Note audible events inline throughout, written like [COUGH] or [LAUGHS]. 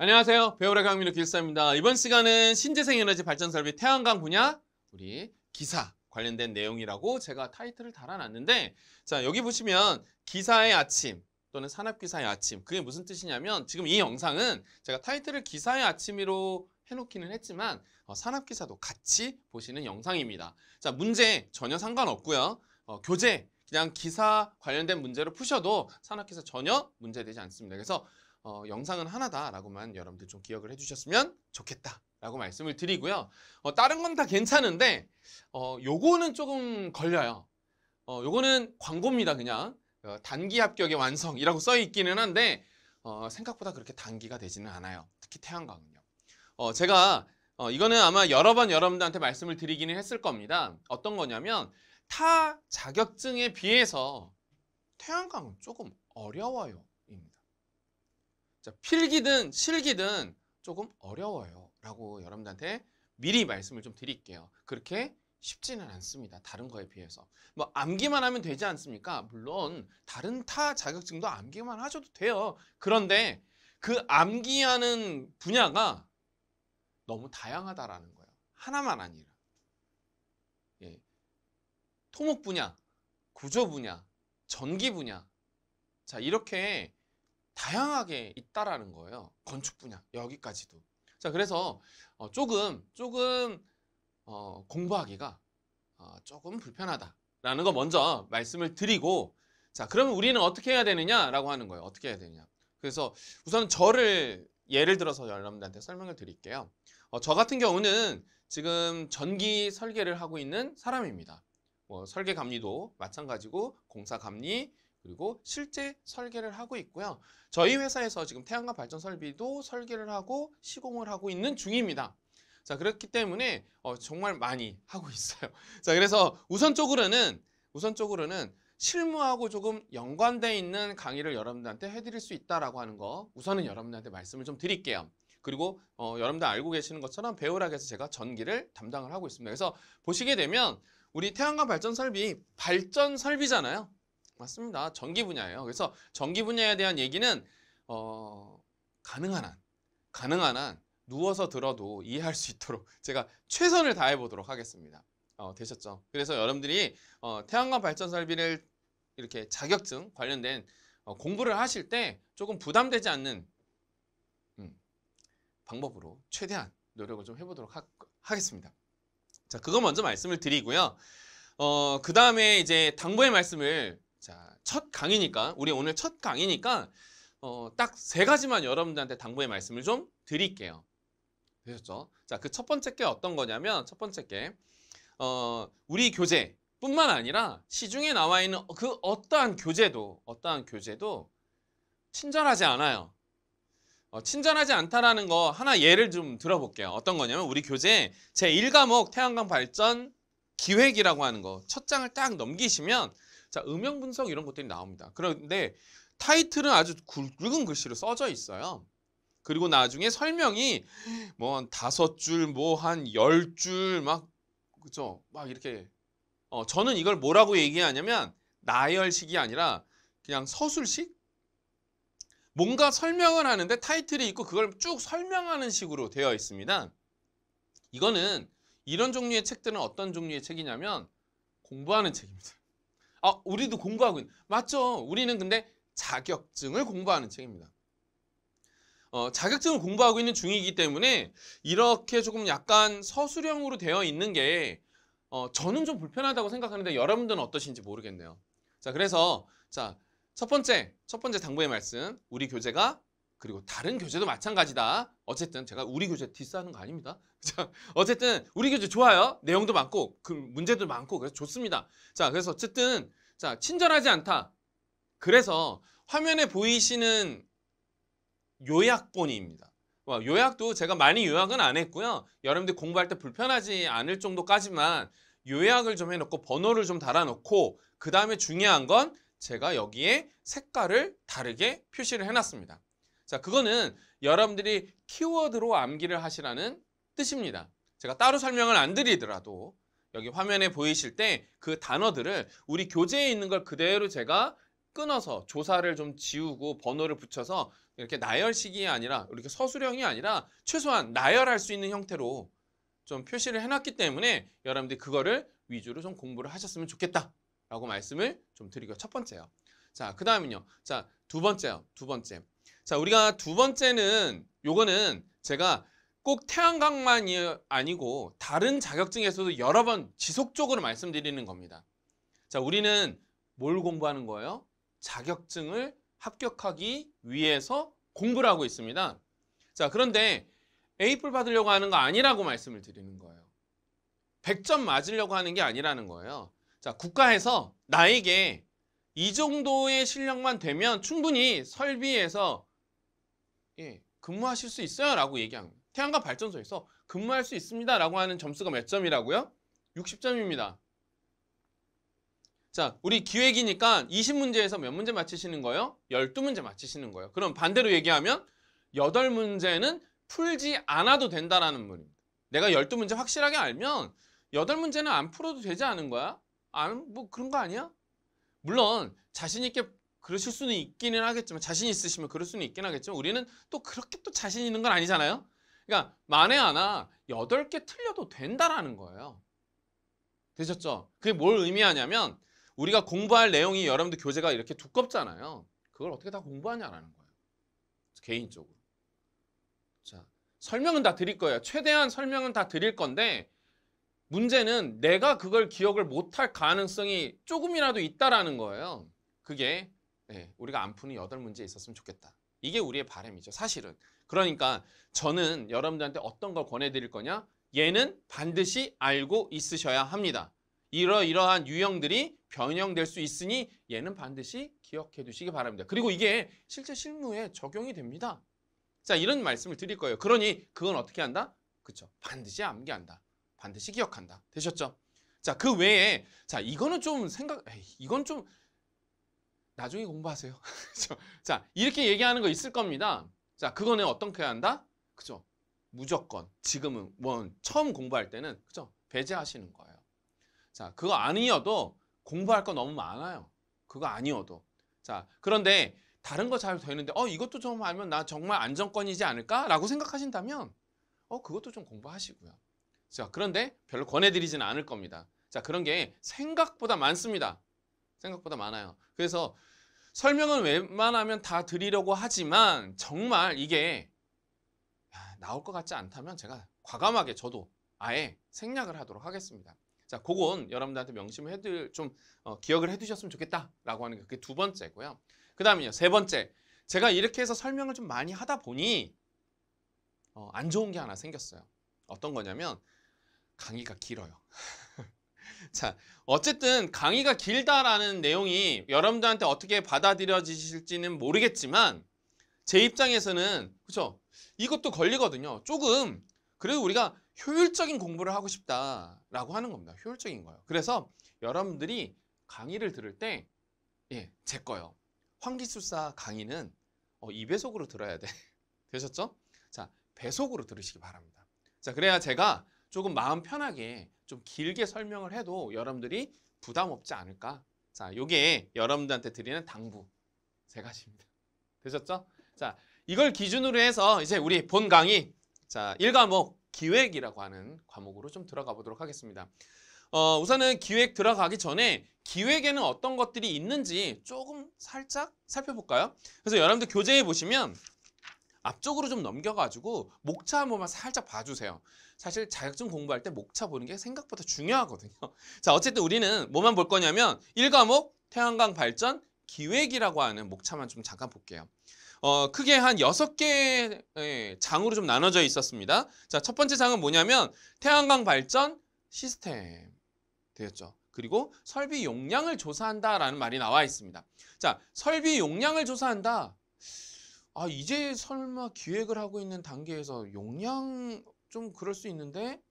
안녕하세요. 배우라 강민호 기술사입니다. 이번 시간은 신재생 에너지 발전 설비 태양광 분야 우리 기사 관련된 내용이라고 제가 타이틀을 달아놨는데 자 여기 보시면 기사의 아침 또는 산업기사의 아침 그게 무슨 뜻이냐면 지금 이 영상은 제가 타이틀을 기사의 아침으로 해놓기는 했지만 어, 산업기사도 같이 보시는 영상입니다. 자 문제 전혀 상관없고요. 어, 교재 그냥 기사 관련된 문제로 푸셔도 산학기사 전혀 문제되지 않습니다. 그래서 어, 영상은 하나다라고만 여러분들 좀 기억을 해주셨으면 좋겠다. 라고 말씀을 드리고요. 어, 다른 건 다 괜찮은데 어, 요거는 조금 걸려요. 어, 요거는 광고입니다. 그냥 어, 단기 합격의 완성이라고 써 있기는 한데 어, 생각보다 그렇게 단기가 되지는 않아요. 특히 태양광은요. 어, 제가 어, 이거는 아마 여러 번 여러분들한테 말씀을 드리기는 했을 겁니다. 어떤 거냐면 타 자격증에 비해서 태양광은 조금 어려워요. 자, 필기든 실기든 조금 어려워요. 라고 여러분들한테 미리 말씀을 좀 드릴게요. 그렇게 쉽지는 않습니다. 다른 거에 비해서. 뭐 암기만 하면 되지 않습니까? 물론 다른 타 자격증도 암기만 하셔도 돼요. 그런데 그 암기하는 분야가 너무 다양하다라는 거예요. 하나만 아니라. 예. 토목 분야, 구조 분야, 전기 분야. 자, 이렇게 다양하게 있다라는 거예요. 건축 분야 여기까지도. 자 그래서 어, 조금 조금 어, 공부하기가 어, 조금 불편하다라는 거 먼저 말씀을 드리고 자 그러면 우리는 어떻게 해야 되느냐라고 하는 거예요. 어떻게 해야 되냐. 느 그래서 우선 저를 예를 들어서 여러분들한테 설명을 드릴게요. 어, 저 같은 경우는 지금 전기 설계를 하고 있는 사람입니다. 뭐 설계 감리도 마찬가지고 공사 감리 그리고 실제 설계를 하고 있고요. 저희 회사에서 지금 태양광 발전 설비도 설계를 하고 시공을 하고 있는 중입니다. 자 그렇기 때문에 어, 정말 많이 하고 [LAUGHS] 있어요. 자 그래서 우선적으로는 우선적으로는 실무하고 조금 연관돼 있는 강의를 여러분들한테 해드릴 수 있다라고 하는 거 우선은 여러분들한테 말씀을 좀 드릴게요. 그리고 어, 여러분들 알고 계시는 것처럼 배우락에서 제가 전기를 담당을 하고 있습니다. 그래서 보시게 되면 우리 태양광 발전 설비 발전 설비잖아요. 맞습니다. 전기 분야예요. 그래서 전기 분야에 대한 얘기는 어, 가능한 한, 가능한 한 누워서 들어도 이해할 수 있도록 제가 최선을 다해 보도록 하겠습니다. 어, 되셨죠? 그래서 여러분들이 어, 태양광 발전 설비를 이렇게 자격증 관련된 어, 공부를 하실 때 조금 부담되지 않는 음, 방법으로 최대한 노력을 좀 해보도록 하, 하겠습니다. 자, 그거 먼저 말씀을 드리고요. 어, 그 다음에 이제 당부의 말씀을 자, 첫 강의니까 우리 오늘 첫 강의니까 어, 딱 세 가지만 여러분들한테 당부의 말씀을 좀 드릴게요. 되셨죠? 자, 그 첫 번째 게 어떤 거냐면 첫 번째 게 어, 우리 교재뿐만 아니라 시중에 나와 있는 그 어떠한 교재도 어떠한 교재도 친절하지 않아요. 어, 친절하지 않다라는 거 하나 예를 좀 들어볼게요. 어떤 거냐면 우리 교재 제1과목 태양광 발전 기획이라고 하는 거 첫 장을 딱 넘기시면 자, 음영 분석 이런 것들이 나옵니다. 그런데 타이틀은 아주 굵은 글씨로 써져 있어요. 그리고 나중에 설명이 뭐 다섯 줄, 뭐 한 열 줄 막 그죠? 막 이렇게 어 저는 이걸 뭐라고 얘기하냐면 나열식이 아니라 그냥 서술식 뭔가 설명을 하는데 타이틀이 있고 그걸 쭉 설명하는 식으로 되어 있습니다. 이거는 이런 종류의 책들은 어떤 종류의 책이냐면 공부하는 책입니다. 아, 우리도 공부하고 있는. 맞죠. 우리는 근데 자격증을 공부하는 책입니다. 어, 자격증을 공부하고 있는 중이기 때문에 이렇게 조금 약간 서술형으로 되어 있는 게 어, 저는 좀 불편하다고 생각하는데 여러분들은 어떠신지 모르겠네요. 자, 그래서 자, 첫 번째, 첫 번째 당부의 말씀. 우리 교재가 그리고 다른 교재도 마찬가지다. 어쨌든 제가 우리 교재 디스하는 거 아닙니다. [LAUGHS] 자, 어쨌든 우리 교재 좋아요. 내용도 많고 그 문제도 많고 그래서 좋습니다. 자, 그래서 어쨌든 자, 친절하지 않다. 그래서 화면에 보이시는 요약본입니다. 요약도 제가 많이 요약은 안 했고요. 여러분들 공부할 때 불편하지 않을 정도까지만 요약을 좀 해놓고 번호를 좀 달아놓고 그 다음에 중요한 건 제가 여기에 색깔을 다르게 표시를 해놨습니다. 자, 그거는 여러분들이 키워드로 암기를 하시라는 뜻입니다. 제가 따로 설명을 안 드리더라도 여기 화면에 보이실 때 그 단어들을 우리 교재에 있는 걸 그대로 제가 끊어서 조사를 좀 지우고 번호를 붙여서 이렇게 나열식이 아니라 이렇게 서술형이 아니라 최소한 나열할 수 있는 형태로 좀 표시를 해놨기 때문에 여러분들이 그거를 위주로 좀 공부를 하셨으면 좋겠다 라고 말씀을 좀드리고첫 번째요. 자, 그 다음은요. 자, 두 번째요. 두 번째. 자, 우리가 두 번째는 요거는 제가 꼭 태양광만이 아니고 다른 자격증에서도 여러 번 지속적으로 말씀드리는 겁니다. 자, 우리는 뭘 공부하는 거예요? 자격증을 합격하기 위해서 공부를 하고 있습니다. 자, 그런데 에이플 받으려고 하는 거 아니라고 말씀을 드리는 거예요. 100점 맞으려고 하는 게 아니라는 거예요. 자, 국가에서 나에게 이 정도의 실력만 되면 충분히 설비에서 예, 근무하실 수 있어요 라고 얘기합니다. 태양과 발전소에서 근무할 수 있습니다. 라고 하는 점수가 몇 점이라고요? 60점입니다. 자, 우리 기획이니까 20문제에서 몇 문제 맞히시는 거예요? 12문제 맞히시는 거예요. 그럼 반대로 얘기하면 8문제는 풀지 않아도 된다라는 말입니다. 내가 12문제 확실하게 알면 8문제는 안 풀어도 되지 않은 거야? 안, 뭐 그런 거 아니야? 물론 자신 있게 그러실 수는 있기는 하겠지만 자신 있으시면 그럴 수는 있긴 하겠지만 우리는 또 그렇게 또 자신 있는 건 아니잖아요. 그러니까 만에 하나 8개 틀려도 된다라는 거예요. 되셨죠? 그게 뭘 의미하냐면 우리가 공부할 내용이 여러분들 교재가 이렇게 두껍잖아요. 그걸 어떻게 다 공부하냐라는 거예요. 개인적으로. 자, 설명은 다 드릴 거예요. 최대한 설명은 다 드릴 건데 문제는 내가 그걸 기억을 못할 가능성이 조금이라도 있다라는 거예요. 그게 네, 우리가 안 푸는 여덟 문제 있었으면 좋겠다. 이게 우리의 바람이죠. 사실은 그러니까 저는 여러분들한테 어떤 걸 권해드릴 거냐? 얘는 반드시 알고 있으셔야 합니다. 이러이러한 유형들이 변형될 수 있으니 얘는 반드시 기억해 두시기 바랍니다. 그리고 이게 실제 실무에 적용이 됩니다. 자 이런 말씀을 드릴 거예요. 그러니 그건 어떻게 한다? 그쵸. 반드시 암기한다. 반드시 기억한다. 되셨죠? 자그 외에 자 이거는 좀 생각 에이, 이건 좀 나중에 공부하세요. [LAUGHS] 자 이렇게 얘기하는 거 있을 겁니다. 자, 그거는 어떻게 해야 한다? 그죠? 무조건 지금은 원 처음 공부할 때는 그죠? 배제하시는 거예요. 자, 그거 아니어도 공부할 거 너무 많아요. 그거 아니어도. 자, 그런데 다른 거 잘 되는데 어 이것도 좀 알면 나 정말 안정권이지 않을까라고 생각하신다면 어 그것도 좀 공부하시고요. 자, 그런데 별로 권해드리진 않을 겁니다. 자, 그런 게 생각보다 많습니다. 생각보다 많아요. 그래서 설명은 웬만하면 다 드리려고 하지만 정말 이게 나올 것 같지 않다면 제가 과감하게 저도 아예 생략을 하도록 하겠습니다. 자, 그건 여러분들한테 명심을 해릴좀 어, 기억을 해두셨으면 좋겠다라고 하는 게 그게 두 번째고요. 그 다음이요. 세 번째. 제가 이렇게 해서 설명을 좀 많이 하다 보니 어, 안 좋은 게 하나 생겼어요. 어떤 거냐면 강의가 길어요. 자, 어쨌든 강의가 길다라는 내용이 여러분들한테 어떻게 받아들여지실지는 모르겠지만 제 입장에서는 그렇죠. 이것도 걸리거든요. 조금 그래도 우리가 효율적인 공부를 하고 싶다라고 하는 겁니다. 효율적인 거예요. 그래서 여러분들이 강의를 들을 때 예, 제 거요. 환기술사 강의는 어, 2배속으로 들어야 돼. [LAUGHS] 되셨죠? 자, 배속으로 들으시기 바랍니다. 자, 그래야 제가 조금 마음 편하게 좀 길게 설명을 해도 여러분들이 부담 없지 않을까. 자, 요게 여러분들한테 드리는 당부 세 가지입니다. 되셨죠? 자, 이걸 기준으로 해서 이제 우리 본 강의 자, 1과목 기획이라고 하는 과목으로 좀 들어가 보도록 하겠습니다. 어, 우선은 기획 들어가기 전에 기획에는 어떤 것들이 있는지 조금 살짝 살펴볼까요? 그래서 여러분들 교재에 보시면 앞쪽으로 좀 넘겨가지고 목차 한 번만 살짝 봐주세요. 사실 자격증 공부할 때 목차 보는 게 생각보다 중요하거든요. [LAUGHS] 자, 어쨌든 우리는 뭐만 볼 거냐면 1과목 태양광 발전 기획이라고 하는 목차만 좀 잠깐 볼게요. 어, 크게 한6 개의 예, 장으로 좀 나눠져 있었습니다. 자, 첫 번째 장은 뭐냐면 태양광 발전 시스템 되었죠. 그리고 설비 용량을 조사한다라는 말이 나와 있습니다. 자, 설비 용량을 조사한다. 아 이제 설마 기획을 하고 있는 단계에서 용량 좀 그럴 수 있는데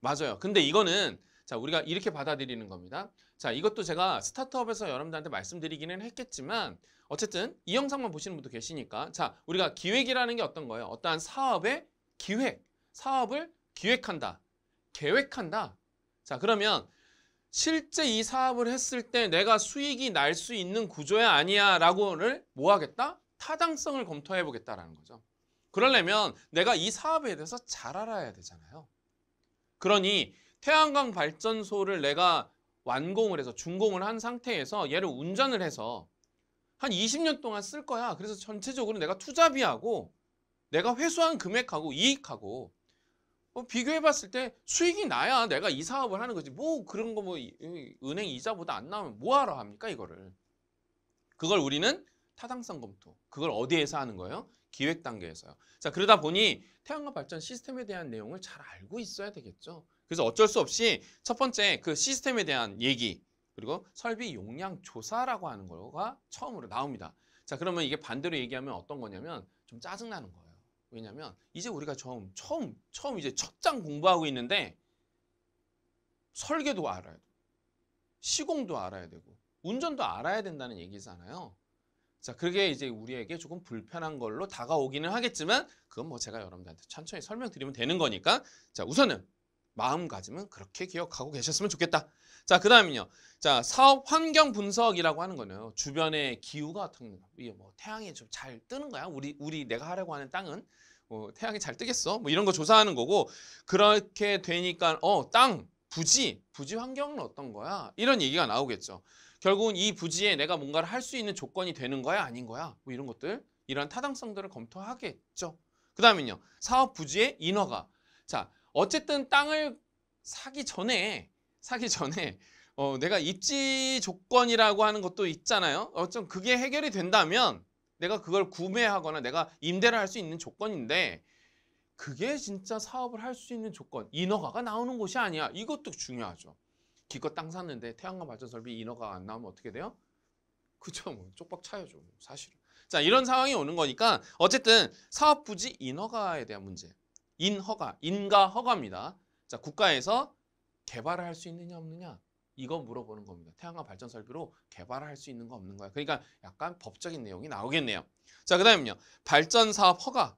맞아요. 근데 이거는 자 우리가 이렇게 받아들이는 겁니다. 자 이것도 제가 스타트업에서 여러분들한테 말씀드리기는 했겠지만 어쨌든 이 영상만 보시는 분도 계시니까 자 우리가 기획이라는 게 어떤 거예요? 어떠한 사업의 기획, 사업을 기획한다, 계획한다. 자 그러면 실제 이 사업을 했을 때 내가 수익이 날 수 있는 구조야 아니야 라고를 뭐 하겠다? 타당성을 검토해 보겠다라는 거죠. 그러려면 내가 이 사업에 대해서 잘 알아야 되잖아요. 그러니 태양광 발전소를 내가 완공을 해서 준공을 한 상태에서 얘를 운전을 해서 한 20년 동안 쓸 거야. 그래서 전체적으로 내가 투자비하고 내가 회수한 금액하고 이익하고 뭐 비교해 봤을 때 수익이 나야 내가 이 사업을 하는 거지. 뭐 그런 거 뭐 은행 이자보다 안 나오면 뭐하러 합니까 이거를. 그걸 우리는 타당성 검토. 그걸 어디에서 하는 거예요? 기획 단계에서요. 자, 그러다 보니 태양광 발전 시스템에 대한 내용을 잘 알고 있어야 되겠죠. 그래서 어쩔 수 없이 첫 번째 그 시스템에 대한 얘기 그리고 설비 용량 조사라고 하는 거가 처음으로 나옵니다. 자, 그러면 이게 반대로 얘기하면 어떤 거냐면 좀 짜증나는 거예요. 왜냐면 이제 우리가 처음 처음 처음 이제 첫 장 공부하고 있는데 설계도 알아야 되고 시공도 알아야 되고 운전도 알아야 된다는 얘기잖아요. 자, 그게 이제 우리에게 조금 불편한 걸로 다가오기는 하겠지만 그건 뭐 제가 여러분들한테 천천히 설명드리면 되는 거니까 자, 우선은 마음가짐은 그렇게 기억하고 계셨으면 좋겠다. 자, 그 다음은요. 자, 사업 환경 분석이라고 하는 거는 주변의 기후가 어떻게, 뭐, 태양이 좀 잘 뜨는 거야. 우리, 우리 내가 하려고 하는 땅은. 뭐, 태양이 잘 뜨겠어? 뭐 이런 거 조사하는 거고. 그렇게 되니까, 어, 땅, 부지, 부지 환경은 어떤 거야? 이런 얘기가 나오겠죠. 결국은 이 부지에 내가 뭔가를 할 수 있는 조건이 되는 거야? 아닌 거야? 뭐 이런 것들, 이런 타당성들을 검토하겠죠. 그 다음은요. 사업 부지의 인허가. 자, 어쨌든 땅을 사기 전에, 사기 전에 어, 내가 입지 조건이라고 하는 것도 있잖아요. 어쩜 그게 해결이 된다면 내가 그걸 구매하거나 내가 임대를 할 수 있는 조건인데 그게 진짜 사업을 할 수 있는 조건, 인허가가 나오는 곳이 아니야. 이것도 중요하죠. 기껏 땅 샀는데 태양광 발전 설비 인허가가 안 나오면 어떻게 돼요? 그쵸, 뭐 쪽박 차야죠, 뭐, 사실은. 자, 이런 상황이 오는 거니까 어쨌든 사업 부지 인허가에 대한 문제. 인허가, 인가 허가입니다. 자, 국가에서 개발을 할 수 있느냐 없느냐 이거 물어보는 겁니다. 태양광 발전 설비로 개발을 할 수 있는 거 없는 거야. 그러니까 약간 법적인 내용이 나오겠네요. 자, 그다음에요. 발전 사업 허가.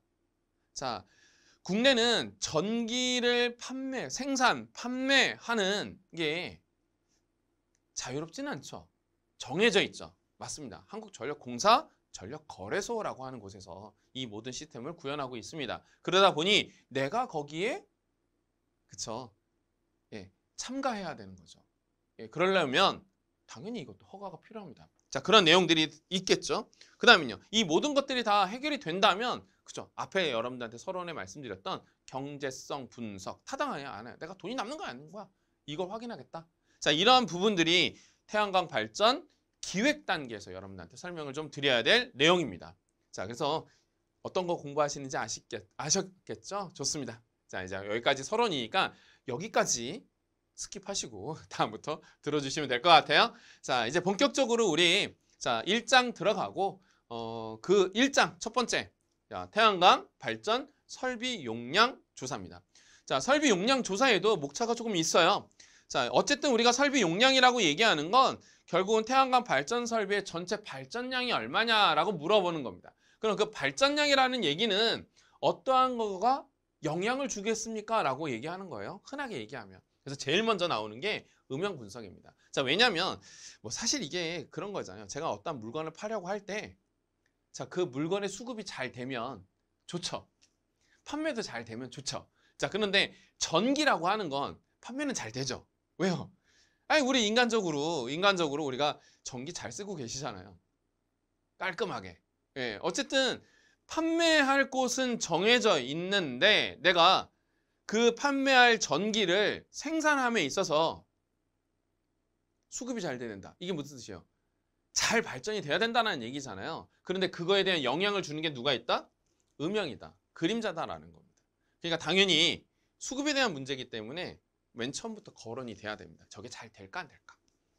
자, 국내는 전기를 판매, 생산, 판매하는 게 자유롭지는 않죠. 정해져 있죠. 맞습니다. 한국전력공사 전력거래소라고 하는 곳에서 이 모든 시스템을 구현하고 있습니다. 그러다 보니 내가 거기에 그쵸? 예, 참가해야 되는 거죠. 예, 그러려면 당연히 이것도 허가가 필요합니다. 자 그런 내용들이 있겠죠. 그 다음은요. 이 모든 것들이 다 해결이 된다면 그죠. 앞에 여러분들한테 서론에 말씀드렸던 경제성 분석 타당하냐 안 해요. 내가 돈이 남는 거 아닌 거야. 이걸 확인하겠다. 자 이러한 부분들이 태양광 발전 기획 단계에서 여러분들한테 설명을 좀 드려야 될 내용입니다. 자 그래서 어떤 거 공부하시는지 아시겠, 아셨겠죠? 좋습니다. 자 이제 여기까지 서론이니까 여기까지 스킵하시고 [LAUGHS] 다음부터 들어주시면 될 것 같아요. 자, 이제 본격적으로 우리 자 1장 들어가고 어, 그 1장 첫 번째 자, 태양광 발전 설비 용량 조사입니다. 자, 설비 용량 조사에도 목차가 조금 있어요. 자, 어쨌든 우리가 설비 용량이라고 얘기하는 건 결국은 태양광 발전 설비의 전체 발전량이 얼마냐라고 물어보는 겁니다. 그럼 그 발전량이라는 얘기는 어떠한 거가 영향을 주겠습니까? 라고 얘기하는 거예요. 흔하게 얘기하면. 그래서 제일 먼저 나오는 게음향 분석입니다. 자, 왜냐면 뭐 사실 이게 그런 거잖아요. 제가 어떤 물건을 파려고 할 때 자, 그 물건의 수급이 잘 되면 좋죠. 판매도 잘 되면 좋죠. 자, 그런데 전기라고 하는 건 판매는 잘 되죠. 왜요? 아니, 우리 인간적으로 인간적으로 우리가 전기 잘 쓰고 계시잖아요. 깔끔하게. 예. 어쨌든 판매할 곳은 정해져 있는데 내가 그 판매할 전기를 생산함에 있어서 수급이 잘 되는다. 이게 무슨 뜻이에요? 잘 발전이 돼야 된다는 얘기잖아요. 그런데 그거에 대한 영향을 주는 게 누가 있다? 음영이다. 그림자다라는 겁니다. 그러니까 당연히 수급에 대한 문제이기 때문에 맨 처음부터 거론이 돼야 됩니다. 저게 잘 될까 안 될까.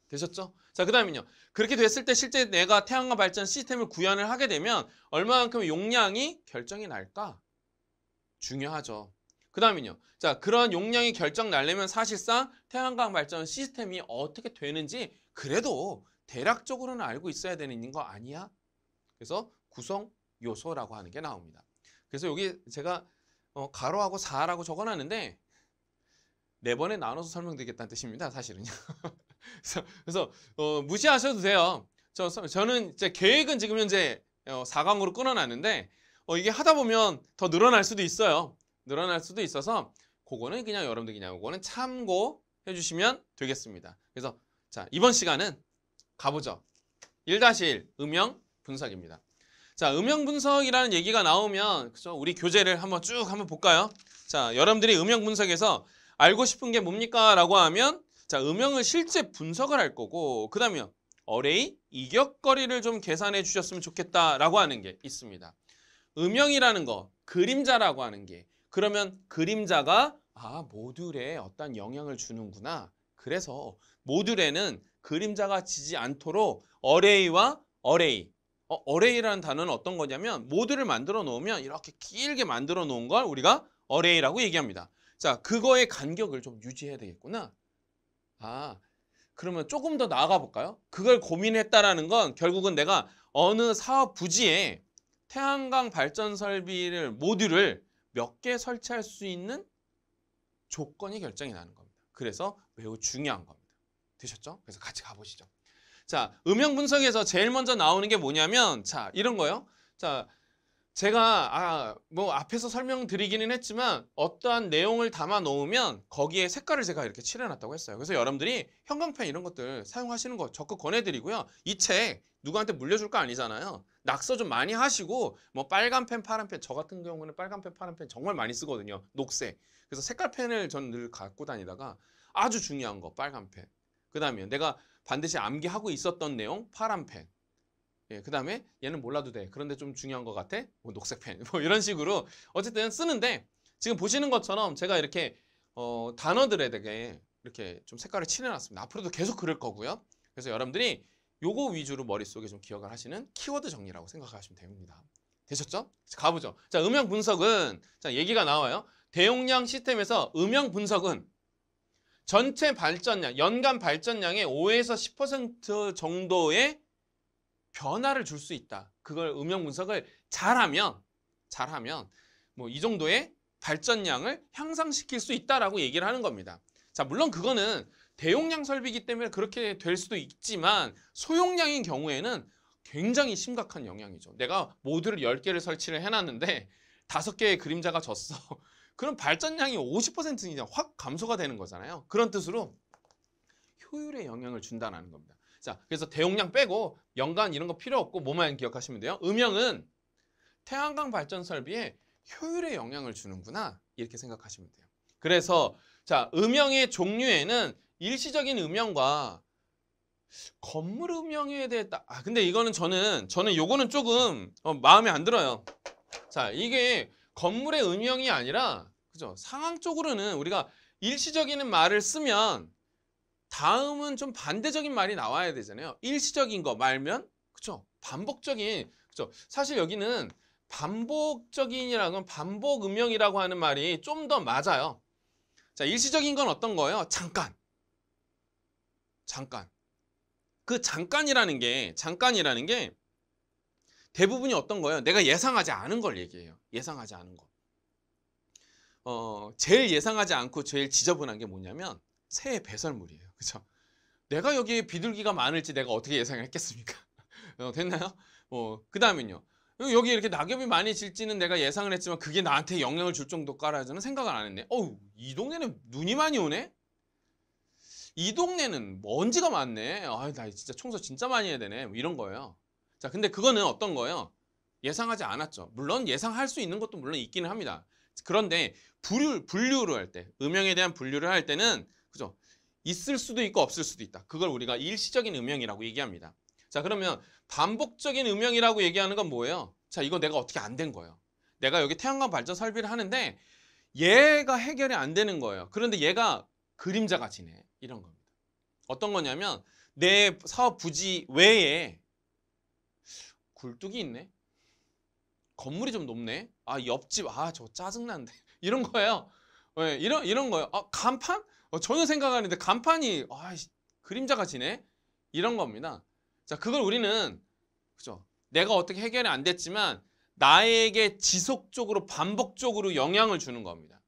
되셨죠? 자, 그 다음은요. 그렇게 됐을 때 실제 내가 태양광 발전 시스템을 구현을 하게 되면 얼마만큼 용량이 결정이 날까? 중요하죠. 그 다음은요. 자, 그러한 용량이 결정 날려면 사실상 태양광 발전 시스템이 어떻게 되는지 그래도 대략적으로는 알고 있어야 되는 거 아니야? 그래서 구성 요소라고 하는 게 나옵니다. 그래서 여기 제가 어, 가로하고 4라고 적어놨는데 네 번에 나눠서 설명드리겠다는 뜻입니다. 사실은요. [LAUGHS] 그래서, 그래서 어, 무시하셔도 돼요. 저, 저는 이제 계획은 지금 현재 어, 4강으로 끊어놨는데 어, 이게 하다 보면 더 늘어날 수도 있어요. 늘어날 수도 있어서 그거는 그냥 여러분들 그냥 그거는 참고해 주시면 되겠습니다. 그래서 자 이번 시간은 가보죠. 1-1 음영 분석입니다. 자, 음영 분석이라는 얘기가 나오면 그죠? 우리 교재를 한번 쭉 한번 볼까요? 자, 여러분들이 음영 분석에서 알고 싶은 게 뭡니까? 라고 하면 자, 음영을 실제 분석을 할 거고 그다음에 어레이 이격거리를 좀 계산해 주셨으면 좋겠다라고 하는 게 있습니다. 음영이라는 거, 그림자라고 하는 게 그러면 그림자가 아 모듈에 어떤 영향을 주는구나. 그래서 모듈에는 그림자가 지지 않도록 어레이와 어레이 어, 어레이라는 단어는 어떤 거냐면 모듈을 만들어 놓으면 이렇게 길게 만들어 놓은 걸 우리가 어레이라고 얘기합니다. 자, 그거의 간격을 좀 유지해야 되겠구나. 아, 그러면 조금 더 나아가 볼까요? 그걸 고민했다라는 건 결국은 내가 어느 사업 부지에 태양광 발전 설비를 모듈을 몇개 설치할 수 있는 조건이 결정이 나는 겁니다. 그래서 매우 중요한 겁니다. 되셨죠? 그래서 같이 가보시죠. 자, 음영 분석에서 제일 먼저 나오는 게 뭐냐면 자, 이런 거요. 자, 제가 아, 뭐 앞에서 설명드리기는 했지만 어떠한 내용을 담아 놓으면 거기에 색깔을 제가 이렇게 칠해 놨다고 했어요. 그래서 여러분들이 형광펜 이런 것들 사용하시는 거 적극 권해 드리고요. 이 책 누구한테 물려줄 거 아니잖아요. 낙서 좀 많이 하시고 뭐 빨간 펜, 파란 펜 저 같은 경우는 빨간 펜, 파란 펜 정말 많이 쓰거든요. 녹색. 그래서 색깔 펜을 저는 늘 갖고 다니다가 아주 중요한 거 빨간 펜. 그다음에 내가 반드시 암기하고 있었던 내용 파란 펜. 예, 그 다음에 얘는 몰라도 돼. 그런데 좀 중요한 것 같아. 뭐 녹색 펜. [LAUGHS] 뭐 이런 식으로 어쨌든 쓰는데 지금 보시는 것처럼 제가 이렇게 어, 단어들에 되게 이렇게 좀 색깔을 칠해놨습니다. 앞으로도 계속 그럴 거고요. 그래서 여러분들이 요거 위주로 머릿속에 좀 기억을 하시는 키워드 정리라고 생각하시면 됩니다. 되셨죠? 가보죠. 자, 음영 분석은 자, 얘기가 나와요. 대용량 시스템에서 음영 분석은 전체 발전량, 연간 발전량의 5에서 10% 정도의 변화를 줄 수 있다. 그걸 음영 분석을 잘하면 잘하면 뭐 이 정도의 발전량을 향상시킬 수 있다라고 얘기를 하는 겁니다. 자, 물론 그거는 대용량 설비이기 때문에 그렇게 될 수도 있지만 소용량인 경우에는 굉장히 심각한 영향이죠. 내가 모드를 10개를 설치를 해놨는데 5개의 [LAUGHS] 그림자가 졌어. [LAUGHS] 그럼 발전량이 50% 이상 확 감소가 되는 거잖아요. 그런 뜻으로 효율에 영향을 준다는 겁니다. 자, 그래서 대용량 빼고 연간 이런 거 필요 없고 뭐만 기억하시면 돼요. 음영은 태양광 발전 설비에 효율에 영향을 주는구나 이렇게 생각하시면 돼요. 그래서 자 음영의 종류에는 일시적인 음영과 건물 음영에 대해 따... 아 근데 이거는 저는 저는 요거는 조금 어, 마음에 안 들어요. 자 이게 건물의 음영이 아니라 그죠 상황적으로는 우리가 일시적인 말을 쓰면 다음은 좀 반대적인 말이 나와야 되잖아요. 일시적인 거 말면 그죠 반복적인 그죠 사실 여기는 반복적인이라는 반복 음영이라고 하는 말이 좀 더 맞아요. 자 일시적인 건 어떤 거예요? 잠깐 잠깐. 그 잠깐이라는 게 잠깐이라는 게 대부분이 어떤 거예요? 내가 예상하지 않은 걸 얘기해요. 예상하지 않은 거. 어, 제일 예상하지 않고 제일 지저분한 게 뭐냐면 새의 배설물이에요. 그죠 내가 여기에 비둘기가 많을지 내가 어떻게 예상했겠습니까? [LAUGHS] 어, 됐나요? 어, 뭐, 그다음은요. 여기 이렇게 낙엽이 많이 질지는 내가 예상을 했지만 그게 나한테 영향을 줄정도 깔아야 라는 생각을 안 했네. 어우, 이 동네는 눈이 많이 오네? 이 동네는 먼지가 많네. 아, 나 진짜 청소 진짜 많이 해야 되네. 뭐 이런 거예요. 자, 근데 그거는 어떤 거예요? 예상하지 않았죠. 물론 예상할 수 있는 것도 물론 있기는 합니다. 그런데 분류, 분류를 할 때, 음영에 대한 분류를 할 때는 그죠? 있을 수도 있고 없을 수도 있다. 그걸 우리가 일시적인 음영이라고 얘기합니다. 자, 그러면 반복적인 음영이라고 얘기하는 건 뭐예요? 자, 이거 내가 어떻게 안 된 거예요. 내가 여기 태양광 발전 설비를 하는데 얘가 해결이 안 되는 거예요. 그런데 얘가 그림자가 지네. 이런 겁니다. 어떤 거냐면 내 사업 부지 외에 굴뚝이 있네. 건물이 좀 높네. 아 옆집 아저 짜증난데 [LAUGHS] 이런 거예요. 네, 이런 이런 거예요. 아 간판 어, 전혀 생각 안 했는데 간판이 아 그림자가 지네 이런 겁니다. 자 그걸 우리는 그죠? 내가 어떻게 해결이 안 됐지만 나에게 지속적으로 반복적으로 영향을 주는 겁니다.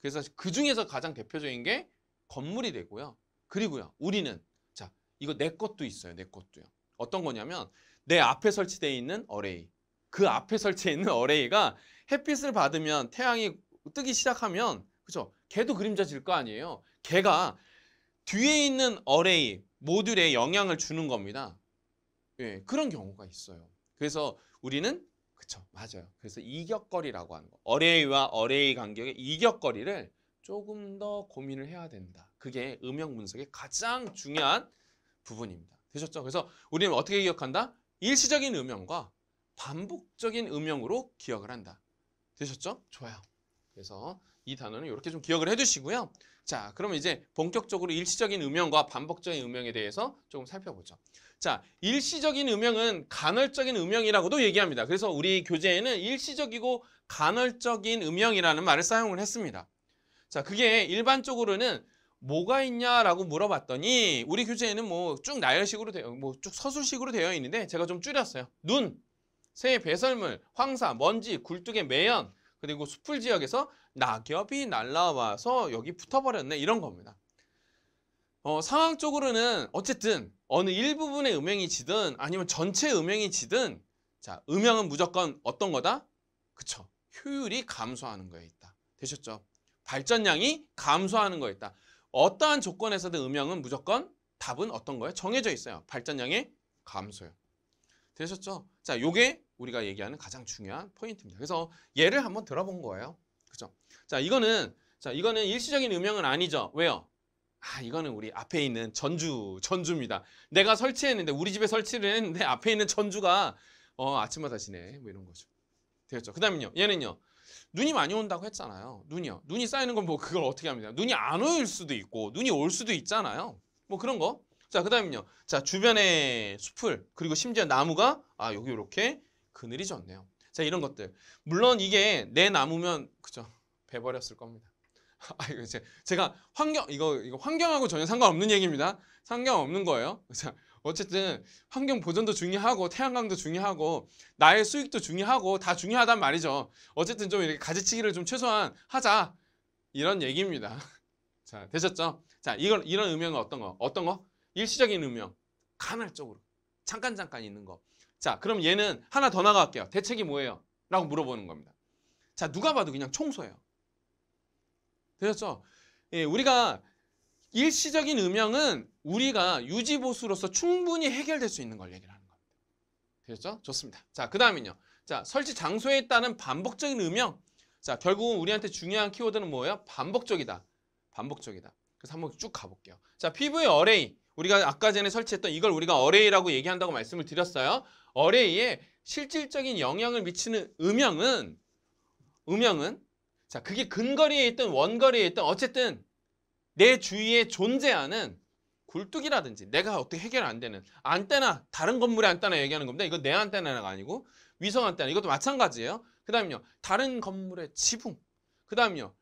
그래서 그 중에서 가장 대표적인 게 건물이 되고요. 그리고요. 우리는 자 이거 내 것도 있어요. 내 것도요. 어떤 거냐면 내 앞에 설치되어 있는 어레이 그 앞에 설치해 있는 어레이가 햇빛을 받으면 태양이 뜨기 시작하면 그죠? 걔도 그림자 질 거 아니에요. 걔가 뒤에 있는 어레이 모듈에 영향을 주는 겁니다. 예, 그런 경우가 있어요. 그래서 우리는 그쵸 맞아요. 그래서 이격거리라고 하는 거. 어레이와 어레이 간격의 이격거리를 조금 더 고민을 해야 된다. 그게 음영 분석의 가장 중요한 부분입니다. 되셨죠? 그래서 우리는 어떻게 기억한다? 일시적인 음영과 반복적인 음영으로 기억을 한다. 되셨죠? 좋아요. 그래서 이 단어는 이렇게 좀 기억을 해두시고요 자, 그러면 이제 본격적으로 일시적인 음영과 반복적인 음영에 대해서 조금 살펴보죠. 자, 일시적인 음영은 간헐적인 음영이라고도 얘기합니다. 그래서 우리 교재에는 일시적이고 간헐적인 음영이라는 말을 사용을 했습니다. 자, 그게 일반적으로는 뭐가 있냐라고 물어봤더니 우리 교재에는 뭐 쭉 나열식으로 되어 뭐쭉 서술식으로 되어 있는데 제가 좀 줄였어요. 눈, 새, 배설물, 황사, 먼지, 굴뚝의 매연 그리고 숲풀 지역에서 낙엽이 날라와서 여기 붙어버렸네 이런 겁니다. 어, 상황적으로는 어쨌든 어느 일부분의 음영이 지든 아니면 전체 음영이 지든 자 음영은 무조건 어떤 거다? 그쵸. 효율이 감소하는 거에 있다. 되셨죠? 발전량이 감소하는 거였다. 어떠한 조건에서든 음영은 무조건 답은 어떤 거예요? 정해져 있어요. 발전량의 감소요. 되셨죠? 자, 요게 우리가 얘기하는 가장 중요한 포인트입니다. 그래서 예를 한번 들어본 거예요. 그죠? 자, 이거는 자, 이거는 일시적인 음영은 아니죠. 왜요? 아, 이거는 우리 앞에 있는 전주, 전주입니다. 내가 설치했는데 우리 집에 설치를 했는데 앞에 있는 전주가 어, 아침마다 지네. 뭐 이런 거죠. 되었죠? 그다음은요. 얘는요. 눈이 많이 온다고 했잖아요. 눈이요. 눈이 쌓이는 건 뭐 그걸 어떻게 합니다. 눈이 안 올 수도 있고 눈이 올 수도 있잖아요. 뭐 그런 거. 자, 그다음에요. 자, 주변에 숲을 그리고 심지어 나무가 아, 여기 이렇게 그늘이 졌네요. 자, 이런 것들. 물론 이게 내 나무면 그죠. 배 버렸을 겁니다. [LAUGHS] 아, 이거 제가 환경 이거 이거 환경하고 전혀 상관없는 얘기입니다. 상관없는 거예요. 자, 어쨌든 환경 보존도 중요하고 태양광도 중요하고 나의 수익도 중요하고 다 중요하단 말이죠. 어쨌든 좀 이렇게 가지치기를 좀 최소한 하자 이런 얘기입니다. [LAUGHS] 자 되셨죠? 자 이건 이런 음영은 어떤 거? 어떤 거? 일시적인 음영, 간헐적으로 잠깐 잠깐 있는 거. 자 그럼 얘는 하나 더 나갈게요. 대책이 뭐예요? 라고 물어보는 겁니다. 자 누가 봐도 그냥 청소예요. 되셨죠? 예, 우리가 일시적인 음영은 우리가 유지보수로서 충분히 해결될 수 있는 걸 얘기를 하는 겁니다. 되셨죠? 그렇죠? 좋습니다. 자, 그 다음은요. 자, 설치 장소에 따른 반복적인 음영. 자, 결국은 우리한테 중요한 키워드는 뭐예요? 반복적이다. 반복적이다. 그래서 한번 쭉 가볼게요. 자, 피부의 어레이. 우리가 아까 전에 설치했던 이걸 우리가 어레이라고 얘기한다고 말씀을 드렸어요. 어레이에 실질적인 영향을 미치는 음영은 음영은 자, 그게 근거리에 있든 원거리에 있든 어쨌든 내 주위에 존재하는 굴뚝이라든지 내가 어떻게 해결 안 되는 안테나 다른 건물의 안테나 얘기하는 겁니다. 이건 내 안테나가 아니고 위성 안테나 이것도 마찬가지예요. 그 다음요 다른 건물의 지붕 그 다음요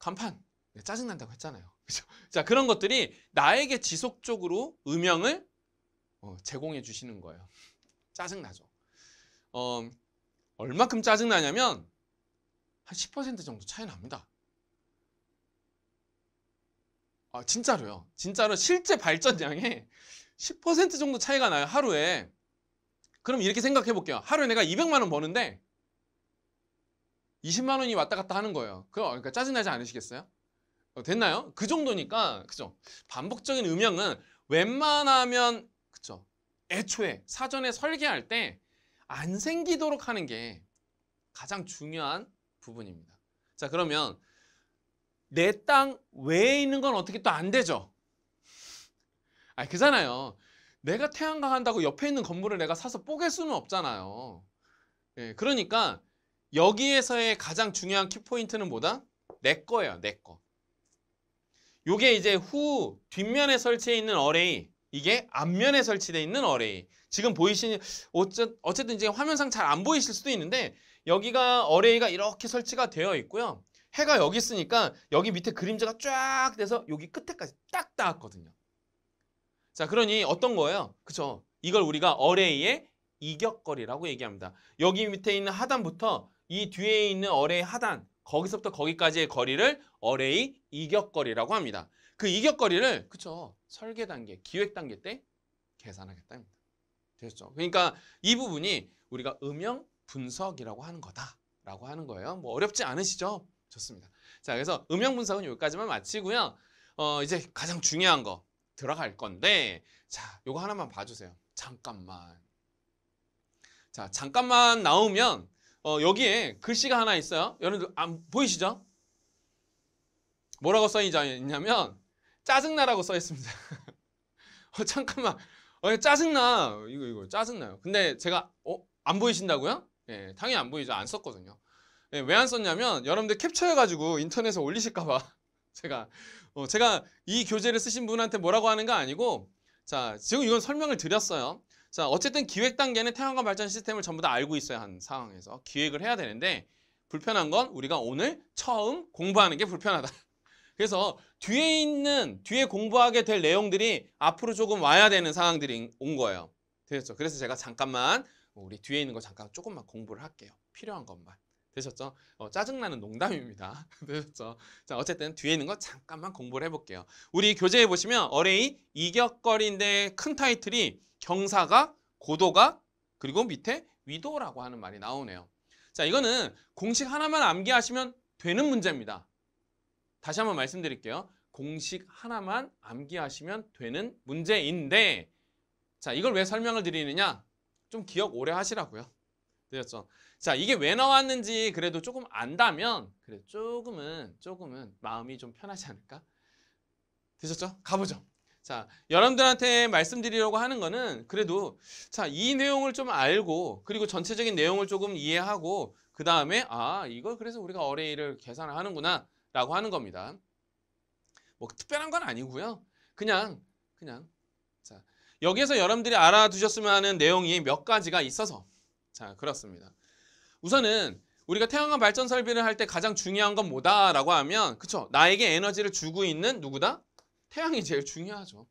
간판 네, 짜증난다고 했잖아요. [LAUGHS] 그죠? 자 그런 것들이 나에게 지속적으로 음영을 어, 제공해 주시는 거예요. 짜증나죠. 어, 얼마큼 짜증나냐면 한 10% 정도 차이 납니다. 아, 진짜로요. 진짜로 실제 발전량에 10% 정도 차이가 나요. 하루에. 그럼 이렇게 생각해 볼게요. 하루에 내가 200만 원 버는데 20만 원이 왔다 갔다 하는 거예요. 그럼 그러니까 짜증나지 않으시겠어요? 어, 됐나요? 그 정도니까 그죠? 반복적인 음영은 웬만하면 그죠? 애초에 사전에 설계할 때 안 생기도록 하는 게 가장 중요한 부분입니다. 자 그러면 내땅 외에 있는 건 어떻게 또 안 되죠. 아 그잖아요. 내가 태양광 한다고 옆에 있는 건물을 내가 사서 뽀갤 수는 없잖아요. 예, 그러니까 여기에서의 가장 중요한 키포인트는 뭐다? 내 거예요. 내 거. 요게 이제 후 뒷면에 설치해 있는 어레이 이게 앞면에 설치되어 있는 어레이 지금 보이시는 어쨌든 이제 화면상 잘 안 보이실 수도 있는데 여기가 어레이가 이렇게 설치가 되어 있고요 해가 여기 있으니까 여기 밑에 그림자가 쫙 돼서 여기 끝에까지 딱 닿았거든요. 자, 그러니 어떤 거예요? 그쵸? 이걸 우리가 어레이의 이격거리라고 얘기합니다. 여기 밑에 있는 하단부터 이 뒤에 있는 어레이 하단, 거기서부터 거기까지의 거리를 어레이 이격거리라고 합니다. 그 이격거리를, 그쵸? 설계 단계, 기획 단계 때계산하겠다입 되셨죠? 그러니까 이 부분이 우리가 음영 분석이라고 하는 거다라고 하는 거예요. 뭐 어렵지 않으시죠? 좋습니다. 자, 그래서 음영 분석은 여기까지만 마치고요. 어, 이제 가장 중요한 거 들어갈 건데 자, 요거 하나만 봐주세요. 잠깐만. 자, 잠깐만 나오면 어, 여기에 글씨가 하나 있어요. 여러분들 안 아, 보이시죠? 뭐라고 써 있냐면 짜증나라고 써 있습니다. [LAUGHS] 어, 잠깐만. 어, 짜증나. 이거 이거 짜증나요. 근데 제가 어, 안 보이신다고요? 예, 당연히 안 보이죠. 안 썼거든요. 예, 왜안 썼냐면 여러분들 캡처해가지고 인터넷에 올리실까봐 [LAUGHS] 제가 어, 제가 이 교재를 쓰신 분한테 뭐라고 하는 거 아니고 자 지금 이건 설명을 드렸어요. 자 어쨌든 기획 단계는 태양광 발전 시스템을 전부 다 알고 있어야 하는 상황에서 기획을 해야 되는데 불편한 건 우리가 오늘 처음 공부하는 게 불편하다. [LAUGHS] 그래서 뒤에 있는 뒤에 공부하게 될 내용들이 앞으로 조금 와야 되는 상황들이 온 거예요. 되셨죠? 그래서 제가 잠깐만 우리 뒤에 있는 거 잠깐 조금만 공부를 할게요. 필요한 것만. 되셨죠? 어, 짜증나는 농담입니다. [LAUGHS] 되셨죠? 자, 어쨌든 뒤에 있는 거 잠깐만 공부를 해볼게요. 우리 교재에 보시면 어레이 이격거리인데 큰 타이틀이 경사가고도가 그리고 밑에 위도라고 하는 말이 나오네요. 자, 이거는 공식 하나만 암기하시면 되는 문제입니다. 다시 한번 말씀드릴게요. 공식 하나만 암기하시면 되는 문제인데 자, 이걸 왜 설명을 드리느냐? 좀 기억 오래 하시라고요. 되셨죠 자, 이게 왜 나왔는지 그래도 조금 안다면 그래 조금은 조금은 마음이 좀 편하지 않을까? 되셨죠? 가보죠. 자, 여러분들한테 말씀드리려고 하는 거는 그래도 자, 이 내용을 좀 알고 그리고 전체적인 내용을 조금 이해하고 그 다음에 아, 이걸 그래서 우리가 어레이를 계산을 하는구나 라고 하는 겁니다. 뭐 특별한 건 아니고요. 그냥 그냥 자, 여기에서 여러분들이 알아두셨으면 하는 내용이 몇 가지가 있어서 자, 그렇습니다. 우선은 우리가 태양광 발전 설비를 할 때 가장 중요한 건 뭐다라고 하면 그쵸 나에게 에너지를 주고 있는 누구다? 태양이 제일 중요하죠.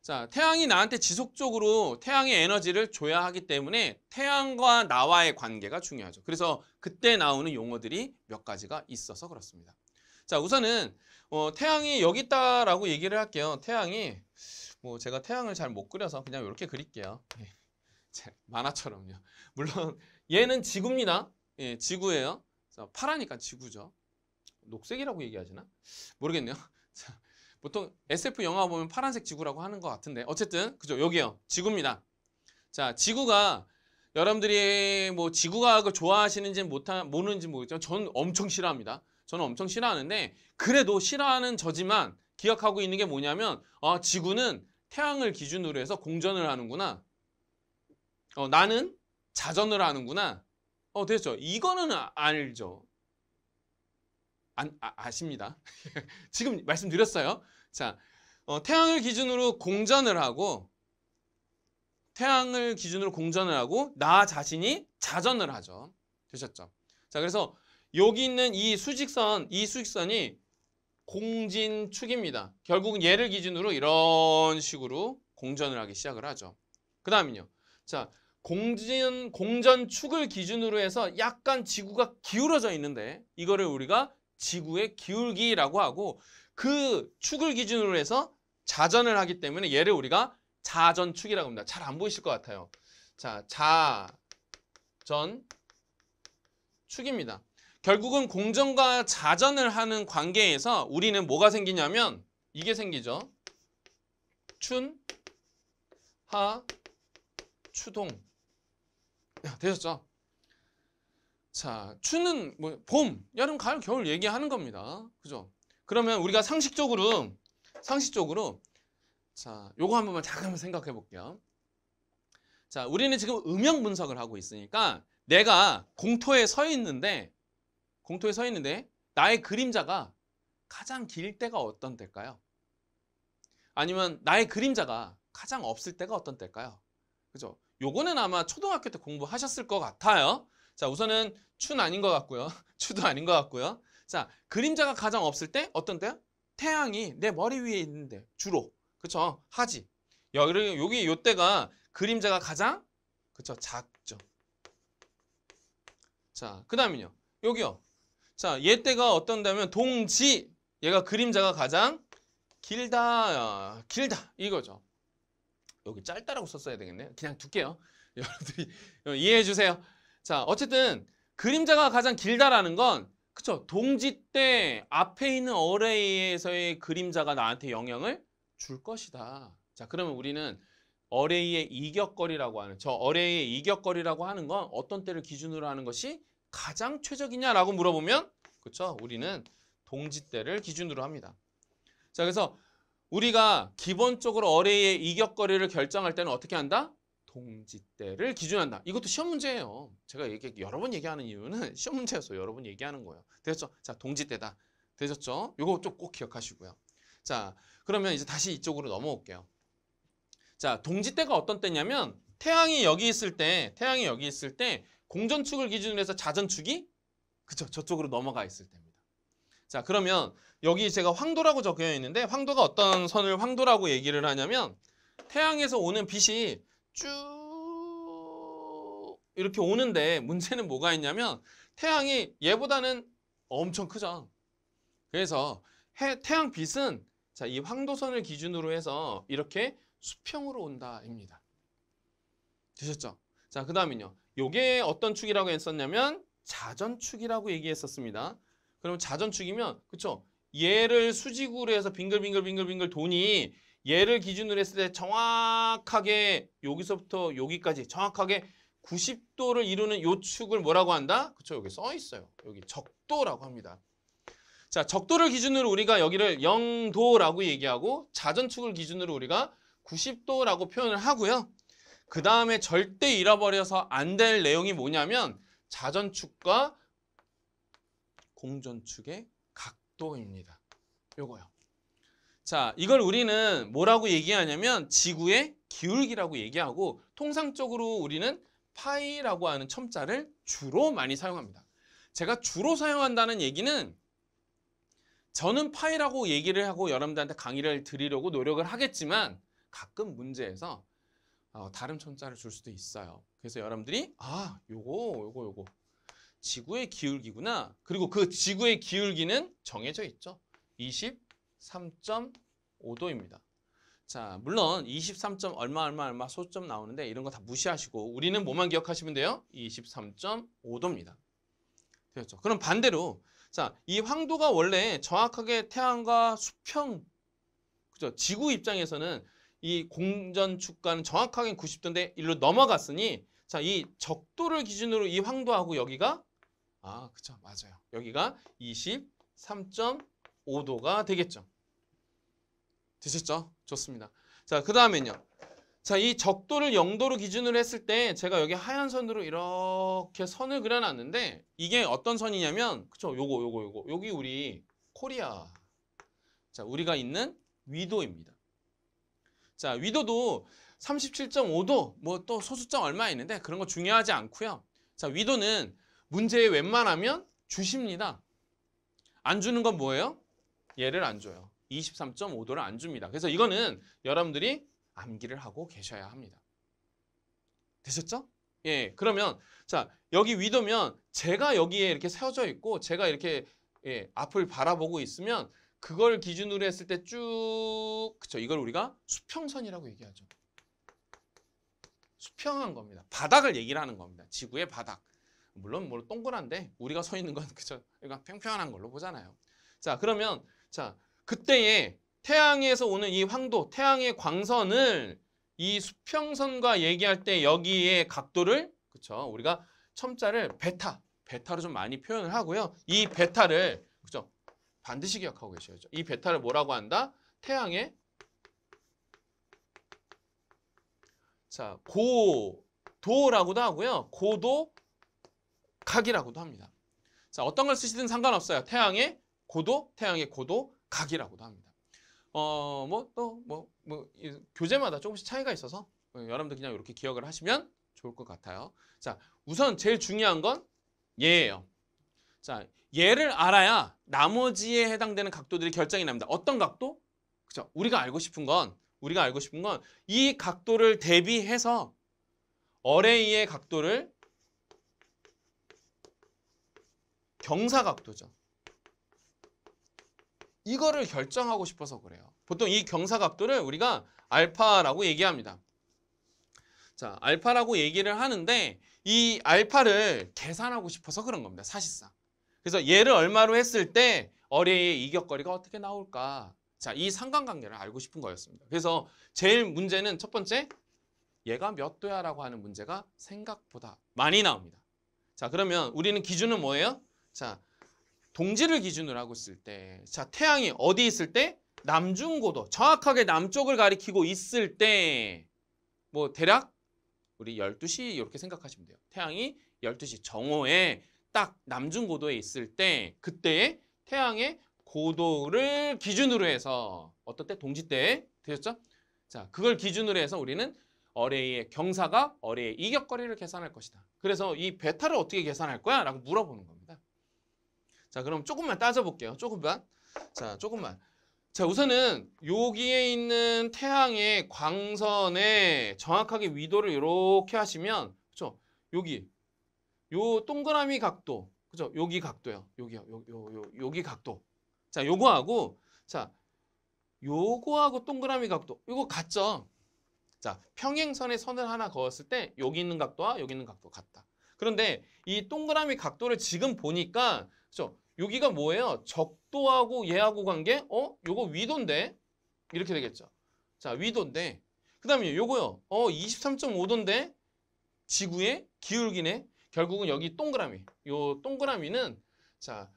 자, 태양이 나한테 지속적으로 태양의 에너지를 줘야 하기 때문에 태양과 나와의 관계가 중요하죠. 그래서 그때 나오는 용어들이 몇 가지가 있어서 그렇습니다. 자, 우선은 어, 태양이 여기 있다라고 얘기를 할게요. 태양이 뭐 제가 태양을 잘 못 그려서 그냥 이렇게 그릴게요. 네. 만화처럼요. 물론 얘는 지구입니다. 예, 지구예요. 자, 파라니까 지구죠. 녹색이라고 얘기하시나? 모르겠네요. [LAUGHS] 자, 보통 SF 영화 보면 파란색 지구라고 하는 것 같은데 어쨌든 그죠? 여기요. 지구입니다. 자, 지구가 여러분들이 뭐 지구과학을 좋아하시는지 못하, 모르는지 모르겠지만 저는 엄청 싫어합니다. 저는 엄청 싫어하는데 그래도 싫어하는 저지만 기억하고 있는 게 뭐냐면 아, 지구는 태양을 기준으로 해서 공전을 하는구나. 어, 나는 자전을 하는구나. 어, 됐죠. 이거는 아, 알죠. 안, 아, 십니다 [LAUGHS] 지금 말씀드렸어요. 자, 어, 태양을 기준으로 공전을 하고 태양을 기준으로 공전을 하고 나 자신이 자전을 하죠. 되셨죠? 자, 그래서 여기 있는 이 수직선, 이 수직선이 공진축입니다. 결국은 얘를 기준으로 이런 식으로 공전을 하기 시작을 하죠. 그 다음은요. 자, 공전, 공전 축을 기준으로 해서 약간 지구가 기울어져 있는데 이거를 우리가 지구의 기울기라고 하고 그 축을 기준으로 해서 자전을 하기 때문에 얘를 우리가 자전축이라고 합니다. 잘 안 보이실 것 같아요. 자, 자전축입니다. 결국은 공전과 자전을 하는 관계에서 우리는 뭐가 생기냐면 이게 생기죠. 춘, 하, 추동. 되셨죠? 자, 추는 뭐 봄, 여름, 가을, 겨울 얘기하는 겁니다. 그죠? 그러면 우리가 상식적으로 상식적으로 자, 요거 한 번만 잠깐 생각해 볼게요. 자, 우리는 지금 음영 분석을 하고 있으니까 내가 공토에 서 있는데 공토에 서 있는데 나의 그림자가 가장 길 때가 어떤 때일까요? 아니면 나의 그림자가 가장 없을 때가 어떤 때일까요? 그죠? 요거는 아마 초등학교 때 공부하셨을 것 같아요. 자, 우선은 춘 아닌 것 같고요. [LAUGHS] 추도 아닌 것 같고요. 자, 그림자가 가장 없을 때 어떤 때요? 태양이 내 머리 위에 있는데 주로. 그쵸? 하지. 여기, 여기 요때가 그림자가 가장 그쵸? 작죠. 자, 그 다음은요. 여기요. 자, 얘 때가 어떤 다면 동지. 얘가 그림자가 가장 길다, 길다 이거죠. 여기 짧다라고 썼어야 되겠네요. 그냥 두께요 [LAUGHS] 여러분들이 이해해 주세요. 자, 어쨌든 그림자가 가장 길다라는 건 그쵸? 동지 때 앞에 있는 어레이에서의 그림자가 나한테 영향을 줄 것이다. 자, 그러면 우리는 어레이의 이격거리라고 하는 저 어레이의 이격거리라고 하는 건 어떤 때를 기준으로 하는 것이 가장 최적이냐라고 물어보면 그쵸? 우리는 동지 때를 기준으로 합니다. 자, 그래서 우리가 기본적으로 어뢰의 이격거리를 결정할 때는 어떻게 한다? 동지대를 기준한다. 이것도 시험 문제예요. 제가 얘기, 여러 번 얘기하는 이유는 [LAUGHS] 시험 문제에서 여러 번 얘기하는 거예요. 되셨죠? 자, 동지대다. 되셨죠? 이거 좀 꼭 기억하시고요. 자, 그러면 이제 다시 이쪽으로 넘어올게요. 자, 동지대가 어떤 때냐면 태양이 여기 있을 때, 태양이 여기 있을 때 공전축을 기준으로 해서 자전축이 그쵸 저쪽으로 넘어가 있을 때자 그러면 여기 제가 황도라고 적혀 있는데 황도가 어떤 선을 황도라고 얘기를 하냐면 태양에서 오는 빛이 쭉 이렇게 오는데 문제는 뭐가 있냐면 태양이 얘보다는 엄청 크죠. 그래서 해, 태양 빛은 자, 이 황도선을 기준으로 해서 이렇게 수평으로 온다입니다. 되셨죠? 자, 그 다음은요. 요게 어떤 축이라고 했었냐면 자전축이라고 얘기했었습니다. 그러면 자전축이면 그쵸? 얘를 수직으로 해서 빙글빙글빙글빙글 돈이 얘를 기준으로 했을 때 정확하게 여기서부터 여기까지 정확하게 90도를 이루는 요 축을 뭐라고 한다? 그쵸 여기 써 있어요. 여기 적도라고 합니다. 자 적도를 기준으로 우리가 여기를 0도라고 얘기하고 자전축을 기준으로 우리가 90도라고 표현을 하고요. 그 다음에 절대 잃어버려서 안 될 내용이 뭐냐면 자전축과 공전축의 각도입니다. 요거요. 자, 이걸 우리는 뭐라고 얘기하냐면 지구의 기울기라고 얘기하고 통상적으로 우리는 파이라고 하는 첨자를 주로 많이 사용합니다. 제가 주로 사용한다는 얘기는 저는 파이라고 얘기를 하고 여러분들한테 강의를 드리려고 노력을 하겠지만 가끔 문제에서 어, 다른 첨자를 줄 수도 있어요. 그래서 여러분들이 아, 요거, 요거, 요거 지구의 기울기구나. 그리고 그 지구의 기울기는 정해져 있죠. 23.5도입니다. 자, 물론 23. 얼마 얼마 얼마 소점 나오는데 이런 거 다 무시하시고 우리는 뭐만 기억하시면 돼요? 23.5도입니다. 되었죠. 그럼 반대로 자, 이 황도가 원래 정확하게 태양과 수평 그죠? 지구 입장에서는 이 공전 축는 정확하게 90도인데 일로 넘어갔으니 자, 이 적도를 기준으로 이 황도하고 여기가 아, 그쵸. 맞아요. 여기가 23.5도가 되겠죠. 되셨죠? 좋습니다. 자, 그 다음엔요. 자, 이 적도를 0도로 기준으로 했을 때 제가 여기 하얀 선으로 이렇게 선을 그려놨는데 이게 어떤 선이냐면 그쵸? 요거, 요거, 요거. 여기 우리 코리아. 자, 우리가 있는 위도입니다. 자, 위도도 37.5도, 뭐 또 소수점 얼마 있는데 그런 거 중요하지 않고요. 자, 위도는 문제에 웬만하면 주십니다. 안 주는 건 뭐예요? 얘를 안 줘요. 23.5도를 안 줍니다. 그래서 이거는 여러분들이 암기를 하고 계셔야 합니다. 되셨죠? 예, 그러면 자 여기 위도면 제가 여기에 이렇게 세워져 있고 제가 이렇게 예, 앞을 바라보고 있으면 그걸 기준으로 했을 때 쭉 그쵸 이걸 우리가 수평선이라고 얘기하죠. 수평한 겁니다. 바닥을 얘기를 하는 겁니다. 지구의 바닥. 물론 뭐 동그란데 우리가 서 있는 건 그저 그러 평평한 걸로 보잖아요. 자 그러면 자 그때에 태양에서 오는 이 황도, 태양의 광선을 이 수평선과 얘기할 때여기에 각도를 그쵸 우리가 첨자를 베타, 베타로 좀 많이 표현을 하고요. 이 베타를 그죠 반드시 기억하고 계셔야죠. 이 베타를 뭐라고 한다? 태양의 자 고도라고도 하고요. 고도 각이라고도 합니다. 자, 어떤 걸 쓰시든 상관없어요. 태양의 고도, 태양의 고도, 각이라고도 합니다. 어, 뭐, 또, 뭐, 뭐, 교재마다 조금씩 차이가 있어서 어, 여러분들 그냥 이렇게 기억을 하시면 좋을 것 같아요. 자, 우선 제일 중요한 건 얘예요. 자, 얘를 알아야 나머지에 해당되는 각도들이 결정이 납니다. 어떤 각도? 그죠? 우리가 알고 싶은 건, 우리가 알고 싶은 건 이 각도를 대비해서 어레이의 각도를 경사각도죠. 이거를 결정하고 싶어서 그래요. 보통 이 경사각도를 우리가 알파라고 얘기합니다. 자, 알파라고 얘기를 하는데 이 알파를 계산하고 싶어서 그런 겁니다. 사실상. 그래서 얘를 얼마로 했을 때 어뢰의 이격거리가 어떻게 나올까? 자, 이 상관관계를 알고 싶은 거였습니다. 그래서 제일 문제는 첫 번째, 얘가 몇 도야라고 하는 문제가 생각보다 많이 나옵니다. 자, 그러면 우리는 기준은 뭐예요? 자, 동지를 기준으로 하고 있을 때, 자, 태양이 어디 있을 때? 남중고도, 정확하게 남쪽을 가리키고 있을 때, 뭐, 대략, 우리 12시 이렇게 생각하시면 돼요. 태양이 12시 정오에 딱 남중고도에 있을 때, 그때 태양의 고도를 기준으로 해서, 어떨 때? 동지 때, 되셨죠? 자, 그걸 기준으로 해서 우리는 어뢰의 경사가 어뢰의 이격거리를 계산할 것이다. 그래서 이 베타를 어떻게 계산할 거야? 라고 물어보는 겁니다. 자, 그럼 조금만 따져볼게요. 조금만. 자, 조금만. 자, 우선은 여기에 있는 태양의 광선에 정확하게 위도를 이렇게 하시면 그렇죠? 여기 요 동그라미 각도 그죠? 여기 각도요. 여기요. 요, 요, 요, 여기 각도. 자, 요거하고 자, 요거하고 동그라미 각도. 이거 같죠? 자, 평행선의 선을 하나 그었을 때 여기 있는 각도와 여기 있는 각도 같다. 그런데 이 동그라미 각도를 지금 보니까 그죠? 여기가 뭐예요? 적도하고 얘하고 관계? 어? 요거 위도인데? 이렇게 되겠죠. 자, 위도인데. 그 다음에 요거요. 어, 23.5도인데? 지구의 기울기네. 결국은 여기 동그라미. 요 동그라미는 자,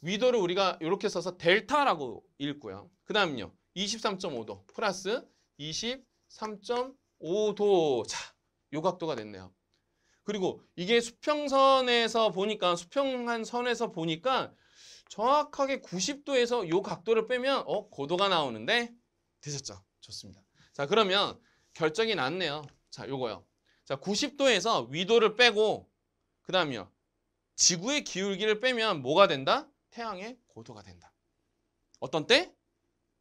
위도를 우리가 이렇게 써서 델타라고 읽고요. 그 다음요. 23.5도 플러스 23.5도. 자, 요 각도가 됐네요. 그리고 이게 수평선에서 보니까 수평한 선에서 보니까 정확하게 90도에서 요 각도를 빼면 어 고도가 나오는데 되셨죠? 좋습니다. 자 그러면 결정이 났네요. 자 요거요. 자 90도에서 위도를 빼고 그 다음이요. 지구의 기울기를 빼면 뭐가 된다? 태양의 고도가 된다. 어떤 때?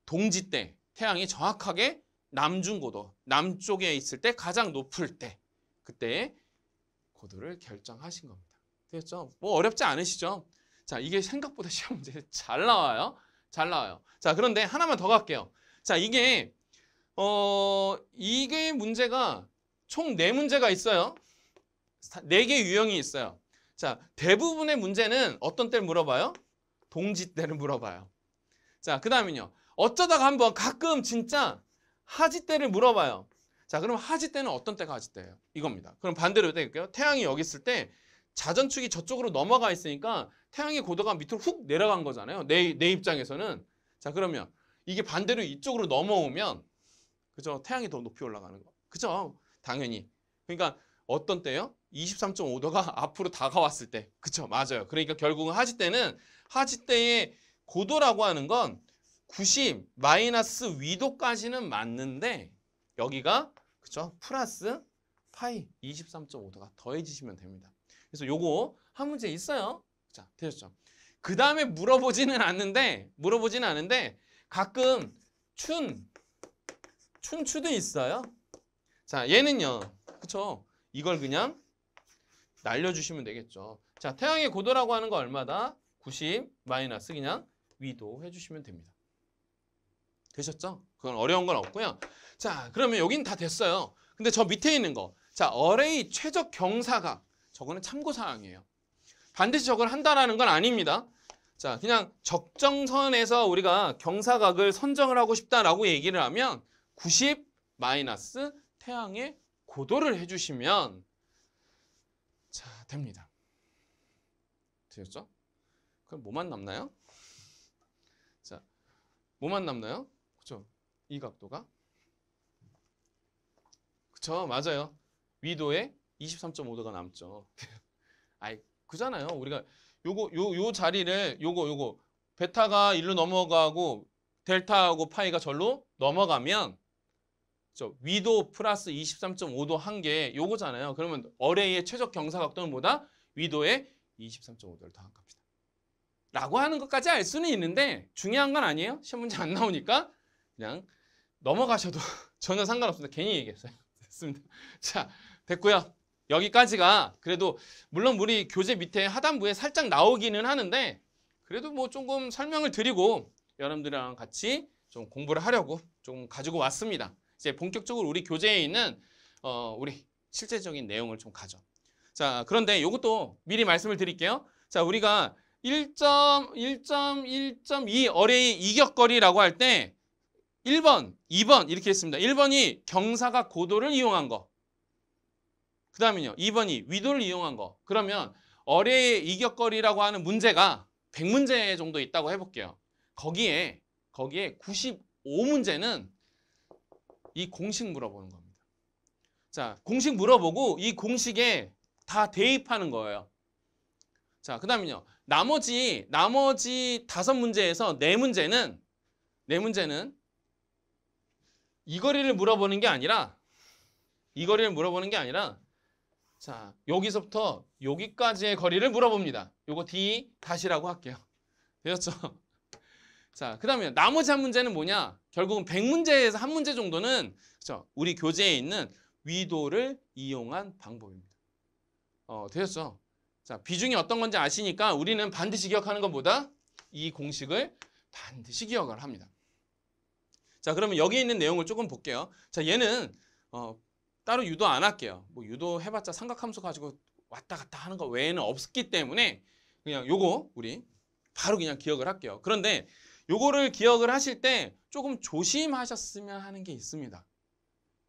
동지 때 태양이 정확하게 남중고도 남쪽에 있을 때 가장 높을 때 그때 고도를 결정하신 겁니다. 됐죠? 뭐 어렵지 않으시죠? 자, 이게 생각보다 시험 문제 잘 나와요. 잘 나와요. 자, 그런데 하나만 더 갈게요. 자, 이게 어 이게 문제가 총 네 문제가 있어요. 네 개 유형이 있어요. 자, 대부분의 문제는 어떤 때를 물어봐요? 동지 때를 물어봐요. 자, 그 다음은요. 어쩌다가 한번 가끔 진짜 하지 때를 물어봐요. 자, 그럼 하지 때는 어떤 때가 하지 때예요? 이겁니다. 그럼 반대로 될게요. 태양이 여기 있을 때 자전축이 저쪽으로 넘어가 있으니까 태양의 고도가 밑으로 훅 내려간 거잖아요. 내, 내 입장에서는. 자, 그러면 이게 반대로 이쪽으로 넘어오면 그죠? 태양이 더 높이 올라가는 거. 그죠? 당연히. 그러니까 어떤 때요? 23.5도가 [LAUGHS] 앞으로 다가왔을 때. 그쵸? 맞아요. 그러니까 결국은 하지 때는 하지 때의 고도라고 하는 건 90 마이너스 위도까지는 맞는데 여기가 그쵸? 플러스 파이 23.5도가 더해지시면 됩니다. 그래서 요거 한 문제 있어요. 자, 되셨죠? 그 다음에 물어보지는 않는데 물어보지는 않은데 가끔 춘, 춘추도 있어요. 자, 얘는요. 그쵸? 이걸 그냥 날려주시면 되겠죠. 자, 태양의 고도라고 하는 거 얼마다? 90 마이너스 그냥 위도 해주시면 됩니다. 되셨죠? 그건 어려운 건 없고요. 자, 그러면 여긴 다 됐어요. 근데 저 밑에 있는 거. 자, 어레이 최적 경사각. 저거는 참고 사항이에요. 반드시 저걸 한다라는 건 아닙니다. 자, 그냥 적정선에서 우리가 경사각을 선정을 하고 싶다라고 얘기를 하면 90 마이너스 태양의 고도를 해주시면 자, 됩니다. 되셨죠? 그럼 뭐만 남나요? 자, 뭐만 남나요? 그렇죠? 이 각도가 그쵸 맞아요. 위도에 23.5도가 남죠. [LAUGHS] 아이 그잖아요. 우리가 요거 요 요 자리를 요거 요거 베타가 일로 넘어가고 델타하고 파이가 절로 넘어가면 저 위도 플러스 23.5도 한 개 요거잖아요. 그러면 어레이의 최적 경사각도는 뭐다? 위도의 23.5도를 더한 겁니다. 라고 하는 것까지 알 수는 있는데 중요한 건 아니에요. 시험 문제 안 나오니까 그냥 넘어가셔도 [LAUGHS] 전혀 상관없습니다. 괜히 얘기했어요. 됐습니다. [LAUGHS] 자, 됐고요. 여기까지가 그래도 물론 우리 교재 밑에 하단부에 살짝 나오기는 하는데 그래도 뭐 조금 설명을 드리고 여러분들이랑 같이 좀 공부를 하려고 좀 가지고 왔습니다. 이제 본격적으로 우리 교재에 있는 어, 우리 실제적인 내용을 좀 가져. 자, 그런데 이것도 미리 말씀을 드릴게요. 자, 우리가 1.1.1.2 어레이 이격거리라고 할때 1번, 2번 이렇게 했습니다. 1번이 경사가 고도를 이용한 거. 그 다음은요. 2번이 위도를 이용한 거. 그러면 어뢰의 이격거리라고 하는 문제가 100문제 정도 있다고 해볼게요. 거기에 거기에 95문제는 이 공식 물어보는 겁니다. 자, 공식 물어보고 이 공식에 다 대입하는 거예요. 자, 그 다음은요. 나머지, 나머지 다섯 문제에서 네 문제는, 네 문제는 이 거리를 물어보는 게 아니라 이 거리를 물어보는 게 아니라 자 여기서부터 여기까지의 거리를 물어봅니다. 요거 d 다시라고 할게요. [LAUGHS] 되었죠? 자, 그 다음에 나머지 한 문제는 뭐냐? 결국은 100문제에서 한 문제 정도는 그렇 우리 교재에 있는 위도를 이용한 방법입니다. 어, 되었죠? 자, 비중이 어떤 건지 아시니까 우리는 반드시 기억하는 것보다 이 공식을 반드시 기억을 합니다. 자, 그러면 여기 있는 내용을 조금 볼게요. 자, 얘는 어, 따로 유도 안 할게요. 뭐 유도 해봤자 삼각함수 가지고 왔다 갔다 하는 거 외에는 없기 때문에 그냥 요거 우리 바로 그냥 기억을 할게요. 그런데 요거를 기억을 하실 때 조금 조심하셨으면 하는 게 있습니다.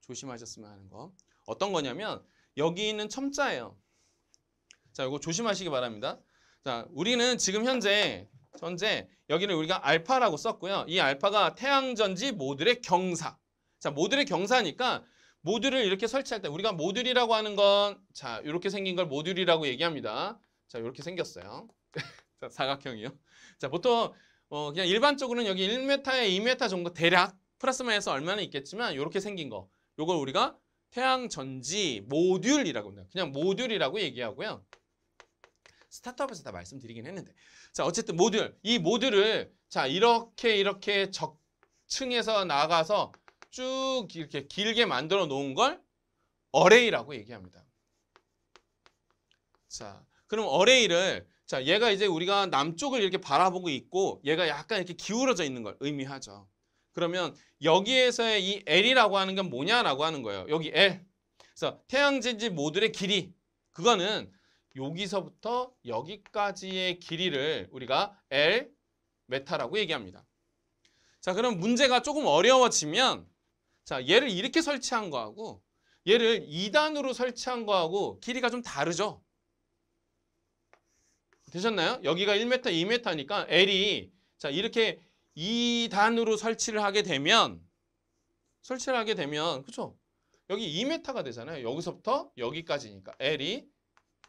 조심하셨으면 하는 거. 어떤 거냐면 여기 있는 첨자예요. 자, 요거 조심하시기 바랍니다. 자, 우리는 지금 현재 현재 여기는 우리가 알파라고 썼고요. 이 알파가 태양전지 모듈의 경사. 자 모듈의 경사니까 모듈을 이렇게 설치할 때 우리가 모듈이라고 하는 건자 이렇게 생긴 걸 모듈이라고 얘기합니다. 자 이렇게 생겼어요. [LAUGHS] 자, 사각형이요. 자 보통 어, 그냥 일반적으로는 여기 1m에 2m 정도 대략 플러스 마이너스 얼마나 있겠지만 이렇게 생긴 거 요걸 우리가 태양전지 모듈이라고 합니다. 그냥 모듈이라고 얘기하고요. 스타트업에서 다 말씀드리긴 했는데 자 어쨌든 모듈 이 모듈을 자 이렇게 이렇게 적층에서 나가서 쭉 이렇게 길게 만들어 놓은 걸 어레이라고 얘기합니다. 자 그럼 어레이를 자 얘가 이제 우리가 남쪽을 이렇게 바라보고 있고 얘가 약간 이렇게 기울어져 있는 걸 의미하죠. 그러면 여기에서의 이 L이라고 하는 건 뭐냐라고 하는 거예요. 여기 L. 그래서 태양진지 모듈의 길이 그거는 여기서부터 여기까지의 길이를 우리가 L 메타라고 얘기합니다. 자, 그럼 문제가 조금 어려워지면 자, 얘를 이렇게 설치한 거하고 얘를 2단으로 설치한 거하고 길이가 좀 다르죠? 되셨나요? 여기가 1m, 2m니까 L이 자, 이렇게 2단으로 설치를 하게 되면 설치를 하게 되면 그렇죠? 여기 2m가 되잖아요. 여기서부터 여기까지니까 L이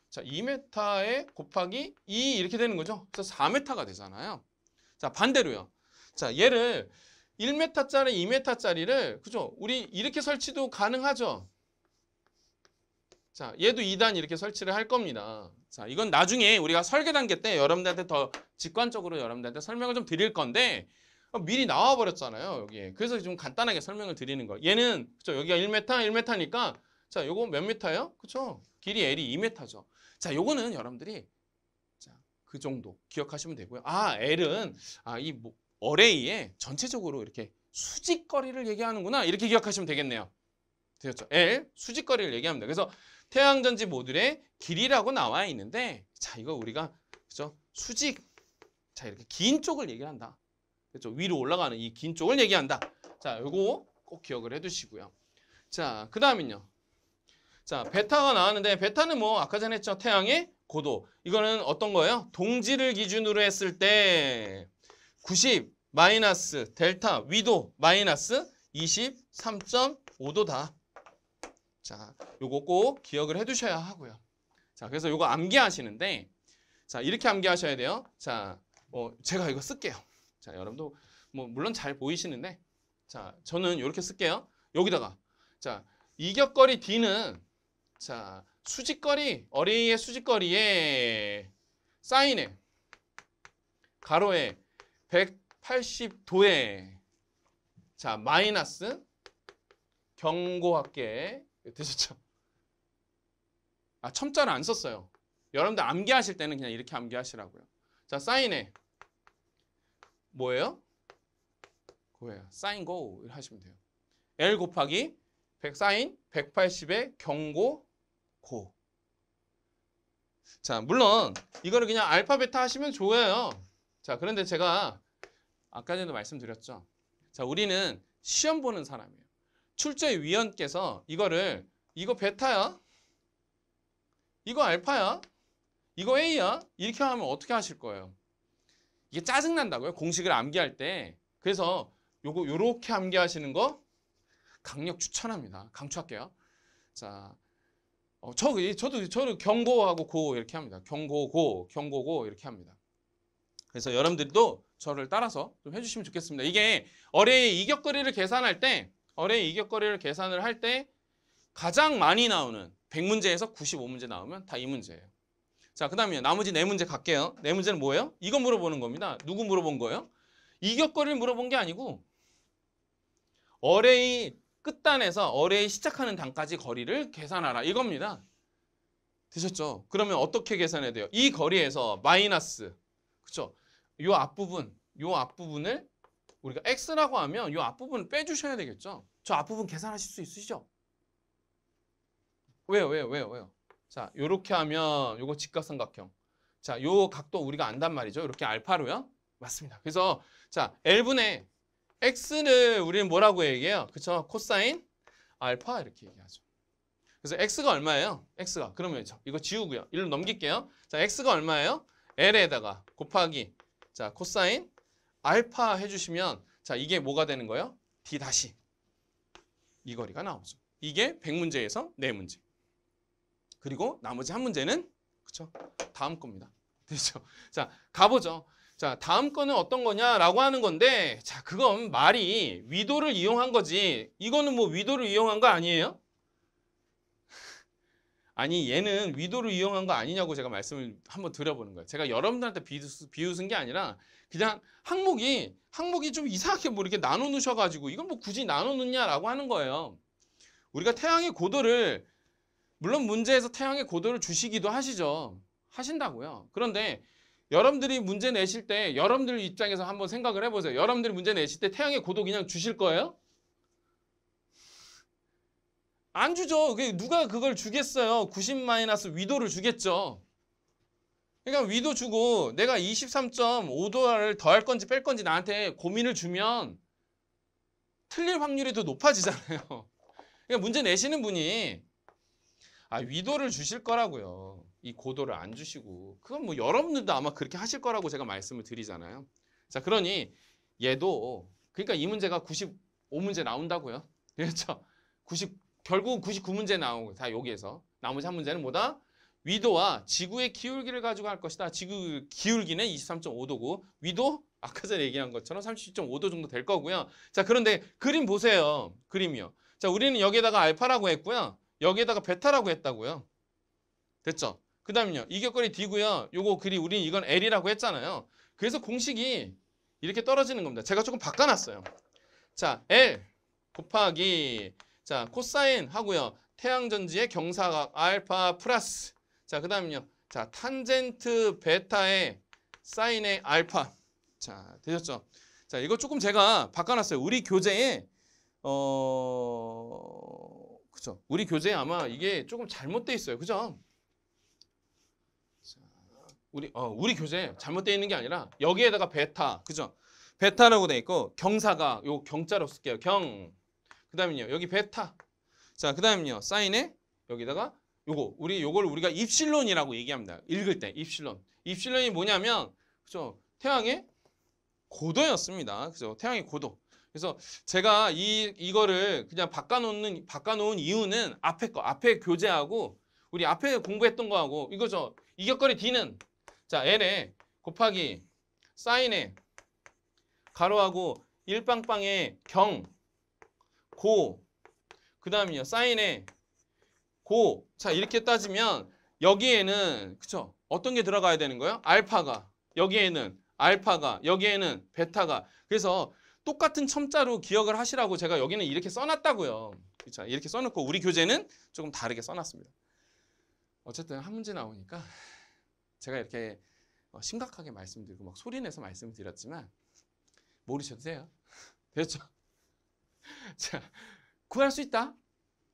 자, 2m에 곱하기 2 이렇게 되는 거죠. 그래서 4m가 되잖아요. 자, 반대로요. 자, 얘를 1m짜리, 2m짜리를 그죠? 우리 이렇게 설치도 가능하죠. 자, 얘도 2단 이렇게 설치를 할 겁니다. 자, 이건 나중에 우리가 설계 단계 때 여러분들한테 더 직관적으로 여러분들한테 설명을 좀 드릴 건데 어, 미리 나와 버렸잖아요, 여기에. 그래서 좀 간단하게 설명을 드리는 거예요. 얘는 그죠? 여기가 1m, 1m니까 자, 요거 몇 m예요? 그죠? 길이 L이 2m죠. 자, 요거는 여러분들이 자, 그 정도 기억하시면 되고요. 아, L은 아, 이 뭐, 어레이에 전체적으로 이렇게 수직거리를 얘기하는구나. 이렇게 기억하시면 되겠네요. 되었죠? L 수직거리를 얘기합니다. 그래서 태양전지 모듈의 길이라고 나와 있는데 자, 이거 우리가 그죠? 수직 자, 이렇게 긴 쪽을 얘기한다. 그렇죠? 위로 올라가는 이 긴 쪽을 얘기한다. 자, 요거 꼭 기억을 해 두시고요. 자, 그다음은요. 자, 베타가 나왔는데 베타는 뭐 아까 전에 했죠. 태양의 고도. 이거는 어떤 거예요? 동지를 기준으로 했을 때 90 마이너스 델타 위도 마이너스 23.5도다. 자, 요거 꼭 기억을 해 두셔야 하고요. 자, 그래서 요거 암기하시는데 자, 이렇게 암기하셔야 돼요. 자, 어, 제가 이거 쓸게요. 자, 여러분도 뭐 물론 잘 보이시는데 자, 저는 이렇게 쓸게요. 여기다가 자, 이격거리 D는 자, 수직거리, 어린이의 수직거리에 사인에 가로에 180도에 자, 마이너스 경고학계 되셨죠? 아, 첨자를 안 썼어요. 여러분들 암기하실 때는 그냥 이렇게 암기하시라고요. 자, 사인에 뭐예요? 그거예요. 사인 고 하시면 돼요. L 곱하기 100 사인 180의 경고 고자 물론 이거를 그냥 알파 베타 하시면 좋아요 자 그런데 제가 아까 전에도 말씀드렸죠 자 우리는 시험 보는 사람이에요 출제위원께서 이거를 이거 베타야 이거 알파야 이거 A야 이렇게 하면 어떻게 하실 거예요 이게 짜증난다고요 공식을 암기할 때 그래서 요거 요렇게 암기하시는 거 강력 추천합니다 강추할게요 자 어, 저, 저도 저를 경고하고 고 이렇게 합니다. 경고고, 경고고 이렇게 합니다. 그래서 여러분들도 저를 따라서 좀 해주시면 좋겠습니다. 이게 어뢰의 이격거리를 계산할 때, 어뢰의 이격거리를 계산을 할 때 가장 많이 나오는 100문제에서 95문제 나오면 다 이 문제예요. 자, 그 다음에 나머지 4 문제 갈게요. 4 문제는 뭐예요? 이거 물어보는 겁니다. 누구 물어본 거예요? 이격거리를 물어본 게 아니고 어뢰의 끝단에서 어뢰의 시작하는 단까지 거리를 계산하라 이겁니다. 되셨죠? 그러면 어떻게 계산해야 돼요? 이 거리에서 마이너스 그렇죠? 요 앞부분 이 앞부분을 우리가 x라고 하면 이 앞부분을 빼주셔야 되겠죠? 저 앞부분 계산하실 수 있으시죠? 왜요? 왜요? 왜요? 왜요? 자, 이렇게 하면 이거 직각삼각형. 자, 이 각도 우리가 안단 말이죠. 이렇게 알파로요. 맞습니다. 그래서 자, L분의 x 는 우리는 뭐라고 얘기해요? 그쵸? 코사인 알파 이렇게 얘기하죠. 그래서 x가 얼마예요? x가 그러면 이거 지우고요. 일로 넘길게요. 자, x가 얼마예요? l에다가 곱하기 자, 코사인 알파 해 주시면 자, 이게 뭐가 되는 거예요? d 다시 이 거리가 나오죠. 이게 100문제에서 4문제. 그리고 나머지 한 문제는 그쵸? 다음 겁니다. 되죠? [LAUGHS] 자, 가보죠. 자, 다음 거는 어떤 거냐라고 하는 건데, 자, 그건 말이 위도를 이용한 거지. 이거는 뭐 위도를 이용한 거 아니에요? [LAUGHS] 아니, 얘는 위도를 이용한 거 아니냐고 제가 말씀을 한번 드려보는 거예요. 제가 여러분들한테 비웃, 비웃은 게 아니라, 그냥 항목이, 항목이 좀 이상하게 뭐 이렇게 나눠 놓으셔가지고, 이건 뭐 굳이 나눠 놓냐라고 하는 거예요. 우리가 태양의 고도를, 물론 문제에서 태양의 고도를 주시기도 하시죠. 하신다고요. 그런데, 여러분들이 문제 내실 때 여러분들 입장에서 한번 생각을 해보세요. 여러분들이 문제 내실 때 태양의 고도 그냥 주실 거예요? 안 주죠. 누가 그걸 주겠어요. 90 마이너스 위도를 주겠죠. 그러니까 위도 주고 내가 23.5도를 더할 건지 뺄 건지 나한테 고민을 주면 틀릴 확률이 더 높아지잖아요. [LAUGHS] 그러니까 문제 내시는 분이 아 위도를 주실 거라고요. 이 고도를 안 주시고 그건 뭐 여러분들도 아마 그렇게 하실 거라고 제가 말씀을 드리잖아요. 자 그러니 얘도 그러니까 이 문제가 95문제 나온다고요. [LAUGHS] 그렇죠? 90 결국은 99문제 나오고 다 여기에서 나머지 한 문제는 뭐다? 위도와 지구의 기울기를 가지고 할 것이다. 지구 기울기는 23.5도고 위도 아까 전에 얘기한 것처럼 37.5도 정도 될 거고요. 자 그런데 그림 보세요. 그림이요. 자 우리는 여기에다가 알파라고 했고요. 여기에다가 베타라고 했다고요. 됐죠? 그 다음요. 이격거리 D고요. 요거 그리 우린 이건 L이라고 했잖아요. 그래서 공식이 이렇게 떨어지는 겁니다. 제가 조금 바꿔놨어요. 자, L 곱하기 자 코사인 하고요. 태양전지의 경사각 알파 플러스 자, 그 다음요. 자, 탄젠트 베타의 사인의 알파 자, 되셨죠? 자, 이거 조금 제가 바꿔놨어요. 우리 교재에 어... 그죠 우리 교재에 아마 이게 조금 잘못돼 있어요. 그죠? 우리 어, 우리 교재 잘못되어 있는 게 아니라 여기에다가 베타 그죠? 베타라고 돼 있고 경사가 요 경자로 쓸게요. 경. 그다음에요. 여기 베타. 자, 그다음에요. 사인에 여기다가 요거 우리 요걸 우리가 입실론이라고 얘기합니다. 읽을 때 입실론. 입실론이 뭐냐면 그죠? 태양의 고도였습니다. 그죠? 태양의 고도. 그래서 제가 이 이거를 그냥 바꿔 놓는 바꿔 놓은 이유는 앞에 거 앞에 교재하고 우리 앞에 공부했던 거하고 이거죠. 이격거리 D는 자, n에 곱하기 사인에 가로하고 일빵빵에 경, 고, 그 다음이요. 사인에 고. 자, 이렇게 따지면 여기에는, 그쵸? 어떤 게 들어가야 되는 거예요? 알파가. 여기에는 알파가. 여기에는 베타가. 그래서 똑같은 첨자로 기억을 하시라고 제가 여기는 이렇게 써놨다고요. 그쵸? 이렇게 써놓고 우리 교재는 조금 다르게 써놨습니다. 어쨌든 한 문제 나오니까 제가 이렇게 어, 심각하게 말씀드리고 막 소리내서 말씀 드렸지만 모르셔도 돼요. [LAUGHS] 됐죠? [LAUGHS] 자, 구할 수 있다.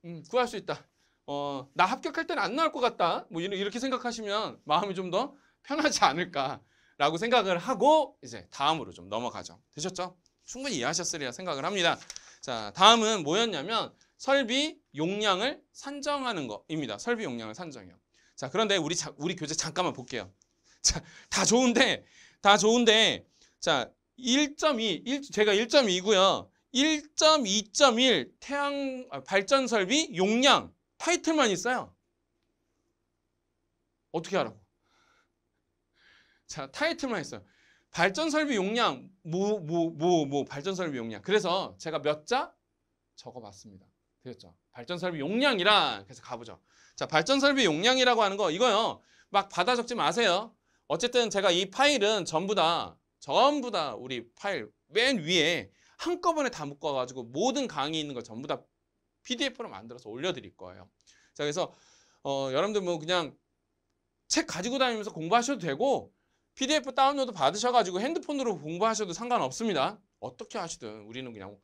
음, 구할 수 있다. 어, 나 합격할 때는 안 나올 것 같다. 뭐 이렇게 생각하시면 마음이 좀 더 편하지 않을까라고 생각을 하고 이제 다음으로 좀 넘어가죠. 되셨죠? 충분히 이해하셨으리라 생각을 합니다. 자, 다음은 뭐였냐면 설비 용량을 산정하는 것입니다 설비 용량을 산정해요 자, 그런데 우리 자, 우리 교재 잠깐만 볼게요. [LAUGHS] 자, 다 좋은데 다 좋은데 자, 1.2 제가 1.2고요. 1.2.1 태양 아, 발전 설비 용량 타이틀만 있어요. 어떻게 하라고? 자, 타이틀만 있어요. 발전 설비 용량 뭐 뭐 뭐 뭐 발전 설비 용량. 그래서 제가 몇 자 적어 봤습니다. 되겠죠? 발전 설비 용량이랑 그래서 가보죠. 자, 발전 설비 용량이라고 하는 거 이거요. 막 받아 적지 마세요. 어쨌든 제가 이 파일은 전부 다 전부 다 우리 파일 맨 위에 한꺼번에 다 묶어 가지고 모든 강의 있는 걸 전부 다 PDF로 만들어서 올려 드릴 거예요. 자, 그래서 어, 여러분들 뭐 그냥 책 가지고 다니면서 공부하셔도 되고 PDF 다운로드 받으셔 가지고 핸드폰으로 공부하셔도 상관없습니다. 어떻게 하시든 우리는 그냥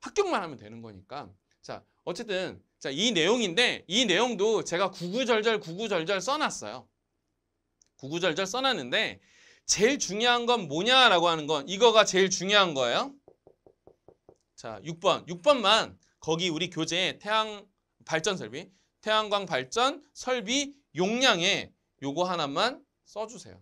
합격만 하면 되는 거니까. 자, 어쨌든 자, 이 내용인데 이 내용도 제가 구구절절 구구절절 써놨어요. 구구절절 써놨는데 제일 중요한 건 뭐냐라고 하는 건 이거가 제일 중요한 거예요. 자, 6번. 6번만 거기 우리 교재에 태양 발전 설비, 태양광 발전 설비 용량에 요거 하나만 써주세요.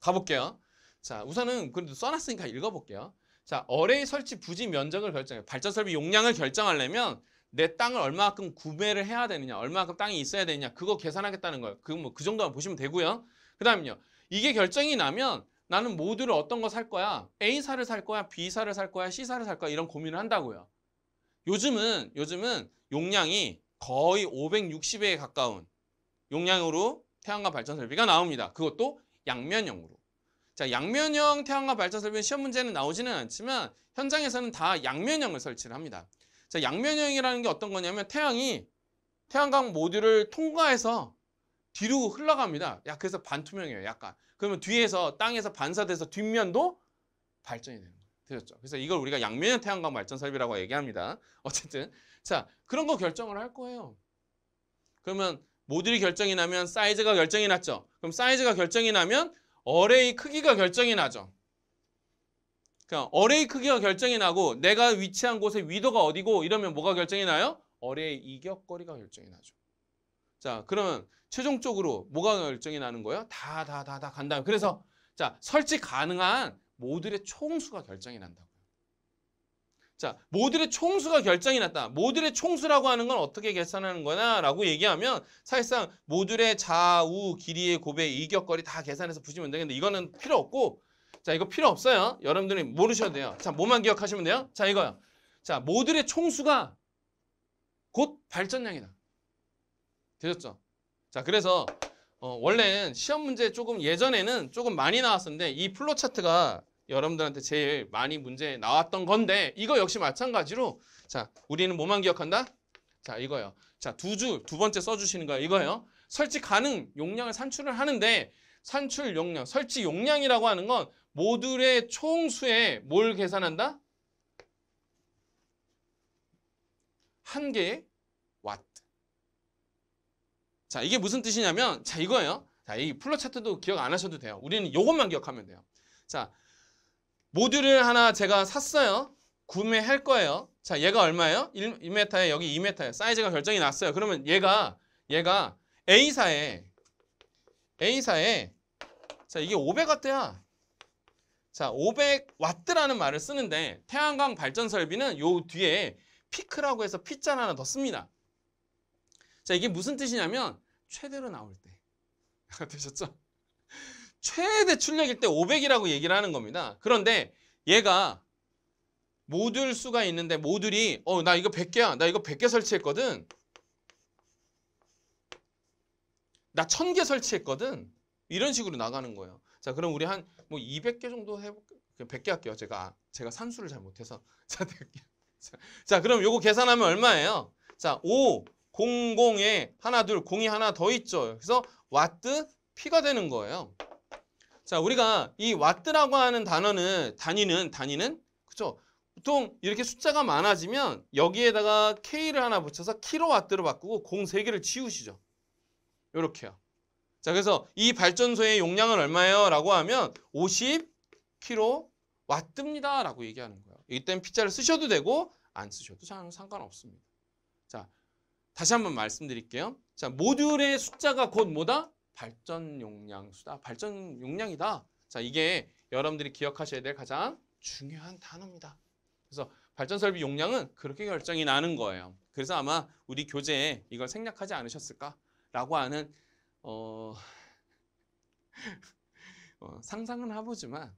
가볼게요. 자, 우선은 그래도 써놨으니까 읽어볼게요. 자, 어레이 설치 부지 면적을 결정해 발전 설비 용량을 결정하려면 내 땅을 얼마큼 구매를 해야 되느냐, 얼마큼 땅이 있어야 되느냐 그거 계산하겠다는 거예요. 그뭐그 뭐, 그 정도만 보시면 되고요. 그 다음은요. 이게 결정이 나면 나는 모두를 어떤 거 살 거야? A사를 살 거야? B사를 살 거야? C사를 살 거야? 이런 고민을 한다고요. 요즘은 요즘은 용량이 거의 5 6 0에 가까운 용량으로 태양광 발전 설비가 나옵니다. 그것도 양면형으로. 자, 양면형 태양광 발전 설비 시험 문제는 나오지는 않지만 현장에서는 다 양면형을 설치를 합니다. 자, 양면형이라는 게 어떤 거냐면 태양이 태양광 모듈을 통과해서 뒤로 흘러갑니다. 야, 그래서 반투명이에요, 약간. 그러면 뒤에서 땅에서 반사돼서 뒷면도 발전이 되는 거예요. 되셨죠? 그래서 이걸 우리가 양면형 태양광 발전 설비라고 얘기합니다. [LAUGHS] 어쨌든 자, 그런 거 결정을 할 거예요. 그러면 모듈이 결정이 나면 사이즈가 결정이 났죠. 그럼 사이즈가 결정이 나면 어레이 크기가 결정이 나죠. 그러니까 어레이 크기가 결정이 나고 내가 위치한 곳의 위도가 어디고 이러면 뭐가 결정이 나요? 어레이 이격거리가 결정이 나죠. 자, 그러면 최종적으로 뭐가 결정이 나는 거예요? 다 다 다 다 간다. 그래서 자, 설치 가능한 모듈의 총수가 결정이 난다고요. 자, 모듈의 총수가 결정이 났다. 모듈의 총수라고 하는 건 어떻게 계산하는 거냐라고 얘기하면 사실상 모듈의 좌우 길이의 곱의 이격거리 다 계산해서 부시면 되는데 겠 이거는 필요 없고 자 이거 필요 없어요. 여러분들이 모르셔도 돼요. 자 뭐만 기억하시면 돼요. 자 이거요. 자 모듈의 총수가 곧 발전량이다. 되셨죠? 자 그래서 어, 원래는 시험 문제 조금 예전에는 조금 많이 나왔었는데 이 플로 차트가 여러분들한테 제일 많이 문제 나왔던 건데 이거 역시 마찬가지로 자 우리는 뭐만 기억한다? 자 이거요. 자두 줄두 번째 써주시는 거예요. 이거요. 설치 가능 용량을 산출을 하는데 산출 용량, 설치 용량이라고 하는 건 모듈의 총수에 뭘 계산한다? 한 개의 와트. 자, 이게 무슨 뜻이냐면 자, 이거예요. 자, 이 플러 차트도 기억 안 하셔도 돼요. 우리는 이것만 기억하면 돼요. 자, 모듈을 하나 제가 샀어요. 구매할 거예요. 자, 얘가 얼마예요? 1, 2m에 여기 2m에 사이즈가 결정이 났어요. 그러면 얘가 얘가 A사에 A사에 자, 이게 500W야. 자, 500W라는 말을 쓰는데 태양광 발전 설비는 요 뒤에 피크라고 해서 피자 하나 더 씁니다. 자, 이게 무슨 뜻이냐면 최대로 나올 때. [LAUGHS] 되셨죠? 최대 출력일 때 500이라고 얘기를 하는 겁니다. 그런데 얘가 모듈 수가 있는데 모듈이 어 나 이거 100개야. 나 이거 100개 설치했거든. 나 1000개 설치했거든. 이런 식으로 나가는 거예요. 자, 그럼 우리 한뭐 200개 정도 해볼게요. 100개 그 할게요. 제가 제가 산수를 잘 못해서 [LAUGHS] 자, 100개. 자, 자 그럼 요거 계산하면 얼마예요? 자, 5 00에 하나 둘 0이 하나 더 있죠. 그래서 와트 P가 되는 거예요. 자, 우리가 이 와트라고 하는 단어는 단위는 단위는 그죠? 보통 이렇게 숫자가 많아지면 여기에다가 K를 하나 붙여서 킬로와트로 바꾸고 공세개를 지우시죠. 요렇게요. 자, 그래서 이 발전소의 용량은 얼마예요? 라고 하면 50kW입니다. 라고 얘기하는 거예요. 이땐 피자를 쓰셔도 되고 안 쓰셔도 상관없습니다. 자, 다시 한번 말씀드릴게요. 자, 모듈의 숫자가 곧 뭐다? 발전 용량 수다. 발전 용량이다. 자, 이게 여러분들이 기억하셔야 될 가장 중요한 단어입니다. 그래서 발전 설비 용량은 그렇게 결정이 나는 거예요. 그래서 아마 우리 교재에 이걸 생략하지 않으셨을까라고 하는 어, [LAUGHS] 어 상상은 해보지만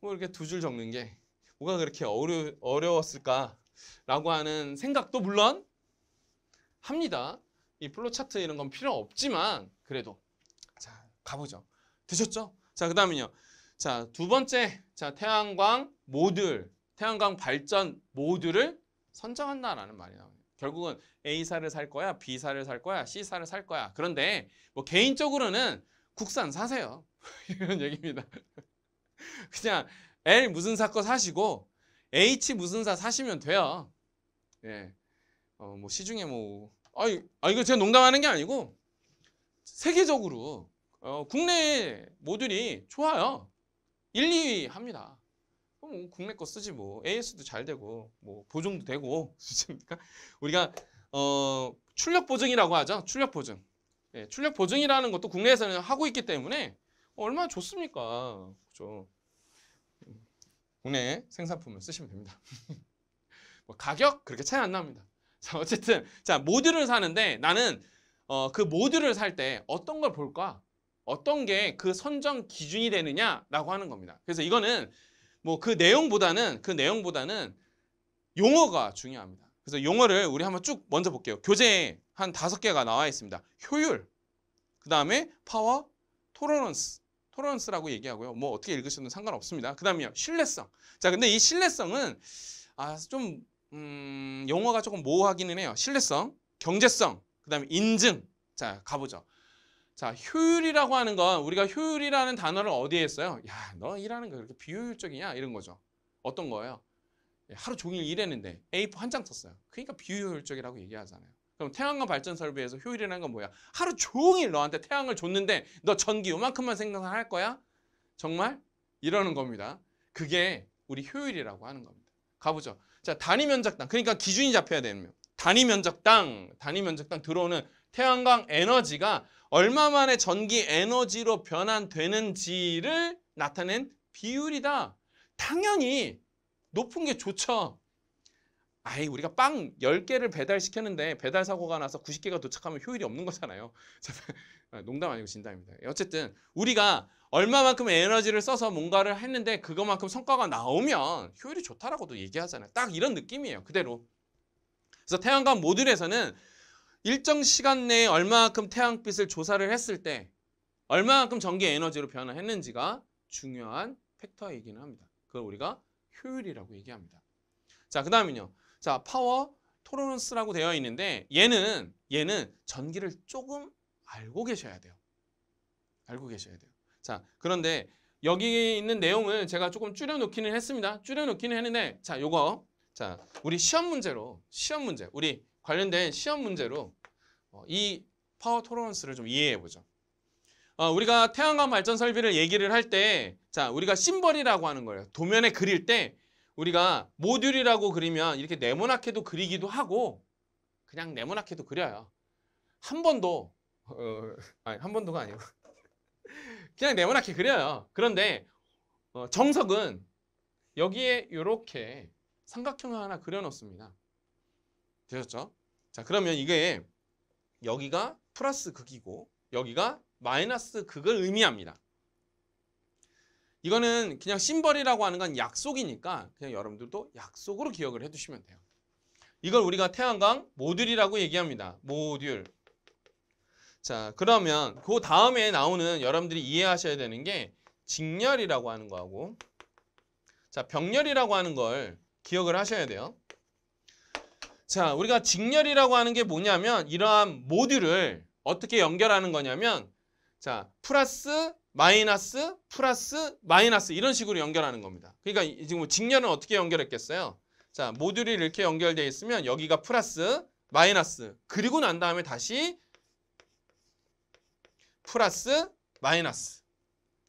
뭐 이렇게 두 줄 적는 게 뭐가 그렇게 어려, 어려웠을까라고 하는 생각도 물론 합니다. 이 플로 차트 이런 건 필요 없지만 그래도 자 가보죠. 되셨죠? 자 그다음은요. 자두 번째 자 태양광 모듈 태양광 발전 모듈을 선정한다라는 말이 나와요. 결국은 A사를 살 거야, B사를 살 거야, C사를 살 거야. 그런데 뭐 개인적으로는 국산 사세요. [LAUGHS] 이런 얘기입니다. [LAUGHS] 그냥 L 무슨 사건 사시고 H 무슨 사 사시면 돼요. 예. 어, 뭐 시중에 뭐 아이 아 이거 제가 농담하는 게 아니고 세계적으로 어, 국내 모듈이 좋아요. 1, 2위 합니다. 그럼 어, 뭐 국내 거 쓰지 뭐 AS도 잘 되고 뭐보증도 되고 [LAUGHS] 그러니까 우리가 어 출력 보증이라고 하죠 출력 보증 예, 출력 보증이라는 것도 국내에서는 하고 있기 때문에 얼마나 좋습니까 그죠 국내 생산품을 쓰시면 됩니다 [LAUGHS] 뭐 가격 그렇게 차이 안 납니다 [LAUGHS] 자 어쨌든 자 모듈을 사는데 나는 어, 그 모듈을 살 때 어떤 걸 볼까 어떤 게 그 선정 기준이 되느냐라고 하는 겁니다 그래서 이거는 뭐그 내용보다는 그 내용보다는 용어가 중요합니다. 그래서 용어를 우리 한번 쭉 먼저 볼게요. 교재에 한 다섯 개가 나와 있습니다. 효율, 그 다음에 파워, 토러런스, 토러런스라고 얘기하고요. 뭐 어떻게 읽으셔도 상관없습니다. 그다음에 신뢰성. 자, 근데 이 신뢰성은 아, 좀 음, 용어가 조금 모호하기는 해요. 신뢰성, 경제성, 그 다음에 인증. 자, 가보죠. 자, 효율이라고 하는 건 우리가 효율이라는 단어를 어디에 했어요? 야, 너 일하는 거 그렇게 비효율적이냐? 이런 거죠. 어떤 거예요? 예, 하루 종일 일했는데 A4 한장 썼어요. 그러니까 비효율적이라고 얘기하잖아요. 그럼 태양광 발전 설비에서 효율이라는 건 뭐야? 하루 종일 너한테 태양을 줬는데 너 전기 요만큼만 생산할 거야? 정말? 이러는 겁니다. 그게 우리 효율이라고 하는 겁니다. 가보죠. 자, 단위 면적당. 그러니까 기준이 잡혀야 되는 거예요. 단위 면적당, 단위 면적당 들어오는 태양광 에너지가 얼마 만에 전기 에너지로 변환되는지를 나타낸 비율이다. 당연히 높은 게 좋죠. 아이 우리가 빵 10개를 배달시켰는데 배달 사고가 나서 90개가 도착하면 효율이 없는 거잖아요. [LAUGHS] 아, 농담 아니고 진담입니다. 어쨌든 우리가 얼마만큼 에너지를 써서 뭔가를 했는데 그것만큼 성과가 나오면 효율이 좋다라고도 얘기하잖아요. 딱 이런 느낌이에요. 그대로. 그래서 태양광 모듈에서는 일정 시간 내에 얼마만큼 태양빛을 조사를 했을 때 얼마만큼 전기 에너지로 변화했는지가 중요한 팩터이기는 합니다. 그걸 우리가 효율이라고 얘기합니다. 자, 그 다음은요. 자, 파워 토로런스라고 되어 있는데 얘는 얘는 전기를 조금 알고 계셔야 돼요. 알고 계셔야 돼요. 자, 그런데 여기 있는 내용을 제가 조금 줄여놓기는 했습니다. 줄여놓기는 했는데 자, 요거 자, 우리 시험 문제로 시험 문제 우리 관련된 시험 문제로 어, 이 파워 토러런스를 좀 이해해 보죠. 어, 우리가 태양광 발전 설비를 얘기를 할 때, 자, 우리가 심벌이라고 하는 거예요. 도면에 그릴 때, 우리가 모듈이라고 그리면 이렇게 네모나게도 그리기도 하고, 그냥 네모나게도 그려요. 한 번도, 어, 아니, 한 번도가 아니고. [LAUGHS] 그냥 네모나게 그려요. 그런데, 어, 정석은 여기에 이렇게 삼각형을 하나 그려놓습니다. 되셨죠? 자 그러면 이게 여기가 플러스 극이고 여기가 마이너스 극을 의미합니다. 이거는 그냥 심벌이라고 하는 건 약속이니까 그냥 여러분들도 약속으로 기억을 해두시면 돼요. 이걸 우리가 태양광 모듈이라고 얘기합니다. 모듈. 자 그러면 그 다음에 나오는 여러분들이 이해하셔야 되는 게 직렬이라고 하는 거하고 자 병렬이라고 하는 걸 기억을 하셔야 돼요. 자, 우리가 직렬이라고 하는 게 뭐냐면 이러한 모듈을 어떻게 연결하는 거냐면 자, 플러스 마이너스 플러스 마이너스 이런 식으로 연결하는 겁니다. 그러니까 지금 직렬은 어떻게 연결했겠어요? 자, 모듈이 이렇게 연결되어 있으면 여기가 플러스 마이너스 그리고 난 다음에 다시 플러스 마이너스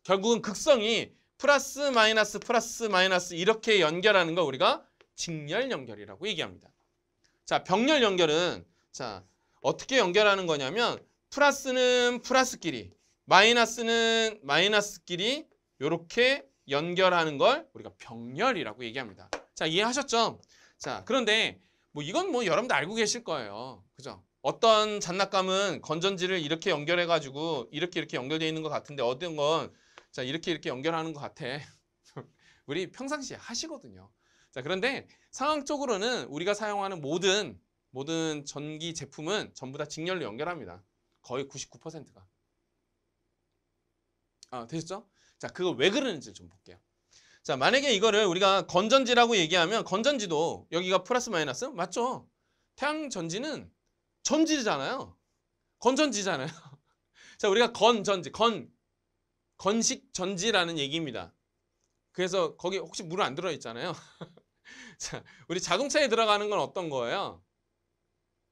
결국은 극성이 플러스 마이너스 플러스 마이너스 이렇게 연결하는 거 우리가 직렬 연결이라고 얘기합니다. 자, 병렬 연결은 자, 어떻게 연결하는 거냐면 플러스는 플러스끼리, 마이너스는 마이너스끼리 이렇게 연결하는 걸 우리가 병렬이라고 얘기합니다. 자, 이해하셨죠? 자, 그런데 뭐 이건 뭐 여러분도 알고 계실 거예요. 그죠? 어떤 잔난감은 건전지를 이렇게 연결해가지고 이렇게 이렇게 연결되어 있는 것 같은데 어떤 건 자, 이렇게 이렇게 연결하는 것 같아. [LAUGHS] 우리 평상시에 하시거든요. 자, 그런데 상황적으로는 우리가 사용하는 모든 모든 전기 제품은 전부 다 직렬로 연결합니다. 거의 99%가. 아, 되셨죠? 자, 그거 왜 그러는지 좀 볼게요. 자, 만약에 이거를 우리가 건전지라고 얘기하면 건전지도 여기가 플러스 마이너스 맞죠? 태양 전지는 전지잖아요. 건전지잖아요. [LAUGHS] 자, 우리가 건전지, 건 건식 전지라는 얘기입니다. 그래서 거기 혹시 물 안 들어 있잖아요. [LAUGHS] [LAUGHS] 자, 우리 자동차에 들어가는 건 어떤 거예요?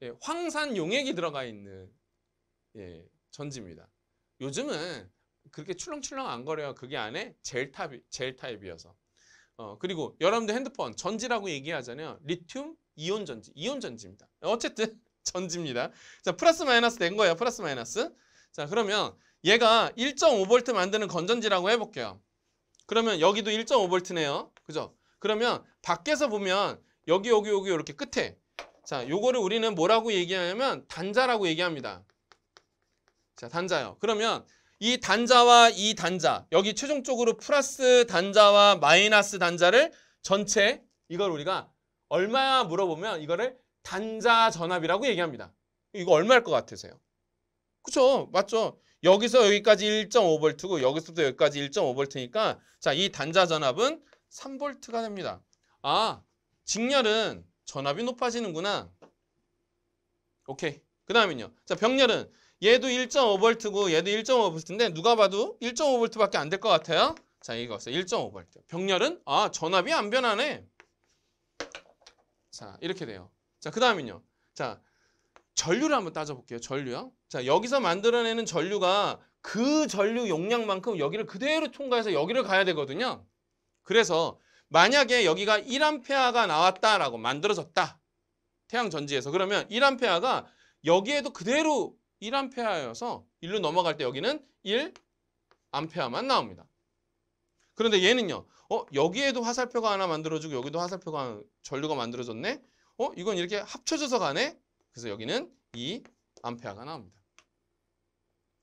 예, 황산 용액이 들어가 있는 예, 전지입니다. 요즘은 그렇게 출렁출렁 안 거려요. 그게 안에 젤, 타입, 젤 타입이어서. 어, 그리고 여러분들 핸드폰 전지라고 얘기하잖아요. 리튬 이온 전지, 이온 전지입니다. 어쨌든 [LAUGHS] 전지입니다. 자, 플러스 마이너스 된 거예요. 플러스 마이너스. 자, 그러면 얘가 1.5V 만드는 건전지라고 해볼게요. 그러면 여기도 1.5V네요. 그죠? 그러면 밖에서 보면 여기 여기 여기 이렇게 끝에 자 요거를 우리는 뭐라고 얘기하냐면 단자라고 얘기합니다. 자 단자요. 그러면 이 단자와 이 단자 여기 최종적으로 플러스 단자와 마이너스 단자를 전체 이걸 우리가 얼마야 물어보면 이거를 단자 전압이라고 얘기합니다. 이거 얼마일 것 같으세요? 그쵸 맞죠? 여기서 여기까지 1.5V고 여기서부터 여기까지 1.5V니까 자이 단자 전압은 3볼트가 됩니다. 아, 직렬은 전압이 높아지는구나. 오케이. 그 다음은요. 자, 병렬은 얘도 1.5V고 얘도 1.5V인데 누가 봐도 1.5V밖에 안 될 것 같아요. 자, 이거였어요. 1.5V. 병렬은 아, 전압이 안 변하네. 자, 이렇게 돼요. 자, 그 다음은요. 자, 전류를 한번 따져볼게요. 전류요. 자, 여기서 만들어내는 전류가 그 전류 용량만큼 여기를 그대로 통과해서 여기를 가야 되거든요. 그래서 만약에 여기가 1암페아가 나왔다라고 만들어졌다. 태양 전지에서. 그러면 1암페아가 여기에도 그대로 1암페아여서1로 넘어갈 때 여기는 1암페아만 나옵니다. 그런데 얘는요. 어 여기에도 화살표가 하나 만들어지고 여기도 화살표가 전류가 만들어졌네. 어 이건 이렇게 합쳐져서 가네. 그래서 여기는 2암페아가 나옵니다.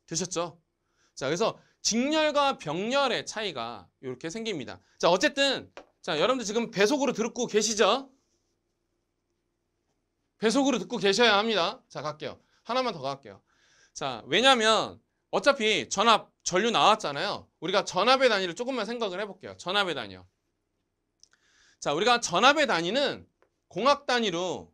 되셨죠? 자 그래서 직렬과 병렬의 차이가 이렇게 생깁니다. 자, 어쨌든 자, 여러분들 지금 배속으로 듣고 계시죠? 배속으로 듣고 계셔야 합니다. 자, 갈게요. 하나만 더 갈게요. 자, 왜냐면 어차피 전압, 전류 나왔잖아요. 우리가 전압의 단위를 조금만 생각을 해볼게요. 전압의 단위요. 자, 우리가 전압의 단위는 공학 단위로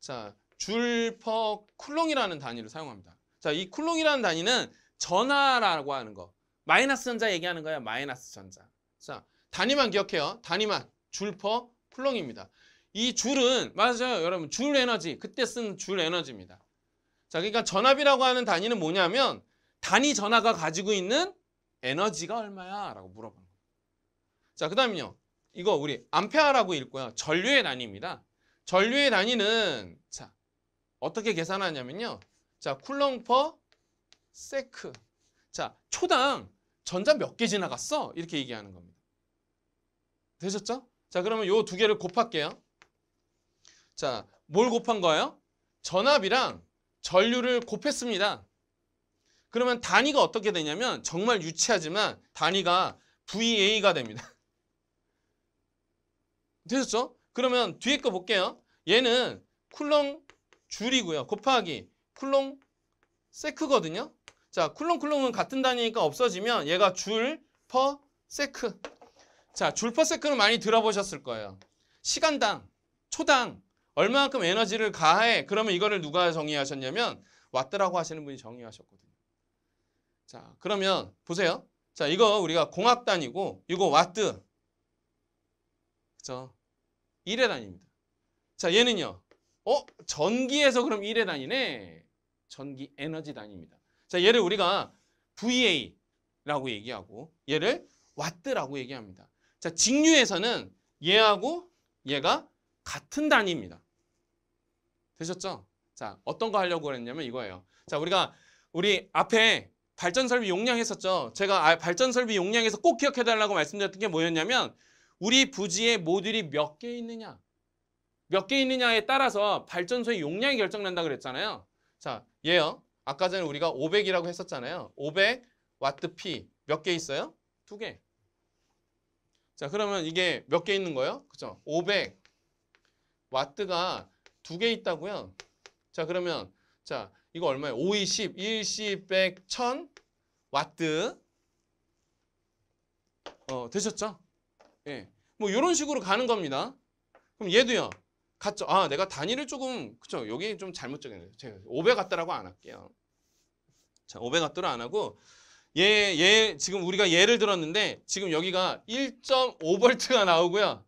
자, 줄퍼 쿨롱이라는 단위를 사용합니다. 자, 이 쿨롱이라는 단위는 전하라고 하는 거. 마이너스 전자 얘기하는 거야. 마이너스 전자. 자, 단위만 기억해요. 단위만. 줄퍼 플렁입니다. 이 줄은 맞아요. 여러분 줄 에너지. 그때 쓴 줄 에너지입니다. 자, 그러니까 전압이라고 하는 단위는 뭐냐면 단위 전하가 가지고 있는 에너지가 얼마야? 라고 물어보는 거예요. 자, 그 다음은요. 이거 우리 암페아라고 읽고요. 전류의 단위입니다. 전류의 단위는 자 어떻게 계산하냐면요. 자 쿨렁 퍼 세크. 자, 초당 전자 몇 개 지나갔어? 이렇게 얘기하는 겁니다. 되셨죠? 자, 그러면 요 두 개를 곱할게요. 자, 뭘 곱한 거예요? 전압이랑 전류를 곱했습니다. 그러면 단위가 어떻게 되냐면 정말 유치하지만 단위가 VA가 됩니다. [LAUGHS] 되셨죠? 그러면 뒤에 거 볼게요. 얘는 쿨롱 줄이고요. 곱하기 쿨롱 세크거든요. 자, 쿨롱쿨롱은 같은 단위니까 없어지면 얘가 줄, 퍼, 세크. 자, 줄, 퍼, 세크는 많이 들어보셨을 거예요. 시간당, 초당, 얼마만큼 에너지를 가해. 그러면 이거를 누가 정의하셨냐면 왔더라고 하시는 분이 정의하셨거든요. 자, 그러면 보세요. 자, 이거 우리가 공학 단이고 이거 와트. 그죠? 1의 단위입니다. 자, 얘는요. 어? 전기에서 그럼 1의 단위네. 전기 에너지 단위입니다. 자, 얘를 우리가 VA라고 얘기하고 얘를 왓트라고 얘기합니다. 자, 직류에서는 얘하고 얘가 같은 단위입니다. 되셨죠? 자, 어떤 거 하려고 그랬냐면 이거예요. 자, 우리가 우리 앞에 발전 설비 용량 했었죠. 제가 아, 발전 설비 용량에서 꼭 기억해 달라고 말씀드렸던 게 뭐였냐면 우리 부지에 모듈이 몇 개 있느냐 몇 개 있느냐에 따라서 발전소의 용량이 결정난다 그랬잖아요. 자, 얘요. 아까 전에 우리가 500이라고 했었잖아요. 500 와트 P 몇 개 있어요? 두 개. 자, 그러면 이게 몇 개 있는 거예요? 그죠? 500 와트가 두 개 있다고요. 자, 그러면 자, 이거 얼마예요? 5, 2, 10, 1, 10, 100, 1000 와트. 어, 되셨죠? 예. 뭐 이런 식으로 가는 겁니다. 그럼 얘도요. 갔죠 아, 내가 단위를 조금 그쵸? 여기 좀 잘못 적었네요. 제가 500 같다라고 안 할게요. 자, 500W를 안 하고 얘, 얘 지금 우리가 얘를 들었는데 지금 여기가 1.5V가 나오고요.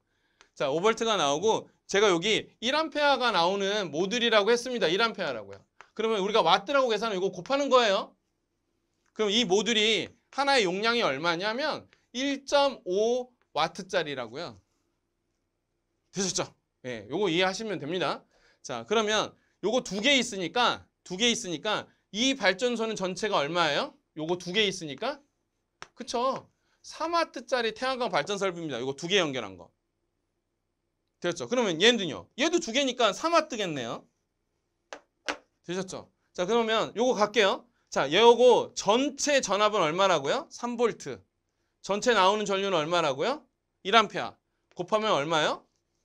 자, 5V가 나오고 제가 여기 1A가 나오는 모듈이라고 했습니다. 1A라고요. 그러면 우리가 와트라고 계산을 이거 곱하는 거예요. 그럼 이 모듈이 하나의 용량이 얼마냐면 1.5 와트짜리라고요. 되셨죠? 예, 네, 요거 이해하시면 됩니다. 자, 그러면 요거 두 개 있으니까 두 개 있으니까 이 발전소는 전체가 얼마예요? 요거 두 개 있으니까 그쵸? 3와트짜리 태양광 발전 설비입니다. 요거 두 개 연결한 거. 되었죠? 그러면 얘는요. 얘도 두 개니까 3와트겠네요. 되셨죠? 자 그러면 요거 갈게요. 자 요거 전체 전압은 얼마라고요? 3볼트. 전체 나오는 전류는 얼마라고요? 1A. 곱하면 얼마요?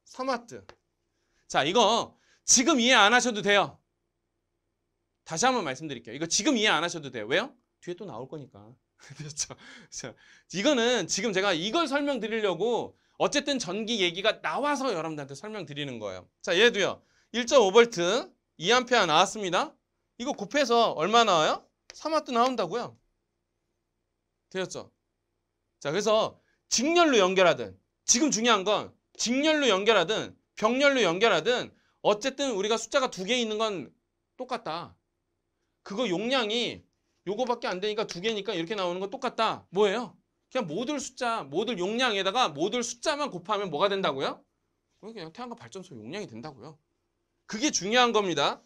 3와트. 자 이거 지금 이해 안 하셔도 돼요. 다시 한번 말씀드릴게요. 이거 지금 이해 안 하셔도 돼요. 왜요? 뒤에 또 나올 거니까. [LAUGHS] 그렇죠. 이거는 지금 제가 이걸 설명드리려고 어쨌든 전기 얘기가 나와서 여러분들한테 설명드리는 거예요. 자, 얘도요. 1.5V 2A 나왔습니다. 이거 곱해서 얼마 나와요? 3W 나온다고요. 되었죠? 자, 그래서 직렬로 연결하든 지금 중요한 건 직렬로 연결하든 병렬로 연결하든 어쨌든 우리가 숫자가 두 개 있는 건 똑같다. 그거 용량이 요거밖에 안 되니까 두 개니까 이렇게 나오는 건 똑같다. 뭐예요? 그냥 모듈 숫자, 모듈 용량에다가 모듈 숫자만 곱하면 뭐가 된다고요? 그냥 태양광 발전소 용량이 된다고요. 그게 중요한 겁니다.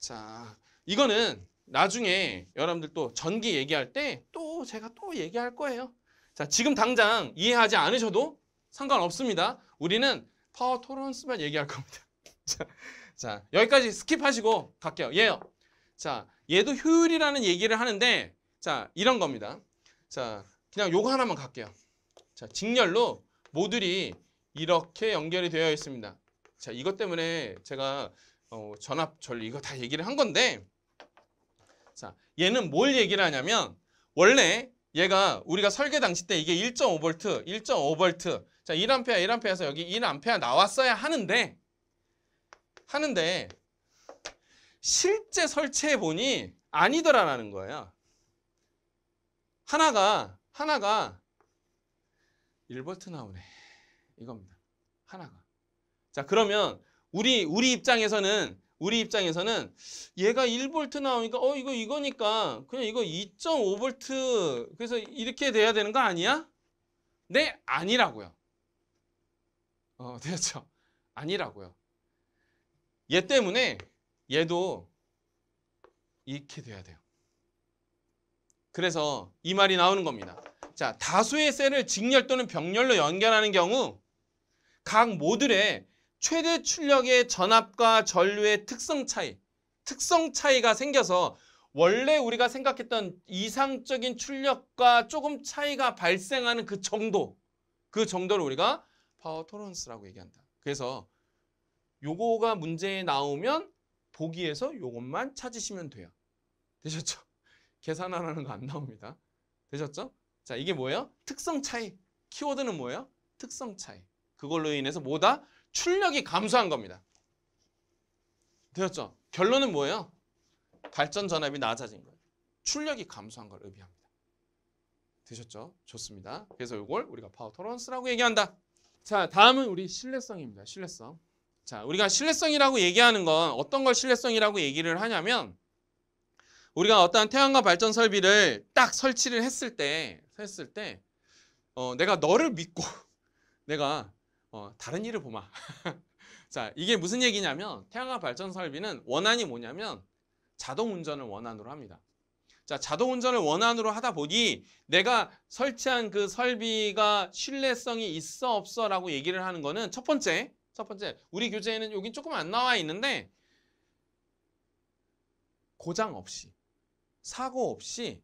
자, 이거는 나중에 여러분들 또 전기 얘기할 때 또 제가 또 얘기할 거예요. 자, 지금 당장 이해하지 않으셔도 상관없습니다. 우리는 파워 토론스만 얘기할 겁니다. [LAUGHS] 자, 자, 여기까지 스킵하시고 갈게요. 예요. 자, 얘도 효율이라는 얘기를 하는데 자 이런 겁니다. 자 그냥 요거 하나만 갈게요. 자 직렬로 모듈이 이렇게 연결이 되어 있습니다. 자 이것 때문에 제가 어, 전압 전리 이거 다 얘기를 한 건데 자 얘는 뭘 얘기를 하냐면 원래 얘가 우리가 설계 당시 때 이게 1.5V, 1.5V 자 1A, 1A에서 여기 1A 나왔어야 하는데 하는데 실제 설치해 보니 아니더라라는 거예요. 하나가 하나가 1볼트 나오네. 이겁니다. 하나가. 자, 그러면 우리 우리 입장에서는 우리 입장에서는 얘가 1볼트 나오니까 어 이거 이거니까 그냥 이거 2.5볼트 그래서 이렇게 돼야 되는 거 아니야? 네, 아니라고요. 어, 됐죠 [LAUGHS] 아니라고요. 얘 때문에 얘도 익게 돼야 돼요. 그래서 이 말이 나오는 겁니다. 자, 다수의 셀을 직렬 또는 병렬로 연결하는 경우 각 모듈의 최대 출력의 전압과 전류의 특성 차이, 특성 차이가 생겨서 원래 우리가 생각했던 이상적인 출력과 조금 차이가 발생하는 그 정도, 그 정도를 우리가 파워 토론스라고 얘기한다. 그래서 요거가 문제에 나오면 보기에서 이것만 찾으시면 돼요. 되셨죠? [LAUGHS] 계산하라는 거 안 나옵니다. 되셨죠? 자, 이게 뭐예요? 특성 차이. 키워드는 뭐예요? 특성 차이. 그걸로 인해서 뭐다? 출력이 감소한 겁니다. 되었죠? 결론은 뭐예요? 발전 전압이 낮아진 거예요. 출력이 감소한 걸 의미합니다. 되셨죠? 좋습니다. 그래서 이걸 우리가 파워 토런스라고 얘기한다. 자, 다음은 우리 신뢰성입니다. 신뢰성. 자, 우리가 신뢰성이라고 얘기하는 건 어떤 걸 신뢰성이라고 얘기를 하냐면 우리가 어떠한 태양과 발전 설비를 딱 설치를 했을 때 했을 때 어, 내가 너를 믿고 [LAUGHS] 내가 어, 다른 일을 보마. [LAUGHS] 자, 이게 무슨 얘기냐면 태양과 발전 설비는 원안이 뭐냐면 자동 운전을 원안으로 합니다. 자, 자동 운전을 원안으로 하다 보니 내가 설치한 그 설비가 신뢰성이 있어 없어라고 얘기를 하는 거는 첫 번째 첫 번째, 우리 교재에는 여긴 조금 안 나와 있는데 고장 없이, 사고 없이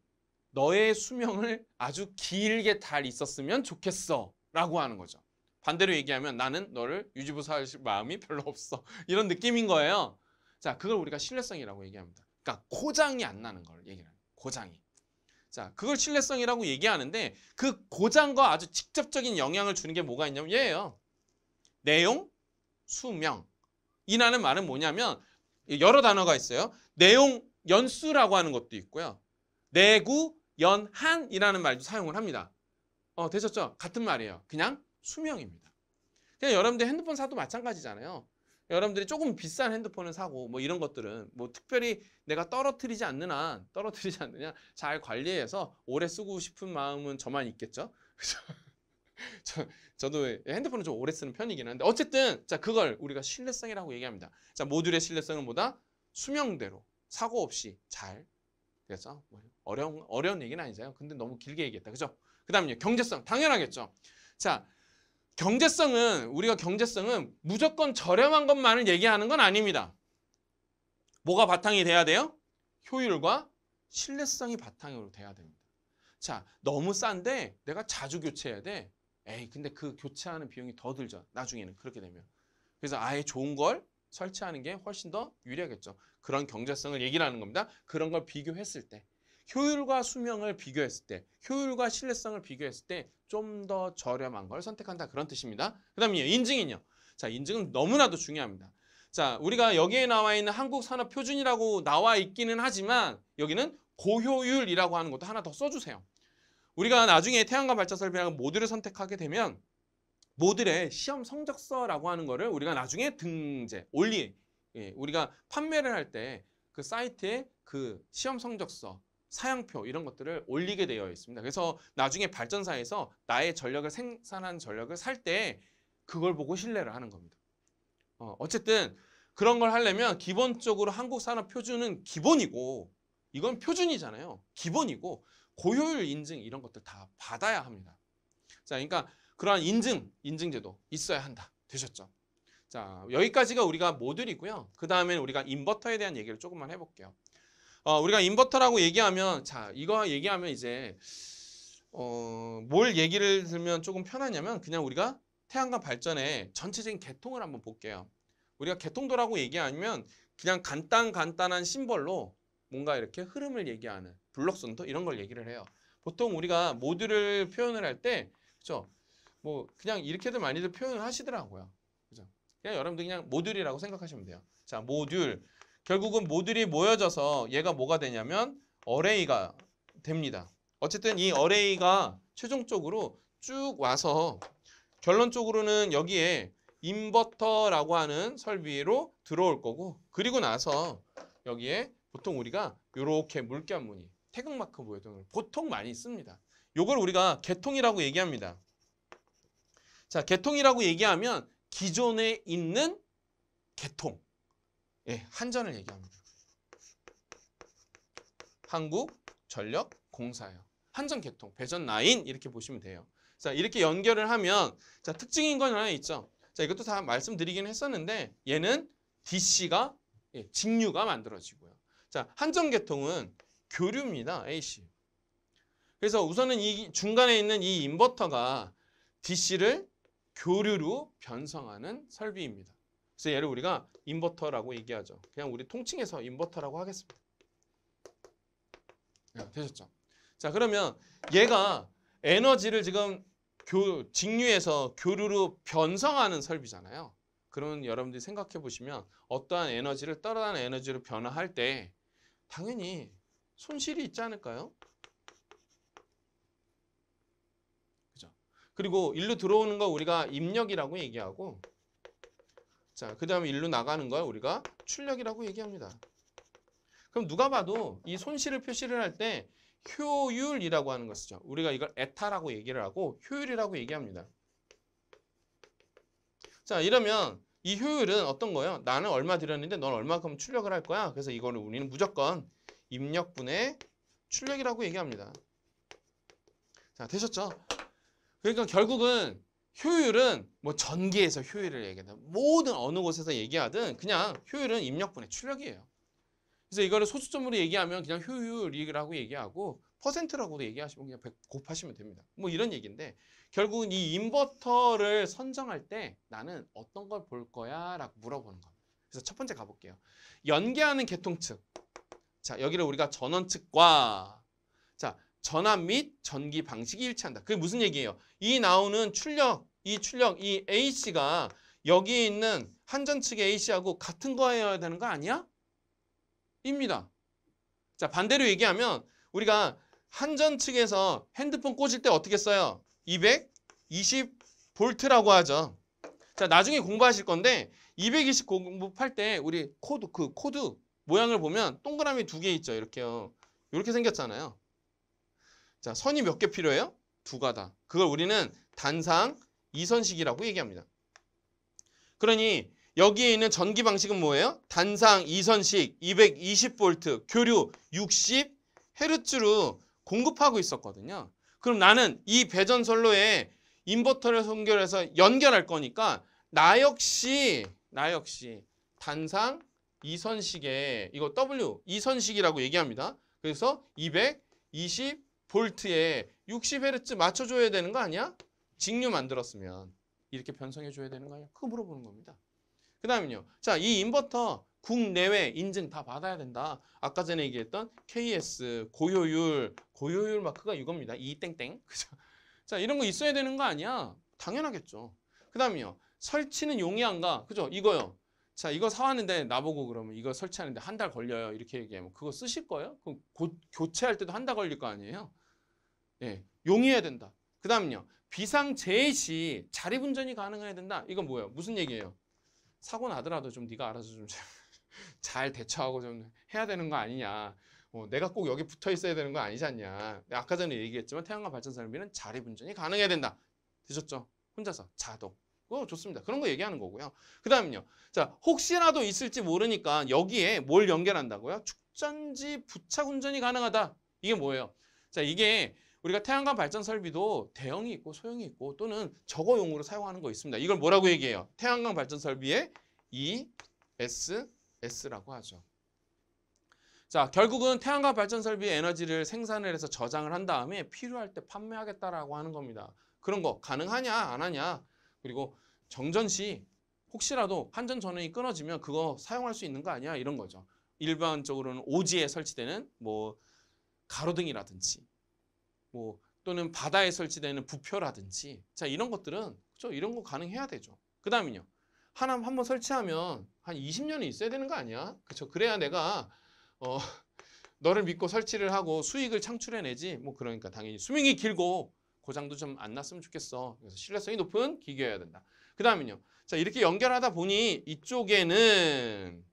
너의 수명을 아주 길게 달 있었으면 좋겠어 라고 하는 거죠. 반대로 얘기하면 나는 너를 유지부사할 마음이 별로 없어. [LAUGHS] 이런 느낌인 거예요. 자, 그걸 우리가 신뢰성이라고 얘기합니다. 그러니까 고장이 안 나는 걸얘기하는 거예요 고장이. 자, 그걸 신뢰성이라고 얘기하는데 그 고장과 아주 직접적인 영향을 주는 게 뭐가 있냐면 얘예요. 내용, 수명. 이라는 말은 뭐냐면 여러 단어가 있어요. 내용 연수라고 하는 것도 있고요. 내구 연한이라는 말도 사용을 합니다. 어, 되셨죠? 같은 말이에요. 그냥 수명입니다. 그냥 여러분들 핸드폰 사도 마찬가지잖아요. 여러분들이 조금 비싼 핸드폰을 사고 뭐 이런 것들은 뭐 특별히 내가 떨어뜨리지 않는 한 떨어뜨리지 않느냐 잘 관리해서 오래 쓰고 싶은 마음은 저만 있겠죠. 그죠? [LAUGHS] 저, 저도 핸드폰을 좀 오래 쓰는 편이긴 한데 어쨌든 자 그걸 우리가 신뢰성이라고 얘기합니다. 자 모듈의 신뢰성은 뭐다? 수명대로 사고 없이 잘됐래서뭐 어려운 어려운 얘기는 아니잖아요. 근데 너무 길게 얘기했다. 그죠? 그다음에 경제성 당연하겠죠. 자 경제성은 우리가 경제성은 무조건 저렴한 것만을 얘기하는 건 아닙니다. 뭐가 바탕이 돼야 돼요? 효율과 신뢰성이 바탕으로 돼야 됩니다. 자, 너무 싼데 내가 자주 교체해야 돼. 에이, 근데 그 교체하는 비용이 더 들죠. 나중에는 그렇게 되면. 그래서 아예 좋은 걸 설치하는 게 훨씬 더 유리하겠죠. 그런 경제성을 얘기 하는 겁니다. 그런 걸 비교했을 때. 효율과 수명을 비교했을 때, 효율과 신뢰성을 비교했을 때 좀 더 저렴한 걸 선택한다 그런 뜻입니다. 그 다음에 인증이요 자, 인증은 너무나도 중요합니다. 자, 우리가 여기에 나와 있는 한국산업표준이라고 나와 있기는 하지만 여기는 고효율이라고 하는 것도 하나 더 써주세요. 우리가 나중에 태양광 발전 설비랑 모듈을 선택하게 되면 모듈의 시험 성적서라고 하는 거를 우리가 나중에 등재, 올리, 예, 우리가 판매를 할 때 그 사이트에 그 시험 성적서, 사양표 이런 것들을 올리게 되어 있습니다. 그래서 나중에 발전사에서 나의 전력을 생산한 전력을 살 때 그걸 보고 신뢰를 하는 겁니다. 어, 어쨌든 그런 걸 하려면 기본적으로 한국 산업 표준은 기본이고 이건 표준이잖아요. 기본이고 고효율 인증 이런 것들 다 받아야 합니다. 자, 그러니까 그러한 인증, 인증제도 있어야 한다. 되셨죠? 자, 여기까지가 우리가 모듈이고요. 그 다음에 우리가 인버터에 대한 얘기를 조금만 해볼게요. 어, 우리가 인버터라고 얘기하면, 자, 이거 얘기하면 이제, 어, 뭘 얘기를 들면 조금 편하냐면, 그냥 우리가 태양광 발전의 전체적인 개통을 한번 볼게요. 우리가 개통도라고 얘기하면, 그냥 간단 간단한 심벌로 뭔가 이렇게 흐름을 얘기하는 블록 선도 이런 걸 얘기를 해요. 보통 우리가 모듈을 표현을 할 때 그죠? 뭐 그냥 이렇게도 많이들 표현을 하시더라고요. 그죠? 그냥 여러분들 그냥 모듈이라고 생각하시면 돼요. 자, 모듈. 결국은 모듈이 모여져서 얘가 뭐가 되냐면 어레이가 됩니다. 어쨌든 이 어레이가 최종적으로 쭉 와서 결론적으로는 여기에 인버터라고 하는 설비로 들어올 거고 그리고 나서 여기에 보통 우리가 이렇게 물결 무늬 태극마크 모여등을 보통 많이 씁니다. 요걸 우리가 개통이라고 얘기합니다. 자, 개통이라고 얘기하면 기존에 있는 개통. 예, 한전을 얘기합니다. 한국전력공사요. 한전 개통, 배전 라인 이렇게 보시면 돼요. 자, 이렇게 연결을 하면 자, 특징인 건 하나 있죠. 자, 이것도 다 말씀드리긴 했었는데 얘는 DC가 예, 직류가 만들어지고요. 자, 한전 개통은 교류입니다. AC. 그래서 우선은 이 중간에 있는 이 인버터가 DC를 교류로 변성하는 설비입니다. 그래서 얘를 우리가 인버터라고 얘기하죠. 그냥 우리 통칭해서 인버터라고 하겠습니다. 네, 되셨죠? 자 그러면 얘가 에너지를 지금 교, 직류에서 교류로 변성하는 설비잖아요. 그러면 여러분들이 생각해 보시면 어떠한 에너지를 떨어나는 에너지로 변화할 때 당연히 손실이 있지 않을까요? 그죠? 그리고 일로 들어오는 거 우리가 입력이라고 얘기하고 자, 그 다음에 일로 나가는 걸 우리가 출력이라고 얘기합니다. 그럼 누가 봐도 이 손실을 표시를 할 때 효율이라고 하는 것이죠. 우리가 이걸 에타라고 얘기를 하고 효율이라고 얘기합니다. 자, 이러면 이 효율은 어떤 거예요? 나는 얼마 들였는데 넌 얼마큼 출력을 할 거야? 그래서 이거를 우리는 무조건 입력분의 출력이라고 얘기합니다. 자, 되셨죠? 그러니까 결국은 효율은 뭐 전기에서 효율을 얘기하든 모든 어느 곳에서 얘기하든 그냥 효율은 입력분의 출력이에요. 그래서 이거를 소수점으로 얘기하면 그냥 효율이라고 얘기하고 퍼센트라고도 얘기하시면 그냥 100 곱하시면 됩니다. 뭐 이런 얘기인데 결국은 이 인버터를 선정할 때 나는 어떤 걸 볼 거야? 라고 물어보는 겁니다. 그래서 첫 번째 가볼게요. 연계하는 계통 측. 자, 여기를 우리가 전원 측과 자, 전압 및 전기 방식이 일치한다. 그게 무슨 얘기예요? 이 나오는 출력, 이 출력, 이 A씨가 여기 에 있는 한전 측의 A씨하고 같은 거여야 되는 거 아니야? 입니다. 자, 반대로 얘기하면 우리가 한전 측에서 핸드폰 꽂을 때 어떻게 써요? 220 볼트라고 하죠. 자, 나중에 공부하실 건데 220 공부할 때 우리 코드 그 코드 모양을 보면 동그라미 두 개 있죠. 이렇게요. 이렇게 생겼잖아요. 자, 선이 몇 개 필요해요? 두 가닥. 그걸 우리는 단상 이선식이라고 얘기합니다. 그러니 여기에 있는 전기 방식은 뭐예요? 단상 이선식 220V 교류 60Hz로 공급하고 있었거든요. 그럼 나는 이 배전선로에 인버터를 연결해서 연결할 거니까 나 역시 나 역시 단상 이선식에 이거 W 이선식이라고 얘기합니다. 그래서 220 볼트에 60Hz 맞춰줘야 되는 거 아니야? 직류 만들었으면 이렇게 변성해줘야 되는 거 아니야? 그거 물어보는 겁니다. 그 다음은요. 자, 이 인버터 국내외 인증 다 받아야 된다. 아까 전에 얘기했던 KS, 고효율, 고효율 마크가 이겁니다. 이 땡땡. [LAUGHS] 그죠? 자, 이런 거 있어야 되는 거 아니야? 당연하겠죠. 그 다음이요. 설치는 용이한가? 그죠? 이거요. 자 이거 사왔는데 나보고 그러면 이거 설치하는데 한 달 걸려요 이렇게 얘기하면 뭐 그거 쓰실 거예요? 그럼 곧 교체할 때도 한 달 걸릴 거 아니에요? 예, 용이해야 된다. 그 다음요 비상 제시 자립 운전이 가능해야 된다. 이건 뭐예요? 무슨 얘기예요? 사고 나더라도 좀 네가 알아서 좀 잘 대처하고 좀 해야 되는 거 아니냐. 어, 내가 꼭 여기 붙어 있어야 되는 거 아니지 않냐. 아까 전에 얘기했지만 태양광 발전산업에는 자립 운전이 가능해야 된다. 드셨죠? 혼자서 자동. 어, 좋습니다. 그런 거 얘기하는 거고요. 그 다음은요. 자, 혹시라도 있을지 모르니까 여기에 뭘 연결한다고요? 축전지 부착 운전이 가능하다. 이게 뭐예요? 자, 이게 우리가 태양광 발전 설비도 대형이 있고 소형이 있고 또는 저거용으로 사용하는 거 있습니다. 이걸 뭐라고 얘기해요? 태양광 발전 설비의 ESS라고 하죠. 자, 결국은 태양광 발전 설비의 에너지를 생산을 해서 저장을 한 다음에 필요할 때 판매하겠다라고 하는 겁니다. 그런 거 가능하냐 안 하냐 그리고 정전 시 혹시라도 한전 전원이 끊어지면 그거 사용할 수 있는 거 아니야 이런 거죠. 일반적으로는 오지에 설치되는 뭐 가로등이라든지 뭐 또는 바다에 설치되는 부표라든지 자 이런 것들은 그죠 이런 거 가능해야 되죠. 그 다음은요. 하나 한번 설치하면 한 20년이 있어야 되는 거 아니야? 그렇죠. 그래야 내가 어 너를 믿고 설치를 하고 수익을 창출해내지 뭐 그러니까 당연히 수명이 길고 고장도 좀 안 났으면 좋겠어. 그래서 신뢰성이 높은 기계여야 된다. 그 다음은요. 자, 이렇게 연결하다 보니 이쪽에는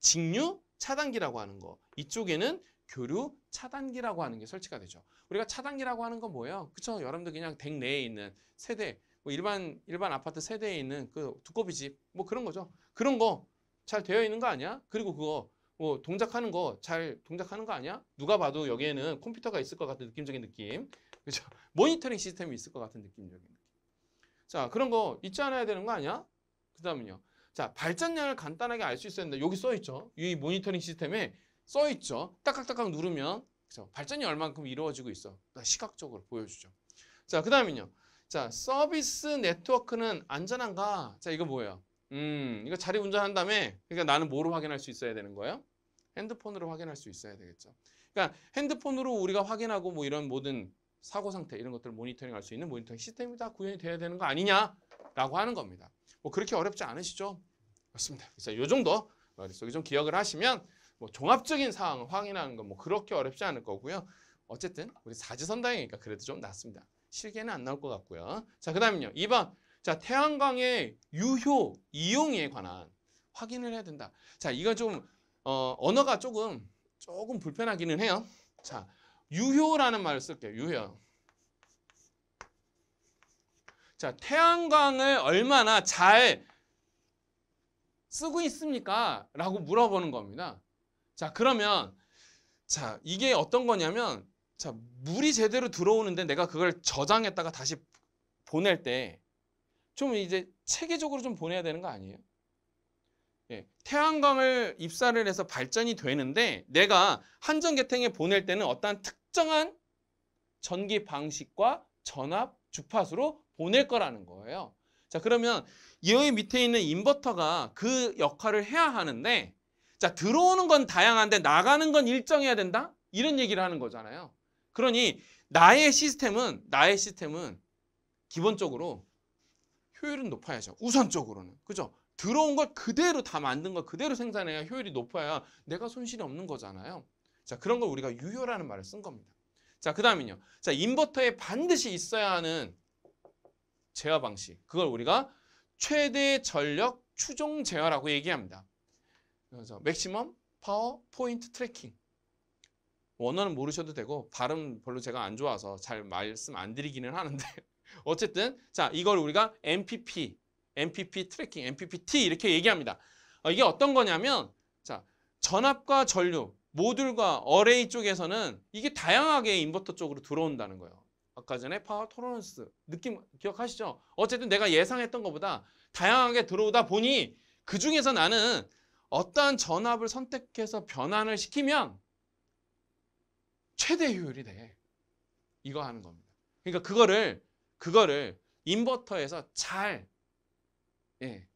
직류 차단기라고 하는 거, 이쪽에는 교류 차단기라고 하는 게 설치가 되죠. 우리가 차단기라고 하는 건 뭐예요? 그쵸? 여러분들 그냥 댁 내에 있는 세대, 뭐 일반, 일반 아파트 세대에 있는 그 두꺼비 집, 뭐 그런 거죠. 그런 거 잘 되어 있는 거 아니야? 그리고 그거 뭐 동작하는 거 잘 동작하는 거 아니야? 누가 봐도 여기에는 컴퓨터가 있을 것 같은 느낌적인 느낌. 그죠? 모니터링 시스템이 있을 것 같은 느낌적인 느낌. 자, 그런 거 잊지 않아야 되는 거 아니야? 그 다음은요. 자, 발전량을 간단하게 알 수 있어야 된다. 여기 써있죠. 이 모니터링 시스템에 써있죠. 딱딱딱딱 누르면 그죠? 발전이 얼만큼 이루어지고 있어. 시각적으로 보여주죠. 자, 그 다음은요. 자, 서비스 네트워크는 안전한가? 자, 이거 뭐예요? 음, 이거 자리 운전한 다음에 그러니까 나는 뭐로 확인할 수 있어야 되는 거예요? 핸드폰으로 확인할 수 있어야 되겠죠. 그러니까 핸드폰으로 우리가 확인하고 뭐 이런 모든 사고 상태 이런 것들을 모니터링할 수 있는 모니터링 시스템이 다 구현이 돼야 되는 거 아니냐라고 하는 겁니다. 뭐 그렇게 어렵지 않으시죠? 맞습니다. 그래서 요 정도 머릿속에 좀 기억을 하시면 뭐 종합적인 사항을 확인하는 건 뭐 그렇게 어렵지 않을 거고요. 어쨌든 우리 사지선다이니까 그래도 좀 낫습니다. 실계는 안 나올 것 같고요. 자, 그 다음은요. 2번. 자, 태양광의 유효, 이용에 관한 확인을 해야 된다. 자, 이건 좀, 어, 언어가 조금, 조금 불편하기는 해요. 자, 유효라는 말을 쓸게요. 유효. 자, 태양광을 얼마나 잘 쓰고 있습니까? 라고 물어보는 겁니다. 자, 그러면 자, 이게 어떤 거냐면 자, 물이 제대로 들어오는데 내가 그걸 저장했다가 다시 보낼 때 좀 이제 체계적으로 좀 보내야 되는 거 아니에요? 예, 태양광을 입사를 해서 발전이 되는데 내가 한전계탱에 보낼 때는 어떠특 특정한 전기 방식과 전압 주파수로 보낼 거라는 거예요. 자 그러면 여기 밑에 있는 인버터가 그 역할을 해야 하는데 자 들어오는 건 다양한데 나가는 건 일정해야 된다? 이런 얘기를 하는 거잖아요. 그러니 나의 시스템은 나의 시스템은 기본적으로 효율은 높아야죠. 우선적으로는. 그죠? 들어온 걸 그대로 다 만든 걸 그대로 생산해야 효율이 높아야 내가 손실이 없는 거잖아요. 자, 그런 걸 우리가 유효라는 말을 쓴 겁니다. 자, 그 다음은요. 자, 인버터에 반드시 있어야 하는 제어 방식. 그걸 우리가 최대 전력 추종 제어라고 얘기합니다. 그래서 맥시멈 파워 포인트 트래킹. 원어는 모르셔도 되고 발음 별로 제가 안 좋아서 잘 말씀 안 드리기는 하는데 [LAUGHS] 어쨌든 자 이걸 우리가 MPP, MPP 트래킹, MPPT 이렇게 얘기합니다. 어, 이게 어떤 거냐면 자 전압과 전류 모듈과 어레이 쪽에서는 이게 다양하게 인버터 쪽으로 들어온다는 거예요. 아까 전에 파워 토러런스 느낌 기억하시죠? 어쨌든 내가 예상했던 것보다 다양하게 들어오다 보니 그 중에서 나는 어떠한 전압을 선택해서 변환을 시키면 최대 효율이 돼. 이거 하는 겁니다. 그러니까 그거를 그거를 인버터에서 잘 예,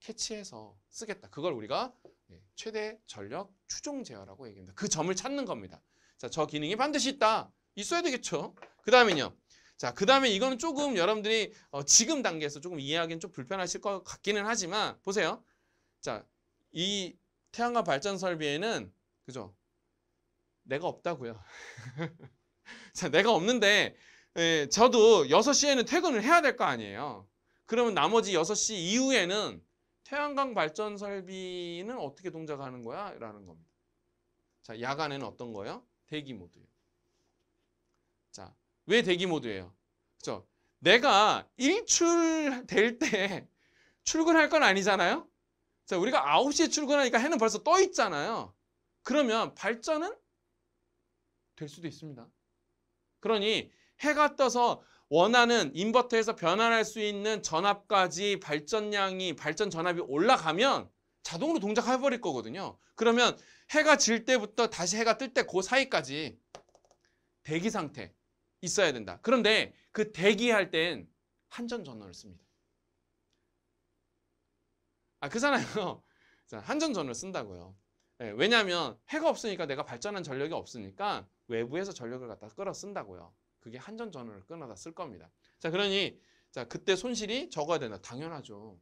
캐치해서 쓰겠다. 그걸 우리가 예, 최대 전력 추종 제어라고 얘기합니다. 그 점을 찾는 겁니다. 자, 저 기능이 반드시 있다. 있어야 되겠죠. 그 다음에요. 자, 그 다음에 이거는 조금 여러분들이 어, 지금 단계에서 조금 이해하기는 좀 불편하실 것 같기는 하지만 보세요. 자, 이 태양광 발전 설비에는 그죠? 내가 없다고요. [LAUGHS] 자, 내가 없는데 예, 저도 6시에는 퇴근을 해야 될 거 아니에요. 그러면 나머지 6시 이후에는 태양광 발전 설비는 어떻게 동작하는 거야? 라는 겁니다. 자, 야간에는 어떤 거예요? 대기 모드예요. 자, 왜 대기 모드예요? 그죠? 내가 일출될 때 [LAUGHS] 출근할 건 아니잖아요? 자, 우리가 9시에 출근하니까 해는 벌써 떠 있잖아요. 그러면 발전은 될 수도 있습니다. 그러니 해가 떠서 원하는 인버터에서 변환할 수 있는 전압까지 발전량이 발전 전압이 올라가면 자동으로 동작해버릴 거거든요. 그러면 해가 질 때부터 다시 해가 뜰 때 그 사이까지 대기 상태 있어야 된다. 그런데 그 대기할 땐 한전 전원을 씁니다. 아, 그잖아요. [LAUGHS] 한전 전원을 쓴다고요. 네, 예, 왜냐하면 해가 없으니까 내가 발전한 전력이 없으니까 외부에서 전력을 갖다 끌어 쓴다고요. 그게 한전 전원을 끊어다 쓸 겁니다. 자, 그러니 자, 그때 손실이 적어야 된다. 당연하죠.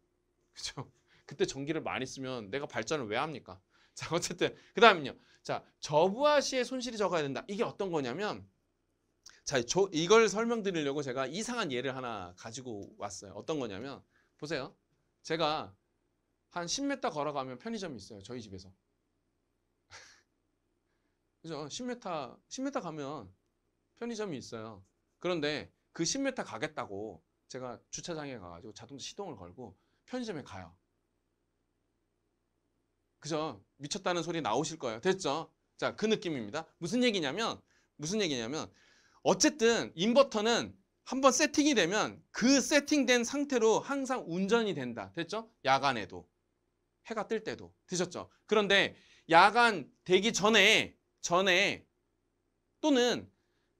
그죠? [LAUGHS] 그때 전기를 많이 쓰면 내가 발전을 왜 합니까? [LAUGHS] 자, 어쨌든 그다음은요. 자, 저부하 시에 손실이 적어야 된다. 이게 어떤 거냐면 자, 저, 이걸 설명드리려고 제가 이상한 예를 하나 가지고 왔어요. 어떤 거냐면 보세요. 제가 한 10m 걸어가면 편의점이 있어요. 저희 집에서. [LAUGHS] 그죠? 10m, 10m 가면 편의점이 있어요. 그런데 그 10m 가겠다고 제가 주차장에 가가지고 자동차 시동을 걸고 편의점에 가요. 그죠? 미쳤다는 소리 나오실 거예요. 됐죠? 자, 그 느낌입니다. 무슨 얘기냐면, 무슨 얘기냐면, 어쨌든 인버터는 한번 세팅이 되면 그 세팅된 상태로 항상 운전이 된다. 됐죠? 야간에도. 해가 뜰 때도. 드셨죠? 그런데 야간 되기 전에, 전에 또는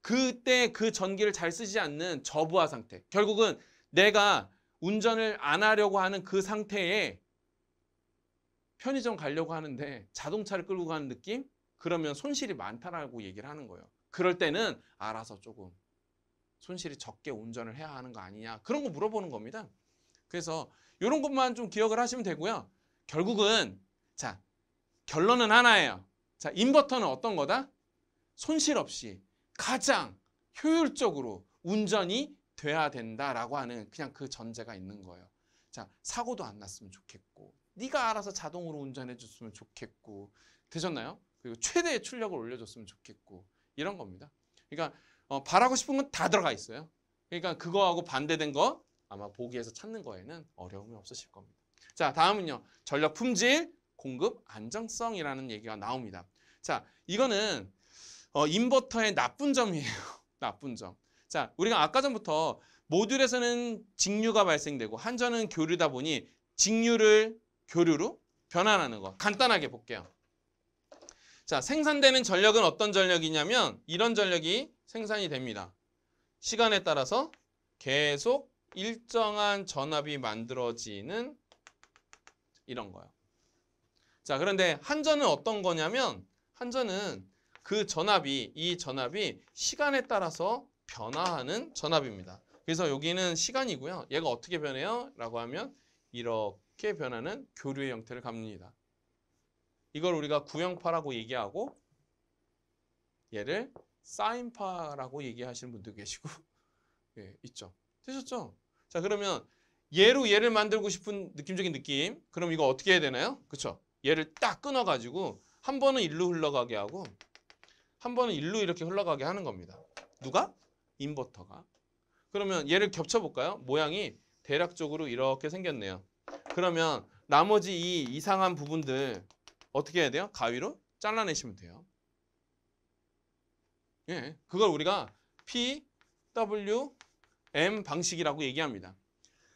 그때 그 전기를 잘 쓰지 않는 저부하 상태. 결국은 내가 운전을 안 하려고 하는 그 상태에 편의점 가려고 하는데 자동차를 끌고 가는 느낌? 그러면 손실이 많다라고 얘기를 하는 거예요. 그럴 때는 알아서 조금 손실이 적게 운전을 해야 하는 거 아니냐. 그런 거 물어보는 겁니다. 그래서 이런 것만 좀 기억을 하시면 되고요. 결국은 자 결론은 하나예요. 자 인버터는 어떤 거다? 손실 없이 가장 효율적으로 운전이 돼야 된다라고 하는 그냥 그 전제가 있는 거예요. 자, 사고도 안 났으면 좋겠고 네가 알아서 자동으로 운전해 줬으면 좋겠고 되셨나요? 그리고 최대의 출력을 올려줬으면 좋겠고 이런 겁니다. 그러니까 어, 바라고 싶은 건 다 들어가 있어요. 그러니까 그거하고 반대된 거 아마 보기에서 찾는 거에는 어려움이 없으실 겁니다. 자, 다음은요. 전력 품질, 공급 안정성이라는 얘기가 나옵니다. 자, 이거는 어, 인버터의 나쁜 점이에요. [LAUGHS] 나쁜 점. 자, 우리가 아까 전부터 모듈에서는 직류가 발생되고 한전은 교류다 보니 직류를 교류로 변환하는 거 간단하게 볼게요. 자, 생산되는 전력은 어떤 전력이냐면 이런 전력이 생산이 됩니다. 시간에 따라서 계속 일정한 전압이 만들어지는 이런 거예요. 자, 그런데 한전은 어떤 거냐면 한전은 그 전압이 이 전압이 시간에 따라서 변화하는 전압입니다. 그래서 여기는 시간이고요. 얘가 어떻게 변해요? 라고 하면 이렇게 변하는 교류의 형태를 갑니다. 이걸 우리가 구형파라고 얘기하고 얘를 사인파라고 얘기하시는 분도 계시고 [LAUGHS] 예, 있죠. 되셨죠? 자 그러면 얘로 얘를 만들고 싶은 느낌적인 느낌 그럼 이거 어떻게 해야 되나요? 그쵸? 얘를 딱 끊어가지고 한 번은 일로 흘러가게 하고 한 번은 일로 이렇게 흘러가게 하는 겁니다. 누가? 인버터가. 그러면 얘를 겹쳐볼까요? 모양이 대략적으로 이렇게 생겼네요. 그러면 나머지 이 이상한 부분들 어떻게 해야 돼요? 가위로 잘라내시면 돼요. 예, 그걸 우리가 P, W, M 방식이라고 얘기합니다.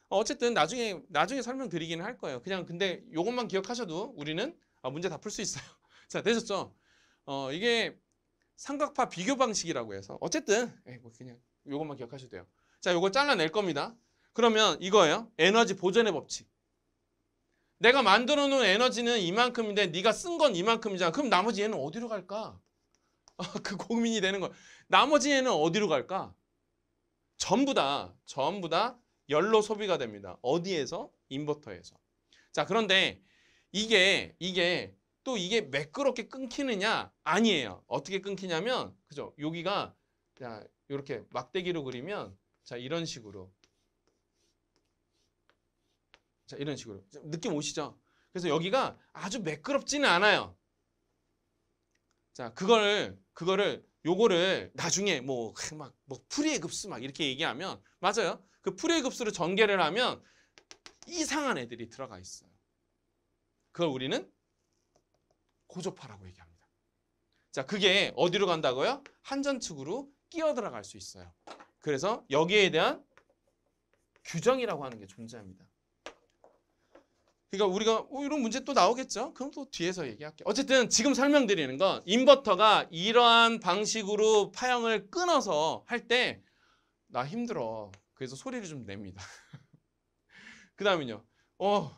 어, 어쨌든 나중에 나중에 설명드리기는 할 거예요. 그냥 근데 이것만 기억하셔도 우리는 아, 문제 다 풀 수 있어요. [LAUGHS] 자, 되셨죠? 어, 이게 삼각파 비교 방식이라고 해서 어쨌든 뭐 그냥 이것만 기억하셔도 돼요. 자, 이거 잘라낼 겁니다. 그러면 이거예요. 에너지 보존의 법칙. 내가 만들어 놓은 에너지는 이만큼인데 네가 쓴 건 이만큼이잖아. 그럼 나머지 얘는 어디로 갈까? 아, [LAUGHS] 그 고민이 되는 거야. 나머지 얘는 어디로 갈까? 전부 다, 전부 다 열로 소비가 됩니다. 어디에서? 인버터에서. 자, 그런데 이게, 이게 또 이게 매끄럽게 끊기느냐? 아니에요. 어떻게 끊기냐면 그죠? 여기가 그냥 이렇게 막대기로 그리면 자 이런 식으로 자 이런 식으로 느낌 오시죠? 그래서 여기가 아주 매끄럽지는 않아요. 자 그걸 그거를 요거를 나중에 뭐막뭐 뭐 프리의 뭐 급수 막 이렇게 얘기하면 맞아요. 그 프리의 급수로 전개를 하면 이상한 애들이 들어가 있어요. 그걸 우리는 고조파라고 얘기합니다. 자, 그게 어디로 간다고요? 한전 측으로 끼어 들어갈 수 있어요. 그래서 여기에 대한 규정이라고 하는 게 존재합니다. 그러니까 우리가 어, 이런 문제 또 나오겠죠? 그럼 또 뒤에서 얘기할게요. 어쨌든 지금 설명드리는 건 인버터가 이러한 방식으로 파형을 끊어서 할 때 나 힘들어. 그래서 소리를 좀 냅니다. [LAUGHS] 그 다음은요. 어,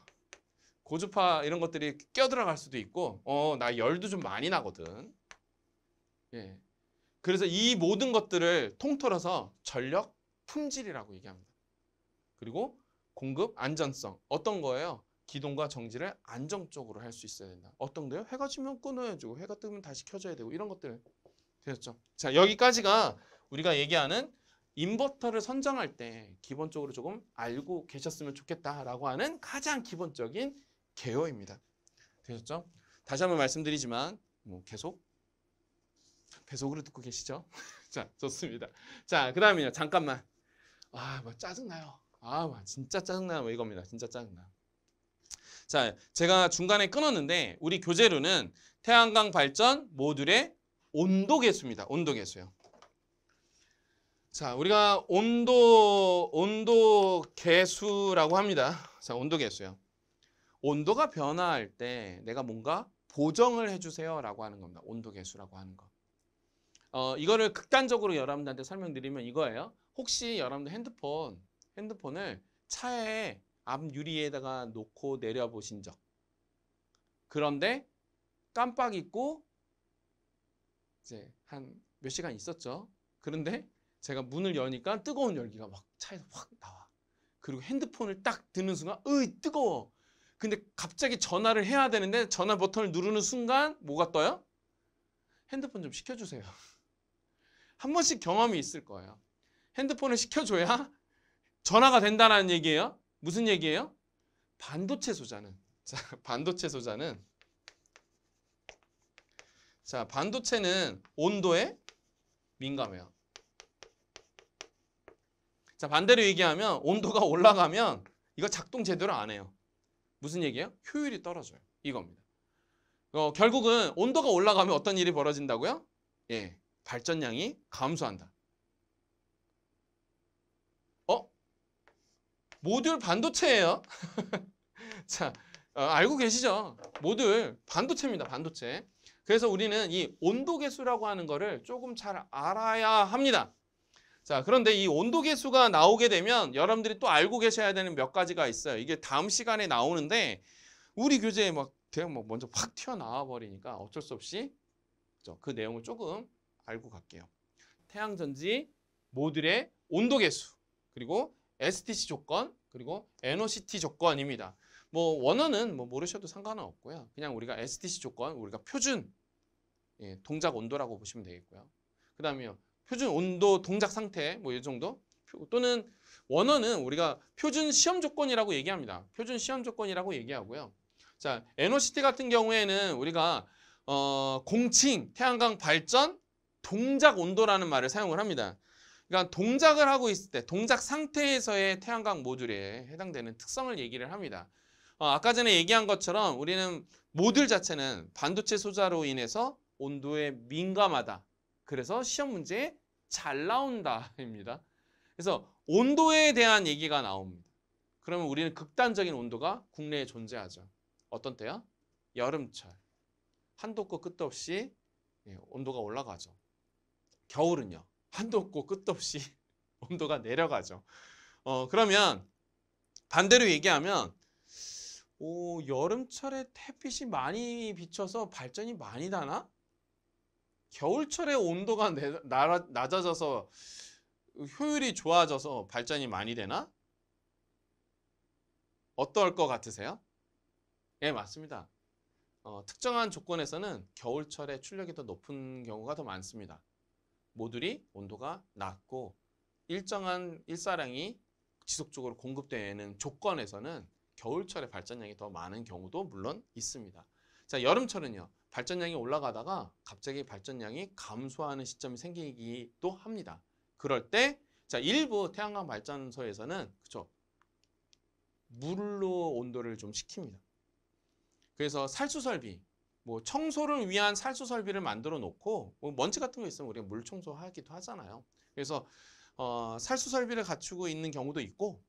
고주파 이런 것들이 껴들어갈 수도 있고 어 나 열도 좀 많이 나거든. 예. 그래서 이 모든 것들을 통틀어서 전력 품질이라고 얘기합니다. 그리고 공급 안전성 어떤 거예요? 기동과 정지를 안정적으로 할 수 있어야 된다. 어떤 거요? 예 해가 지면 끊어야죠. 해가 뜨면 다시 켜져야 되고 이런 것들 되었죠. 자 여기까지가 우리가 얘기하는 인버터를 선정할 때 기본적으로 조금 알고 계셨으면 좋겠다라고 하는 가장 기본적인 개요입니다. 되셨죠? 다시 한번 말씀드리지만 뭐 계속 배속으로 듣고 계시죠? [LAUGHS] 자, 좋습니다. 자, 그다음에요. 잠깐만. 아, 뭐 짜증나요. 아, 뭐 진짜 짜증나요. 뭐 이겁니다. 진짜 짜증나. 자, 제가 중간에 끊었는데 우리 교재로는 태양광 발전 모듈의 온도 계수입니다. 온도 계수요. 자, 우리가 온도 온도 계수라고 합니다. 자, 온도 계수요. 온도가 변화할 때 내가 뭔가 보정을 해주세요라고 하는 겁니다. 온도 계수라고 하는 거. 어, 이거를 극단적으로 여러분들한테 설명드리면 이거예요. 혹시 여러분들 핸드폰, 핸드폰을 차에 앞 유리에다가 놓고 내려보신 적. 그런데 깜빡 잊고 이제 한 몇 시간 있었죠. 그런데 제가 문을 여니까 뜨거운 열기가 막 차에서 확 나와. 그리고 핸드폰을 딱 드는 순간 으이 뜨거워. 근데 갑자기 전화를 해야 되는데 전화 버튼을 누르는 순간 뭐가 떠요? 핸드폰 좀 시켜주세요. [LAUGHS] 한 번씩 경험이 있을 거예요. 핸드폰을 시켜줘야 전화가 된다는 얘기예요. 무슨 얘기예요? 반도체 소자는 [LAUGHS] 자 반도체 소자는 자 반도체는 온도에 민감해요. 자 반대로 얘기하면 온도가 [LAUGHS] 올라가면 이거 작동 제대로 안 해요. 무슨 얘기예요? 효율이 떨어져요. 이겁니다. 어, 결국은 온도가 올라가면 어떤 일이 벌어진다고요? 예, 발전량이 감소한다. 어? 모듈 반도체예요. [LAUGHS] 자, 어, 알고 계시죠? 모듈 반도체입니다. 반도체. 그래서 우리는 이 온도 계수라고 하는 거를 조금 잘 알아야 합니다. 자, 그런데 이 온도 계수가 나오게 되면 여러분들이 또 알고 계셔야 되는 몇 가지가 있어요. 이게 다음 시간에 나오는데 우리 교재에 막대학막 먼저 확 튀어나와 버리니까 어쩔 수 없이 그 내용을 조금 알고 갈게요. 태양 전지 모듈의 온도 계수 그리고 STC 조건 그리고 NOCT 조건입니다. 뭐 원어는 뭐 모르셔도 상관은 없고요. 그냥 우리가 STC 조건 우리가 표준 예, 동작 온도라고 보시면 되겠고요. 그다음에요. 표준 온도, 동작 상태 뭐 이 정도 또는 원어는 우리가 표준 시험 조건이라고 얘기합니다. 표준 시험 조건이라고 얘기하고요. 자, NOCT 같은 경우에는 우리가 어, 공칭, 태양광 발전, 동작 온도라는 말을 사용을 합니다. 그러니까 동작을 하고 있을 때 동작 상태에서의 태양광 모듈에 해당되는 특성을 얘기를 합니다. 어, 아까 전에 얘기한 것처럼 우리는 모듈 자체는 반도체 소자로 인해서 온도에 민감하다. 그래서 시험 문제에 잘 나온다입니다. 그래서 온도에 대한 얘기가 나옵니다. 그러면 우리는 극단적인 온도가 국내에 존재하죠. 어떤 때요? 여름철. 한도 없고 끝도 없이 예, 온도가 올라가죠. 겨울은요. 한도 없고 끝도 없이 [LAUGHS] 온도가 내려가죠. 어, 그러면 반대로 얘기하면 오, 여름철에 햇빛이 많이 비쳐서 발전이 많이 나나? 겨울철에 온도가 낮아져서 효율이 좋아져서 발전이 많이 되나? 어떨 것 같으세요? 예, 맞습니다. 어, 특정한 조건에서는 겨울철에 출력이 더 높은 경우가 더 많습니다. 모듈이 온도가 낮고 일정한 일사량이 지속적으로 공급되는 조건에서는 겨울철에 발전량이 더 많은 경우도 물론 있습니다. 자, 여름철은요. 발전량이 올라가다가 갑자기 발전량이 감소하는 시점이 생기기도 합니다. 그럴 때 자, 일부 태양광 발전소에서는 그쵸 물로 온도를 좀 식힙니다. 그래서 살수 설비 뭐 청소를 위한 살수 설비를 만들어 놓고 뭐 먼지 같은 거 있으면 우리가 물 청소하기도 하잖아요. 그래서 어, 살수 설비를 갖추고 있는 경우도 있고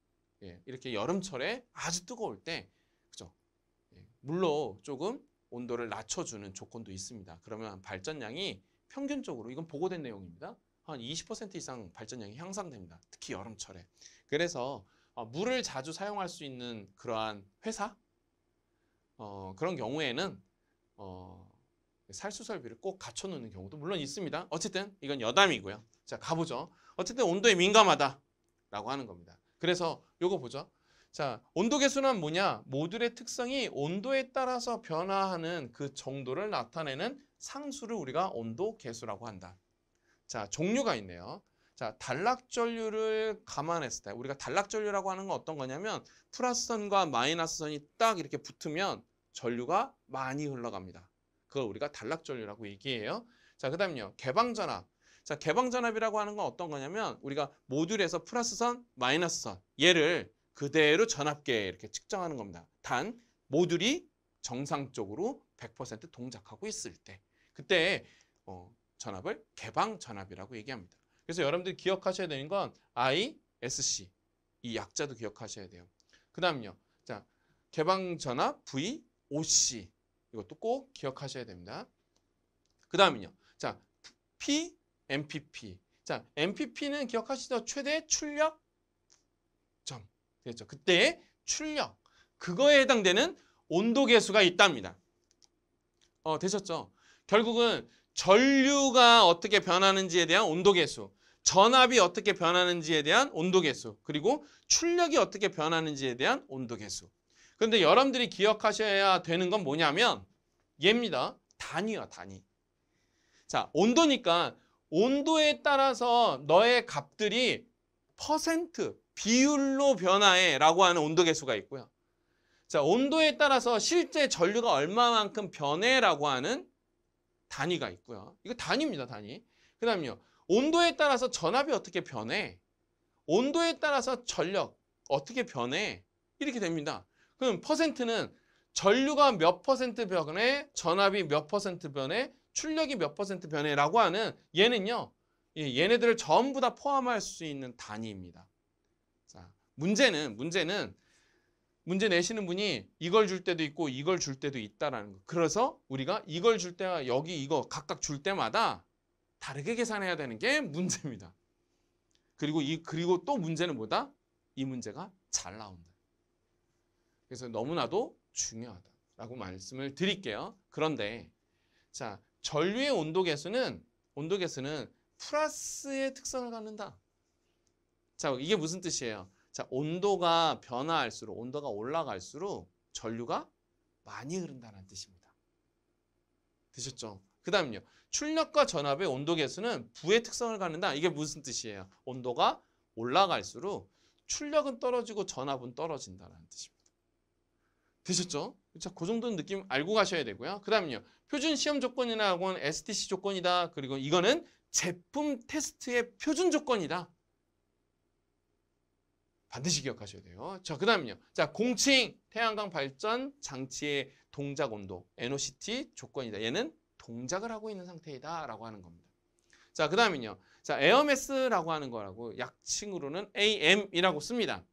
예, 이렇게 여름철에 아주 뜨거울 때 그죠 예, 물로 조금 온도를 낮춰주는 조건도 있습니다. 그러면 발전량이 평균적으로 이건 보고된 내용입니다. 한 20% 이상 발전량이 향상됩니다. 특히 여름철에. 그래서 어, 물을 자주 사용할 수 있는 그러한 회사 어, 그런 경우에는 어, 살수 설비를 꼭 갖춰놓는 경우도 물론 있습니다. 어쨌든 이건 여담이고요. 자 가보죠. 어쨌든 온도에 민감하다라고 하는 겁니다. 그래서 이거 보죠. 자, 온도 계수는 뭐냐? 모듈의 특성이 온도에 따라서 변화하는 그 정도를 나타내는 상수를 우리가 온도 계수라고 한다. 자, 종류가 있네요. 자, 단락전류를 감안했을 때 우리가 단락전류라고 하는 건 어떤 거냐면 플러스선과 마이너스선이 딱 이렇게 붙으면 전류가 많이 흘러갑니다. 그걸 우리가 단락전류라고 얘기해요. 자, 그 다음요. 개방전압. 자, 개방전압이라고 하는 건 어떤 거냐면 우리가 모듈에서 플러스선, 마이너스선 얘를 그대로 전압계 이렇게 측정하는 겁니다. 단 모듈이 정상적으로 100% 동작하고 있을 때 그때 어, 전압을 개방 전압이라고 얘기합니다. 그래서 여러분들이 기억하셔야 되는 건 ISC 이 약자도 기억하셔야 돼요. 그 다음요. 자, 개방 전압 VOC 이것도 꼭 기억하셔야 됩니다. 그 다음은요. 자, PMPP. 자, MPP는 기억하시죠? 최대 출력 되죠 그때의 출력 그거에 해당되는 온도 계수가 있답니다. 어, 되셨죠? 결국은 전류가 어떻게 변하는지에 대한 온도 계수, 전압이 어떻게 변하는지에 대한 온도 계수, 그리고 출력이 어떻게 변하는지에 대한 온도 계수. 그런데 여러분들이 기억하셔야 되는 건 뭐냐면 얘입니다. 단위야, 단위. 자, 온도니까 온도에 따라서 너의 값들이 퍼센트, 비율로 변화해 라고 하는 온도 계수가 있고요. 자, 온도에 따라서 실제 전류가 얼마만큼 변해 라고 하는 단위가 있고요. 이거 단위입니다, 단위. 그 다음요. 에 온도에 따라서 전압이 어떻게 변해? 온도에 따라서 전력 어떻게 변해? 이렇게 됩니다. 그럼 퍼센트는 전류가 몇 퍼센트 변해, 전압이 몇 퍼센트 변해, 출력이 몇 퍼센트 변해라고 하는 얘는요. 예, 얘네들을 전부 다 포함할 수 있는 단위입니다. 문제는 문제는 문제 내시는 분이 이걸 줄 때도 있고 이걸 줄 때도 있다라는 거. 그래서 우리가 이걸 줄 때와 여기 이거 각각 줄 때마다 다르게 계산해야 되는 게 문제입니다. 그리고 이 그리고 또 문제는 뭐다? 이 문제가 잘 나온다. 그래서 너무나도 중요하다라고 말씀을 드릴게요. 그런데 자, 전류의 온도 계수는 온도 계수는 플러스의 특성을 갖는다. 자, 이게 무슨 뜻이에요? 자, 온도가 변화할수록, 온도가 올라갈수록 전류가 많이 흐른다는 뜻입니다. 드셨죠그 다음요. 출력과 전압의 온도 계수는 부의 특성을 갖는다. 이게 무슨 뜻이에요? 온도가 올라갈수록 출력은 떨어지고 전압은 떨어진다는 뜻입니다. 드셨죠 자, 그 정도는 느낌 알고 가셔야 되고요. 그 다음요. 표준 시험 조건이나 혹은 STC 조건이다. 그리고 이거는 제품 테스트의 표준 조건이다. 반드시 기억하셔야 돼요. 자, 그 다음은요. 자, 공칭, 태양광 발전 장치의 동작 온도, NOCT 조건이다. 얘는 동작을 하고 있는 상태이다. 라고 하는 겁니다. 자, 그 다음은요. 자, 에어메스라고 하는 거라고 약칭으로는 AM이라고 씁니다.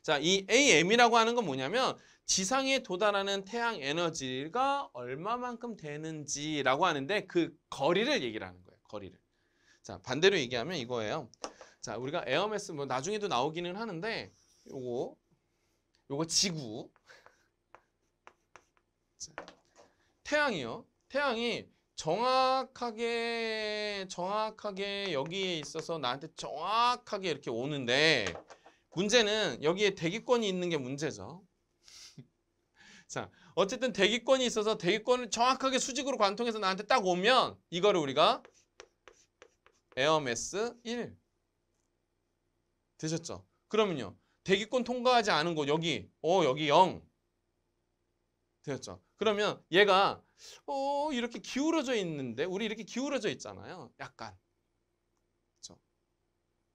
자, 이 AM이라고 하는 건 뭐냐면 지상에 도달하는 태양 에너지가 얼마만큼 되는지라고 하는데 그 거리를 얘기를 하는 거예요. 거리를. 자, 반대로 얘기하면 이거예요. 자, 우리가 에어메스뭐 나중에도 나오기는 하는데 요거 요거 지구 자, 태양이요. 태양이 정확하게 정확하게 여기에 있어서 나한테 정확하게 이렇게 오는데 문제는 여기에 대기권이 있는 게 문제죠. [LAUGHS] 자, 어쨌든 대기권이 있어서 대기권을 정확하게 수직으로 관통해서 나한테 딱 오면 이거를 우리가 에어메스1 되셨죠? 그러면요. 대기권 통과하지 않은 곳 여기 어 여기 0 되었죠. 그러면 얘가 어 이렇게 기울어져 있는데 우리 이렇게 기울어져 있잖아요. 약간 그렇죠.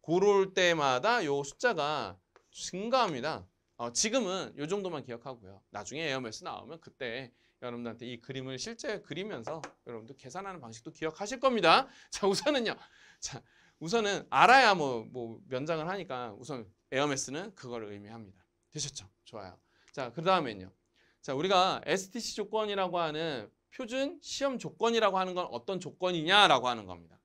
고럴 때마다 요 숫자가 증가합니다. 어, 지금은 요 정도만 기억하고요. 나중에 에어매스 나오면 그때 여러분들한테 이 그림을 실제 그리면서 여러분들 계산하는 방식도 기억하실 겁니다. 자 우선은요. 자 우선은 알아야 뭐, 뭐 면장을 하니까 우선 에어메스는 그걸 의미합니다. 되셨죠? 좋아요. 자, 그 다음엔요. 자, 우리가 STC 조건이라고 하는 표준 시험 조건이라고 하는 건 어떤 조건이냐라고 하는 겁니다.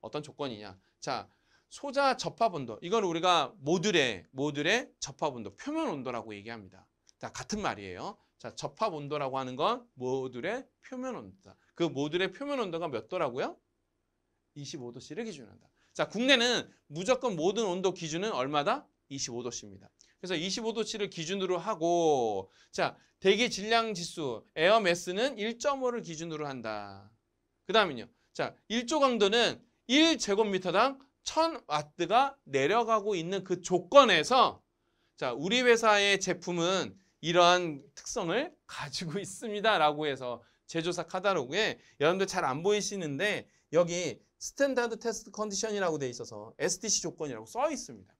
어떤 조건이냐. 자, 소자 접합 온도. 이걸 우리가 모듈의 모듈의 접합 온도, 표면 온도라고 얘기합니다. 자, 같은 말이에요. 자, 접합 온도라고 하는 건 모듈의 표면 온도다. 그 모듈의 표면 온도가 몇 도라고요? 25도씨를 기준한다. 자, 국내는 무조건 모든 온도 기준은 얼마다? 25도씨입니다. 그래서 25도씨를 기준으로 하고 자 대기 질량 지수 에어 매스는 1.5를 기준으로 한다. 그 다음은요. 자 1조 강도는 1제곱미터당 1000와트가 내려가고 있는 그 조건에서 자 우리 회사의 제품은 이러한 특성을 가지고 있습니다. 라고 해서 제조사 카다로그에 여러분들 잘 안 보이시는데 여기 스탠다드 테스트 컨디션이라고 돼 있어서 SDC 조건이라고 써 있습니다.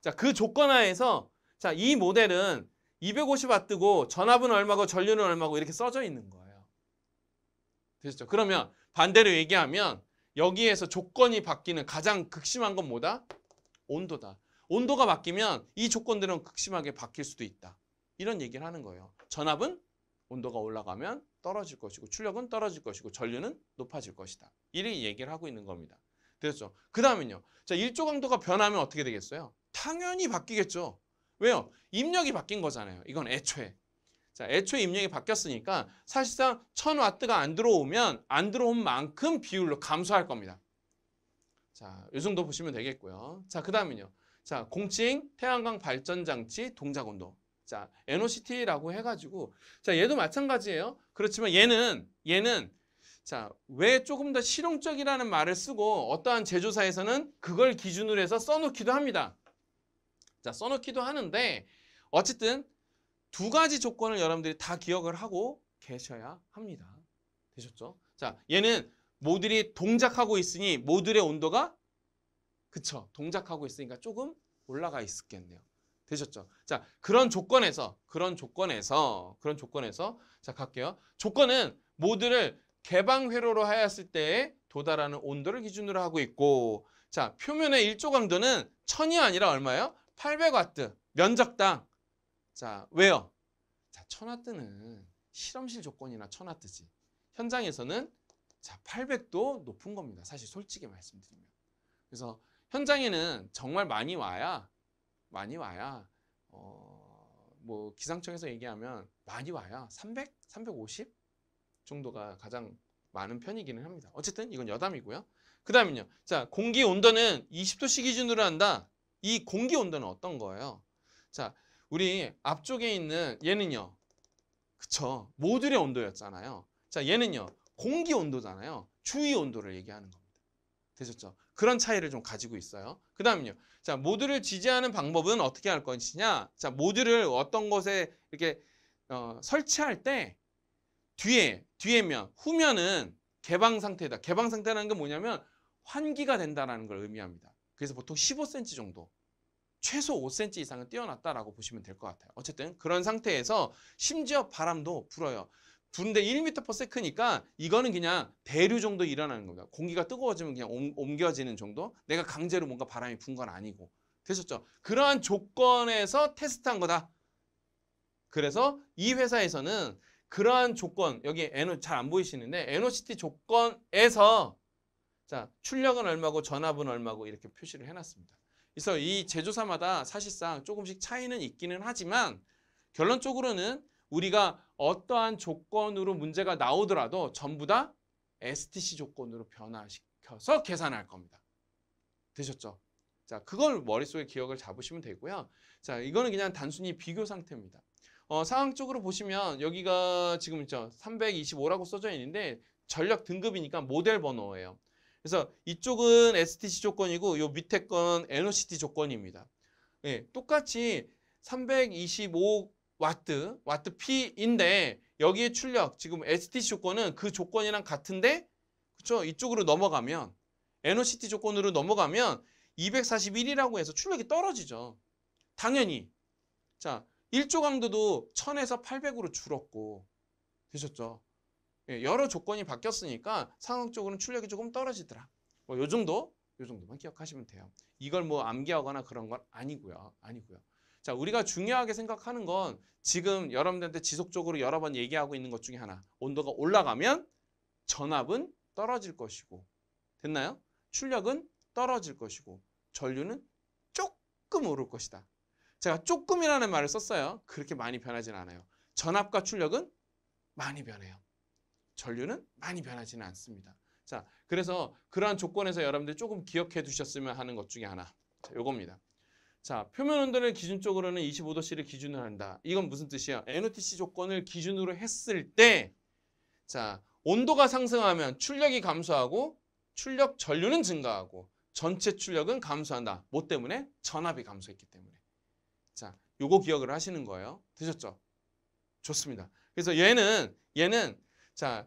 자, 그 조건 하에서 자, 이 모델은 250W고 전압은 얼마고 전류는 얼마고 이렇게 써져 있는 거예요. 되셨죠? 그러면 반대로 얘기하면 여기에서 조건이 바뀌는 가장 극심한 건 뭐다? 온도다. 온도가 바뀌면 이 조건들은 극심하게 바뀔 수도 있다. 이런 얘기를 하는 거예요. 전압은 온도가 올라가면 떨어질 것이고 출력은 떨어질 것이고 전류는 높아질 것이다. 이를 얘기를 하고 있는 겁니다. 됐죠? 그 다음은요. 자, 일조 강도가 변하면 어떻게 되겠어요? 당연히 바뀌겠죠. 왜요? 입력이 바뀐 거잖아요. 이건 애초에. 자, 애초에 입력이 바뀌었으니까 사실상 천와트가안 들어오면 안 들어온 만큼 비율로 감소할 겁니다. 자, 요 정도 보시면 되겠고요. 자, 그 다음은요. 자, 공칭 태양광 발전장치 동작온도. 자, NOCT라고 해가지고 자, 얘도 마찬가지예요. 그렇지만 얘는 얘는 자, 왜 조금 더 실용적이라는 말을 쓰고 어떠한 제조사에서는 그걸 기준으로 해서 써놓기도 합니다. 자, 써놓기도 하는데 어쨌든 두 가지 조건을 여러분들이 다 기억을 하고 계셔야 합니다. 되셨죠? 자, 얘는 모듈이 동작하고 있으니 모듈의 온도가 그쵸, 동작하고 있으니까 조금 올라가 있겠네요. 었 되셨죠? 자, 그런 조건에서, 그런 조건에서, 그런 조건에서, 자, 갈게요. 조건은 모두를 개방회로로 하였을 때에 도달하는 온도를 기준으로 하고 있고, 자, 표면의 일조 강도는 천이 아니라 얼마예요? 800와트, 면적당. 자, 왜요? 자, 천와트는 실험실 조건이나 천와트지. 현장에서는 자, 800도 높은 겁니다. 사실 솔직히 말씀드리면. 그래서 현장에는 정말 많이 와야 많이 와야 어, 뭐 기상청에서 얘기하면 많이 와야 300, 350 정도가 가장 많은 편이기는 합니다. 어쨌든 이건 여담이고요. 그 다음은요. 자, 공기 온도는 20도씨 기준으로 한다. 이 공기 온도는 어떤 거예요? 자, 우리 앞쪽에 있는 얘는요. 그쵸. 모듈의 온도였잖아요. 자, 얘는요. 공기 온도잖아요. 주위 온도를 얘기하는 겁니다. 되셨죠? 그런 차이를 좀 가지고 있어요. 그 다음은요. 자, 모두를 지지하는 방법은 어떻게 할 것이냐? 자, 모두를 어떤 것에 이렇게 어, 설치할 때 뒤에, 뒤에 면, 후면은 개방 상태다. 개방 상태라는 게 뭐냐면 환기가 된다라는 걸 의미합니다. 그래서 보통 15cm 정도, 최소 5cm 이상은 뛰어났다라고 보시면 될 것 같아요. 어쨌든 그런 상태에서 심지어 바람도 불어요. 불인데 1m/s니까 이거는 그냥 대류 정도 일어나는 겁니다. 공기가 뜨거워지면 그냥 옴, 옮겨지는 정도. 내가 강제로 뭔가 바람이 분 건 아니고. 되셨죠? 그러한 조건에서 테스트한 거다. 그래서 이 회사에서는 그러한 조건, 여기 에너 잘안 보이시는데 NOCT 조건에서 자 출력은 얼마고 전압은 얼마고 이렇게 표시를 해놨습니다. 그래서 이 제조사마다 사실상 조금씩 차이는 있기는 하지만 결론적으로는 우리가 어떠한 조건으로 문제가 나오더라도 전부 다 STC 조건으로 변화시켜서 계산할 겁니다. 되셨죠? 자, 그걸 머릿속에 기억을 잡으시면 되고요. 자, 이거는 그냥 단순히 비교 상태입니다. 어, 상황적으로 보시면 여기가 지금 있죠. 325라고 써져 있는데 전력 등급이니까 모델 번호예요. 그래서 이쪽은 STC 조건이고 요 밑에 건 NOCT 조건입니다. 예, 똑같이 325 와트, 와트 P인데 여기에 출력, 지금 s t 조건은 그 조건이랑 같은데 그렇죠? 이쪽으로 넘어가면 NOCT 조건으로 넘어가면 241이라고 해서 출력이 떨어지죠. 당연히. 자, 1조 강도도 1000에서 800으로 줄었고 되셨죠? 예, 여러 조건이 바뀌었으니까 상황적으로는 출력이 조금 떨어지더라. 뭐 요 정도? 요 정도만 기억하시면 돼요. 이걸 뭐 암기하거나 그런 건 아니고요. 아니고요. 자, 우리가 중요하게 생각하는 건 지금 여러분들한테 지속적으로 여러 번 얘기하고 있는 것 중에 하나. 온도가 올라가면 전압은 떨어질 것이고 됐나요? 출력은 떨어질 것이고 전류는 조금 오를 것이다. 제가 조금이라는 말을 썼어요. 그렇게 많이 변하진 않아요. 전압과 출력은 많이 변해요. 전류는 많이 변하지는 않습니다. 자, 그래서 그러한 조건에서 여러분들이 조금 기억해 두셨으면 하는 것 중에 하나. 자, 요겁니다. 자, 표면 온도를 기준적으로는 25도씨를 기준으로 한다. 이건 무슨 뜻이야? NOTC 조건을 기준으로 했을 때 자, 온도가 상승하면 출력이 감소하고 출력 전류는 증가하고 전체 출력은 감소한다. 뭐 때문에? 전압이 감소했기 때문에. 자, 요거 기억을 하시는 거예요. 되셨죠? 좋습니다. 그래서 얘는 얘는 자,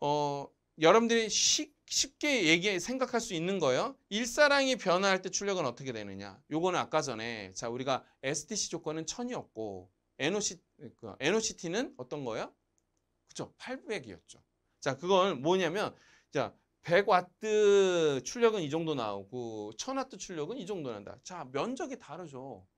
어 여러분들이 시, 쉽게 얘기 해 생각할 수 있는 거예요. 일사량이 변화할 때 출력은 어떻게 되느냐. 요거는 아까 전에 자 우리가 STC 조건은 1000이었고 NOC, 그 t 는 어떤 거예요? 그쵸. 800이었죠. 자 그건 뭐냐면 자 100와트 출력은 이 정도 나오고 1000와트 출력은 이 정도 난다. 자 면적이 다르죠.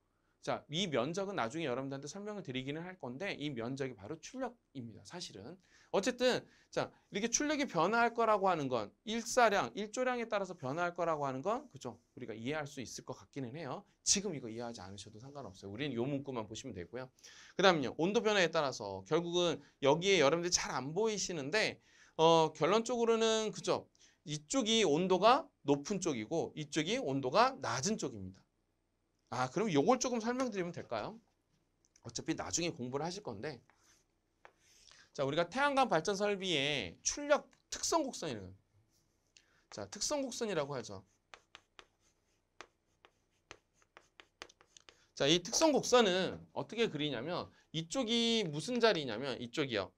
자, 이 면적은 나중에 여러분들한테 설명을 드리기는 할 건데 이 면적이 바로 출력입니다. 사실은. 어쨌든 자, 이렇게 출력이 변화할 거라고 하는 건 일사량, 일조량에 따라서 변화할 거라고 하는 건 그죠? 우리가 이해할 수 있을 것 같기는 해요. 지금 이거 이해하지 않으셔도 상관없어요. 우리는 요 문구만 보시면 되고요. 그다음요. 온도 변화에 따라서 결국은 여기에 여러분들이 잘 안 보이시는데 어, 결론적으로는 그죠? 이쪽이 온도가 높은 쪽이고 이쪽이 온도가 낮은 쪽입니다. 아, 그럼 이걸 조금 설명드리면 될까요? 어차피 나중에 공부를 하실 건데 자, 우리가 태양광 발전 설비의 출력 특성 곡선이라는 자, 특성 곡선이라고 하죠. 자, 이 특성 곡선은 어떻게 그리냐면 이쪽이 무슨 자리냐면 이쪽이요.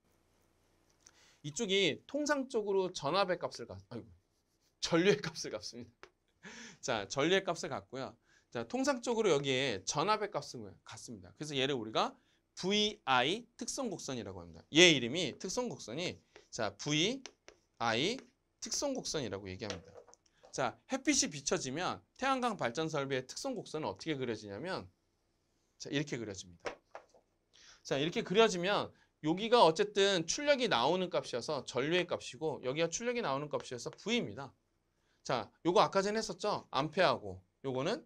이쪽이 통상적으로 전압의 값을 가, 아이고, 전류의 값을 갖습니다. [LAUGHS] 자, 전류의 값을 갖고요. 자, 통상적으로 여기에 전압의 값은 같습니다. 그래서 얘를 우리가 VI 특성 곡선이라고 합니다. 얘 이름이 특성 곡선이 자, VI 특성 곡선이라고 얘기합니다. 자, 햇빛이 비춰지면 태양광 발전 설비의 특성 곡선은 어떻게 그려지냐면 자, 이렇게 그려집니다. 자, 이렇게 그려지면 여기가 어쨌든 출력이 나오는 값이어서 전류의 값이고 여기가 출력이 나오는 값이어서 V입니다. 자, 요거 아까 전에 했었죠? 암페하고 요거는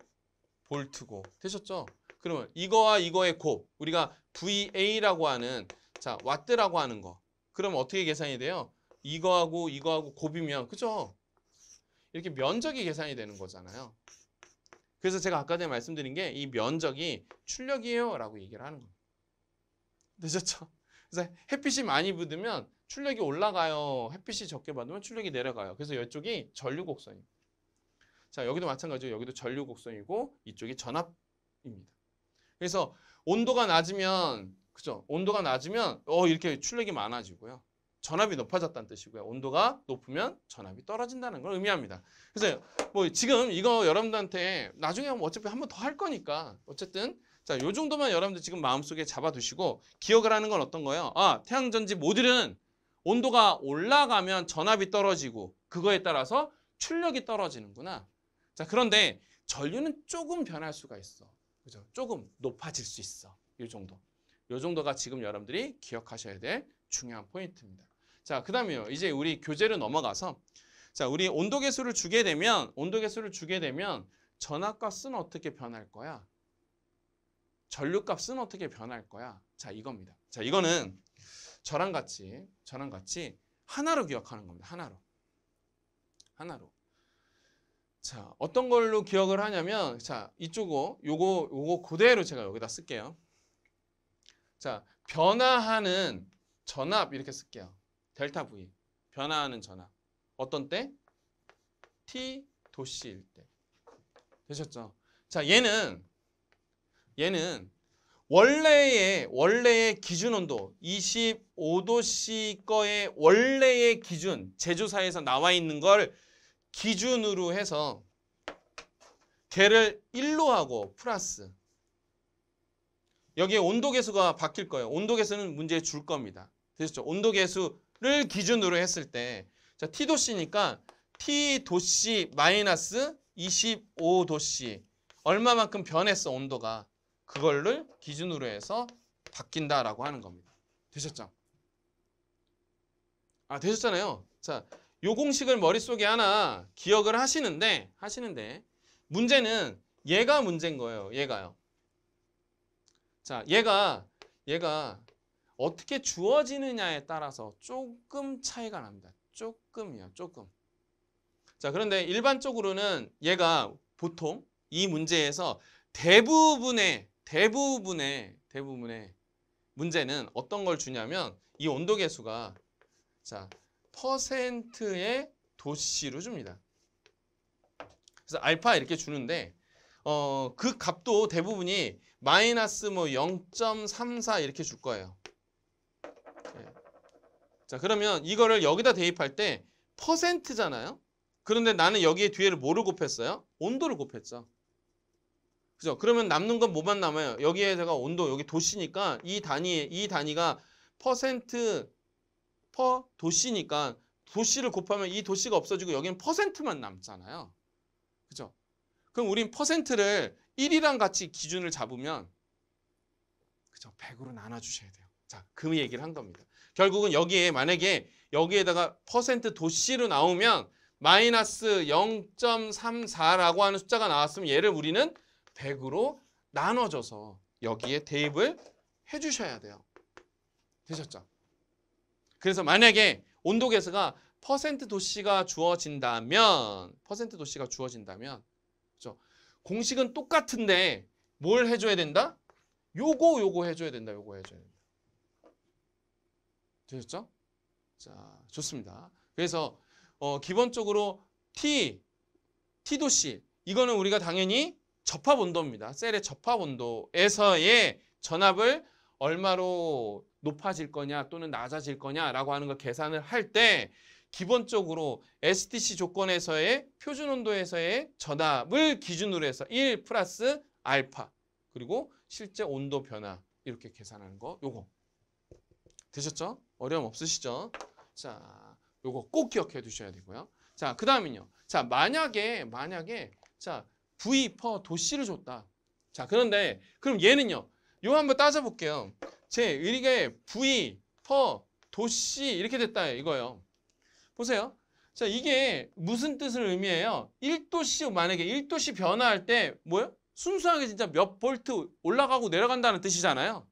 볼트고 되셨죠? 그러면 이거와 이거의 곱 우리가 VA라고 하는 자 와트라고 하는 거 그럼 어떻게 계산이 돼요? 이거하고 이거하고 곱이면 그죠? 이렇게 면적이 계산이 되는 거잖아요. 그래서 제가 아까 전에 말씀드린 게 이 면적이 출력이에요 라고 얘기를 하는 거예요. 되셨죠? 그래서 햇빛이 많이 붙으면 출력이 올라가요. 햇빛이 적게 받으면 출력이 내려가요. 그래서 이쪽이 전류 곡선입니다. 자, 여기도 마찬가지로 여기도 전류 곡선이고 이쪽이 전압입니다. 그래서 온도가 낮으면 그죠? 온도가 낮으면 어 이렇게 출력이 많아지고요. 전압이 높아졌다는 뜻이고요. 온도가 높으면 전압이 떨어진다는 걸 의미합니다. 그래서 뭐 지금 이거 여러분들한테 나중에 어차피 한번 더 할 거니까 어쨌든 자, 요 정도만 여러분들 지금 마음속에 잡아두시고 기억을 하는 건 어떤 거예요? 아, 태양전지 모듈은 온도가 올라가면 전압이 떨어지고 그거에 따라서 출력이 떨어지는구나. 자, 그런데 전류는 조금 변할 수가 있어. 그죠? 조금 높아질 수 있어. 이 정도. 이 정도가 지금 여러분들이 기억하셔야 될 중요한 포인트입니다. 자, 그 다음에요. 이제 우리 교재로 넘어가서 자, 우리 온도계수를 주게 되면 온도계수를 주게 되면 전압값은 어떻게 변할 거야? 전류값은 어떻게 변할 거야? 자, 이겁니다. 자, 이거는 저랑 같이 저랑 같이 하나로 기억하는 겁니다. 하나로. 하나로. 자, 어떤 걸로 기억을 하냐면 자, 이쪽어 요거 요거 그대로 제가 여기다 쓸게요. 자, 변화하는 전압 이렇게 쓸게요. 델타 V. 변화하는 전압. 어떤 때? T 도시일 때. 되셨죠? 자, 얘는 얘는 원래의 원래의 기준 온도 25도씨 거의 원래의 기준 제조사에서 나와 있는 걸 기준으로 해서 개를 1로 하고 플러스 여기에 온도계수가 바뀔 거예요. 온도계수는 문제줄 겁니다. 되셨죠? 온도계수를 기준으로 했을 때 자, T도씨니까 T도씨 마이너스 25도씨 얼마만큼 변했어 온도가 그걸를 기준으로 해서 바뀐다라고 하는 겁니다. 되셨죠? 아 되셨잖아요. 자요 공식을 머릿속에 하나 기억을 하시는데 하시는데 문제는 얘가 문제인 거예요. 얘가요. 자, 얘가 얘가 어떻게 주어지느냐에 따라서 조금 차이가 납니다. 조금이요. 조금. 자, 그런데 일반적으로는 얘가 보통 이 문제에서 대부분의 대부분의 대부분의 문제는 어떤 걸 주냐면 이 온도 계수가 자, 퍼센트의 도시로 줍니다. 그래서 알파 이렇게 주는데 어, 그 값도 대부분이 마이너스 뭐 0.34 이렇게 줄 거예요. 네. 자 그러면 이거를 여기다 대입할 때 퍼센트잖아요. 그런데 나는 여기에 뒤에를 뭐를 곱했어요? 온도를 곱했죠. 그죠? 그러면 남는 건 뭐만 남아요? 여기에 제가 온도, 여기 도시니까 이 단위, 이 단위가 퍼센트 퍼 도시니까 도시를 곱하면 이 도시가 없어지고 여기는 퍼센트만 남잖아요. 그죠? 그럼 우린 퍼센트를 1이랑 같이 기준을 잡으면 그죠? 100으로 나눠주셔야 돼요. 자, 그 얘기를 한 겁니다. 결국은 여기에 만약에 여기에다가 퍼센트 도시로 나오면 마이너스 0.34라고 하는 숫자가 나왔으면 얘를 우리는 100으로 나눠줘서 여기에 대입을 해주셔야 돼요. 되셨죠? 그래서 만약에 온도계수가 퍼센트 도씨가 주어진다면 퍼센트 도씨가 주어진다면 그죠? 공식은 똑같은데 뭘 해줘야 된다? 요거 요거 해줘야 된다. 요거 해줘야 된다. 되셨죠? 자, 좋습니다. 그래서 어, 기본적으로 T, T 도씨 이거는 우리가 당연히 접합 온도입니다. 셀의 접합 온도에서의 전압을 얼마로 높아질 거냐 또는 낮아질 거냐라고 하는 걸 계산을 할 때 기본적으로 STC 조건에서의 표준 온도에서의 전압을 기준으로 해서 1 플러스 알파 그리고 실제 온도 변화 이렇게 계산하는 거 요거 되셨죠? 어려움 없으시죠? 자 요거 꼭 기억해 두셔야 되고요. 자 그 다음은요. 자 만약에 만약에 자 V 퍼도시를 줬다. 자 그런데 그럼 얘는요. 요 한번 따져볼게요. 제 의리계 부위, 퍼, 도시 이렇게 됐다 이거예요. 보세요. 자 이게 무슨 뜻을 의미해요? 1도씨 만약에 1도씨 변화할 때 뭐예요? 순수하게 진짜 몇 볼트 올라가고 내려간다는 뜻이잖아요.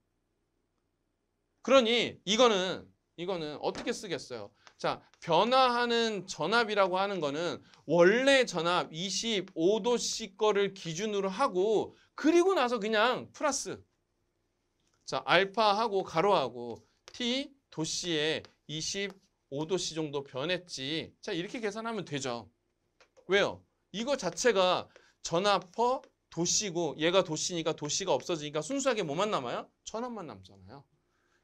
그러니 이거는 이거는 어떻게 쓰겠어요? 자, 변화하는 전압이라고 하는 거는 원래 전압 25도씨 거를 기준으로 하고 그리고 나서 그냥 플러스 자, 알파하고 가로하고 t 도씨에 25도씨 정도 변했지. 자, 이렇게 계산하면 되죠. 왜요? 이거 자체가 전압퍼 도씨고 얘가 도씨니까 도씨가 없어지니까 순수하게 뭐만 남아요? 전압만 남잖아요.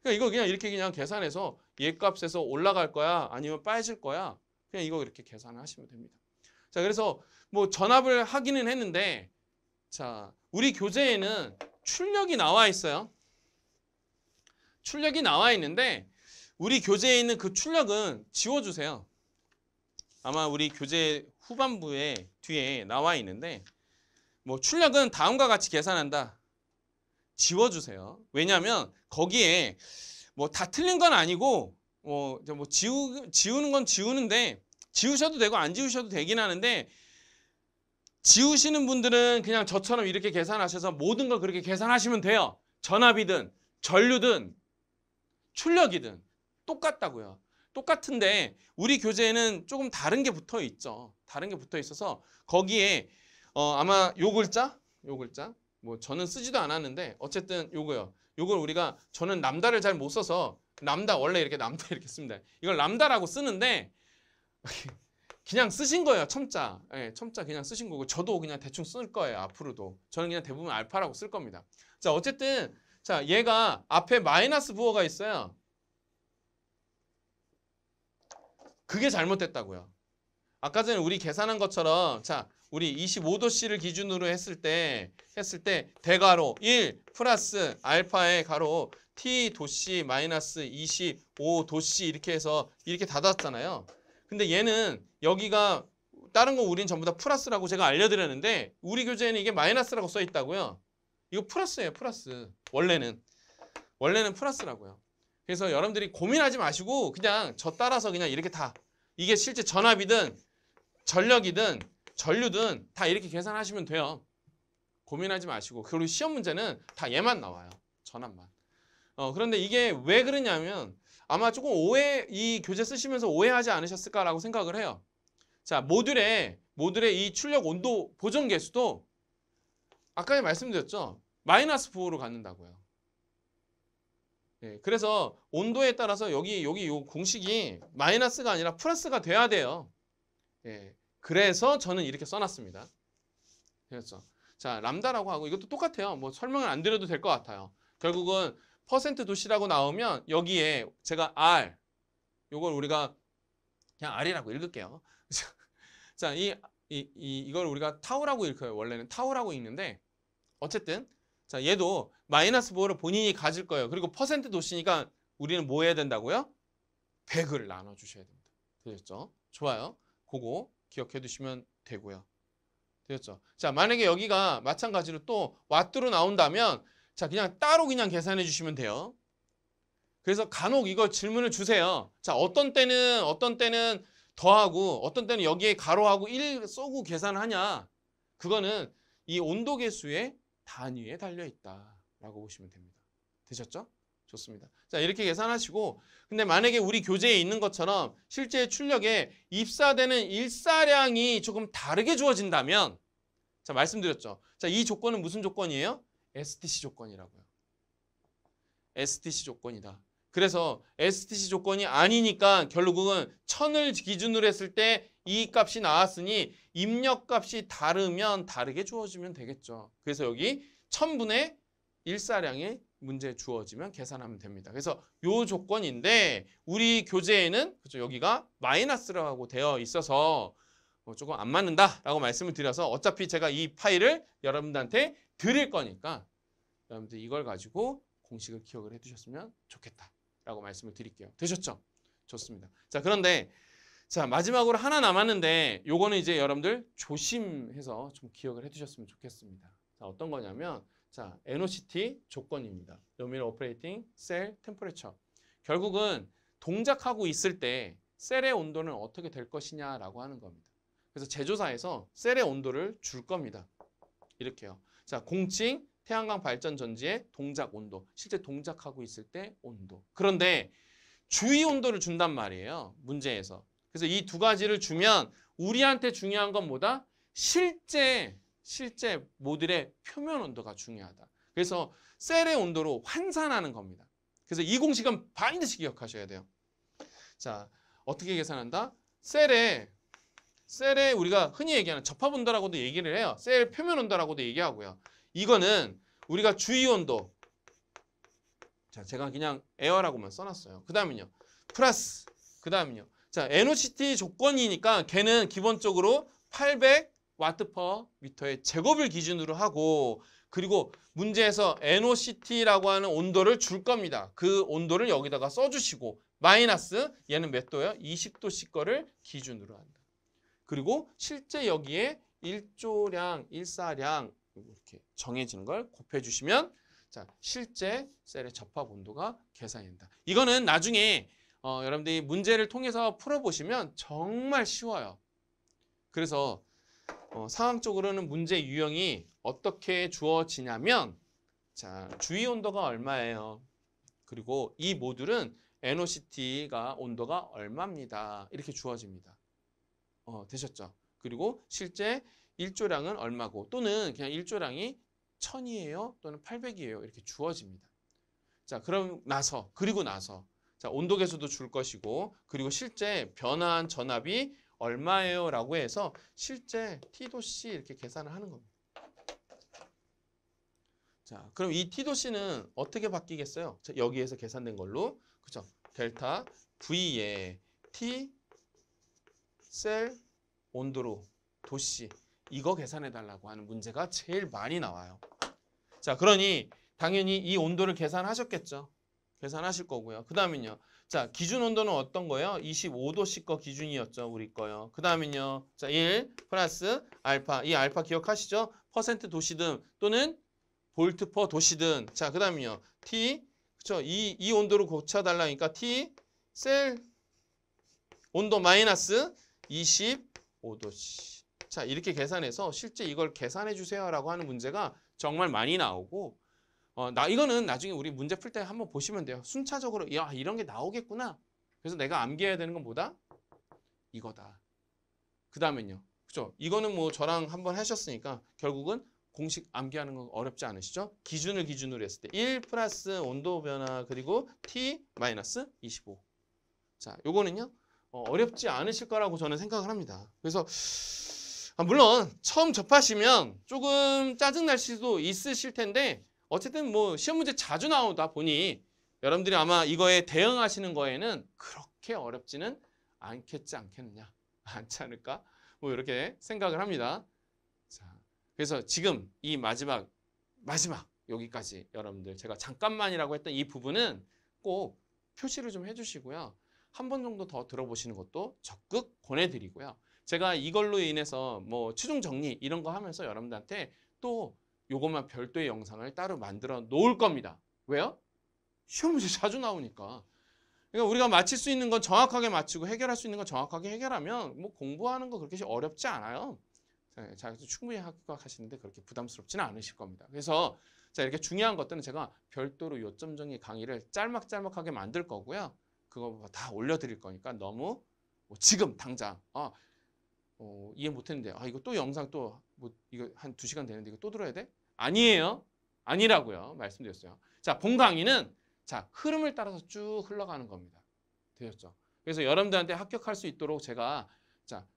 그러니까 이거 그냥 이렇게 그냥 계산해서 얘 값에서 올라갈 거야 아니면 빠질 거야 그냥 이거 이렇게 계산을 하시면 됩니다. 자 그래서 뭐 전압을 하기는 했는데 자 우리 교재에는 출력이 나와 있어요. 출력이 나와 있는데 우리 교재에 있는 그 출력은 지워주세요. 아마 우리 교재 후반부에 뒤에 나와 있는데 뭐 출력은 다음과 같이 계산한다. 지워주세요. 왜냐하면 거기에 뭐 다 틀린 건 아니고 뭐, 뭐 지우, 지우는 건 지우는데 지우셔도 되고 안 지우셔도 되긴 하는데 지우시는 분들은 그냥 저처럼 이렇게 계산하셔서 모든 걸 그렇게 계산하시면 돼요. 전압이든 전류든 출력이든 똑같다고요. 똑같은데 우리 교재에는 조금 다른 게 붙어 있죠. 다른 게 붙어 있어서 거기에 어, 아마 요 글자, 요 글자, 뭐 저는 쓰지도 않았는데 어쨌든 요거요. 요걸 우리가 저는 남다를 잘 못 써서 남다 원래 이렇게 남다 이렇게 씁니다. 이걸 남다라고 쓰는데 [LAUGHS] 그냥 쓰신 거예요. 첨자. 네, 첨자 그냥 쓰신 거고 저도 그냥 대충 쓸 거예요. 앞으로도. 저는 그냥 대부분 알파라고 쓸 겁니다. 자 어쨌든 자, 얘가 앞에 마이너스 부호가 있어요. 그게 잘못됐다고요. 아까 전에 우리 계산한 것처럼 자, 우리 25도씨를 기준으로 했을 때 했을 때 대괄호 1 플러스 알파의 가로 t 도씨 마이너스 25 도씨 이렇게 해서 이렇게 닫았잖아요. 근데 얘는 여기가 다른 거 우린 전부 다 플러스라고 제가 알려드렸는데 우리 교재에는 이게 마이너스라고 써 있다고요. 이거 플러스예요, 플러스. 원래는. 원래는 플러스라고요. 그래서 여러분들이 고민하지 마시고 그냥 저 따라서 그냥 이렇게 다 이게 실제 전압이든 전력이든 전류든 다 이렇게 계산하시면 돼요. 고민하지 마시고 그리고 시험 문제는 다 얘만 나와요. 전압만. 어, 그런데 이게 왜 그러냐면 아마 조금 오해 이 교재 쓰시면서 오해하지 않으셨을까라고 생각을 해요. 자 모듈에 모듈의 이 출력 온도 보정 개수도 아까 말씀드렸죠. 마이너스 부호로 갖는다고요. 예, 그래서 온도에 따라서 여기 여기 요 공식이 마이너스가 아니라 플러스가 돼야 돼요. 예, 그래서 저는 이렇게 써놨습니다. 그렇죠. 자 람다라고 하고 이것도 똑같아요. 뭐 설명을 안 드려도 될 것 같아요. 결국은 퍼센트 도시라고 나오면 여기에 제가 R 이걸 우리가 그냥 R이라고 읽을게요. [LAUGHS] 자, 이, 이, 이, 이걸 우리가 타우라고 읽어요. 원래는 타우라고 읽는데 어쨌든 자, 얘도 마이너스 보호를 본인이 가질 거예요. 그리고 퍼센트 도시니까 우리는 뭐 해야 된다고요? 100을 나눠주셔야 됩니다. 되셨죠? 좋아요. 그거 기억해 두시면 되고요. 되셨죠? 자, 만약에 여기가 마찬가지로 또 왓트로 나온다면 자, 그냥 따로 그냥 계산해 주시면 돼요. 그래서 간혹 이거 질문을 주세요. 자, 어떤 때는 어떤 때는 더하고 어떤 때는 여기에 가로하고 1 쏘고 계산하냐. 그거는 이 온도 계수의 단위에 달려 있다라고 보시면 됩니다. 되셨죠? 좋습니다. 자, 이렇게 계산하시고 근데 만약에 우리 교재에 있는 것처럼 실제 출력에 입사되는 일사량이 조금 다르게 주어진다면 자, 말씀드렸죠. 자, 이 조건은 무슨 조건이에요? STC 조건이라고요. STC 조건이다. 그래서 STC 조건이 아니니까 결국은 천을 기준으로 했을 때이 값이 나왔으니 입력값이 다르면 다르게 주어지면 되겠죠. 그래서 여기 1000분의 1사량의 문제 주어지면 계산하면 됩니다. 그래서 요 조건인데 우리 교재에는 그죠 여기가 마이너스라고 되어 있어서 어, 조금 안 맞는다라고 말씀을 드려서 어차피 제가 이 파일을 여러분들한테 드릴 거니까 여러분들 이걸 가지고 공식을 기억을 해두셨으면 좋겠다라고 말씀을 드릴게요. 되셨죠? 좋습니다. 자 그런데 자 마지막으로 하나 남았는데 요거는 이제 여러분들 조심해서 좀 기억을 해두셨으면 좋겠습니다. 자 어떤 거냐면 자 NOCT 조건입니다. 노미널 오퍼레이팅 셀 템퍼레처 결국은 동작하고 있을 때 셀의 온도는 어떻게 될 것이냐라고 하는 겁니다. 그래서 제조사에서 셀의 온도를 줄 겁니다. 이렇게요. 자, 공칭 태양광 발전 전지의 동작 온도. 실제 동작하고 있을 때 온도. 그런데 주위 온도를 준단 말이에요. 문제에서. 그래서 이 두 가지를 주면 우리한테 중요한 건 뭐다? 실제 실제 모듈의 표면 온도가 중요하다. 그래서 셀의 온도로 환산하는 겁니다. 그래서 이 공식은 반드시 기억하셔야 돼요. 자, 어떻게 계산한다? 셀의셀의 우리가 흔히 얘기하는 접합 온도라고도 얘기를 해요. 셀 표면 온도라고도 얘기하고요. 이거는 우리가 주위 온도 자, 제가 그냥 에어라고만 써놨어요. 그 다음은요. 플러스 그 다음은요. 자, NOCT 조건이니까 걔는 기본적으로 800 와트 퍼 미터의 제곱을 기준으로 하고 그리고 문제에서 NOCT라고 하는 온도를 줄 겁니다. 그 온도를 여기다가 써주시고 마이너스 얘는 몇 도예요? 20도씩 거를 기준으로 한다. 그리고 실제 여기에 1조량, 1사량 이렇게 정해진걸 곱해주시면 자 실제 셀의 접합 온도가 계산된다. 이거는 나중에 어, 여러분들이 문제를 통해서 풀어보시면 정말 쉬워요. 그래서 어, 상황적으로는 문제 유형이 어떻게 주어지냐면 자 주위 온도가 얼마예요. 그리고 이 모듈은 NOCT가 온도가 얼마입니다. 이렇게 주어집니다. 어, 되셨죠? 그리고 실제 1조량은 얼마고 또는 그냥 1조량이 1000이에요 또는 800이에요 이렇게 주어집니다. 자 그럼 나서 그리고 나서 자, 온도 계수도 줄 것이고 그리고 실제 변화한 전압이 얼마예요? 라고 해서 실제 T도 C 이렇게 계산을 하는 겁니다. 자, 그럼 이 T도 C는 어떻게 바뀌겠어요? 자, 여기에서 계산된 걸로. 그죠? 델타 V의 T 셀 온도로 도시 이거 계산해 달라고 하는 문제가 제일 많이 나와요. 자, 그러니 당연히 이 온도를 계산하셨겠죠. 계산하실 거고요. 그 다음은요. 자, 기준 온도는 어떤 거예요? 25도씩 거 기준이었죠. 우리 거요. 그 다음은요. 자, 1 플러스 알파. 이 알파 기억하시죠? 퍼센트 도시등 또는 볼트 퍼 도시등. 자, 그 다음은요. T. 그쵸? 이, 이온도를 고쳐달라니까 T 셀 온도 마이너스 25도씨. 자, 이렇게 계산해서 실제 이걸 계산해 주세요라고 하는 문제가 정말 많이 나오고 어, 나 이거는 나중에 우리 문제 풀 때 한번 보시면 돼요. 순차적으로 야 이런 게 나오겠구나. 그래서 내가 암기해야 되는 건 뭐다? 이거다. 그 다음엔요. 그죠? 이거는 뭐 저랑 한번 하셨으니까 결국은 공식 암기하는 건 어렵지 않으시죠? 기준을 기준으로 했을 때1 플러스 온도 변화 그리고 T 마이너스 25. 자, 요거는요. 어, 렵지 않으실 거라고 저는 생각을 합니다. 그래서 아, 물론 처음 접하시면 조금 짜증날 수도 있으실 텐데 어쨌든 뭐 시험 문제 자주 나오다 보니 여러분들이 아마 이거에 대응하시는 거에는 그렇게 어렵지는 않겠지 않겠느냐. [LAUGHS] 않지 않을까? 뭐 이렇게 생각을 합니다. 자, 그래서 지금 이 마지막, 마지막 여기까지 여러분들 제가 잠깐만이라고 했던 이 부분은 꼭 표시를 좀 해주시고요. 한 번 정도 더 들어보시는 것도 적극 권해드리고요. 제가 이걸로 인해서 뭐 추중 정리 이런 거 하면서 여러분들한테 또 요것만 별도의 영상을 따로 만들어 놓을 겁니다. 왜요? 시험 문제 [LAUGHS] 자주 나오니까. 그러니까 우리가 맞출수 있는 건 정확하게 맞히고 해결할 수 있는 건 정확하게 해결하면 뭐 공부하는 거 그렇게 어렵지 않아요. 자, 그래 충분히 합격하시는데 그렇게 부담스럽지는 않으실 겁니다. 그래서 자, 이렇게 중요한 것들은 제가 별도로 요점 정리 강의를 짤막짤막하게 만들 거고요. 그거 뭐 다 올려드릴 거니까 너무 뭐 지금 당장 아, 어, 이해 못했는데 아 이거 또 영상 또 뭐 이거 한 두 시간 되는데 이거 또 들어야 돼? 아니에요. 아니라고요. 말씀드렸어요. 자, 본 강의는 자, 흐름을 따라서 쭉 흘러가는 겁니다. 되셨죠? 그래서 여러분들한테 합격할 수 있도록 제가 자,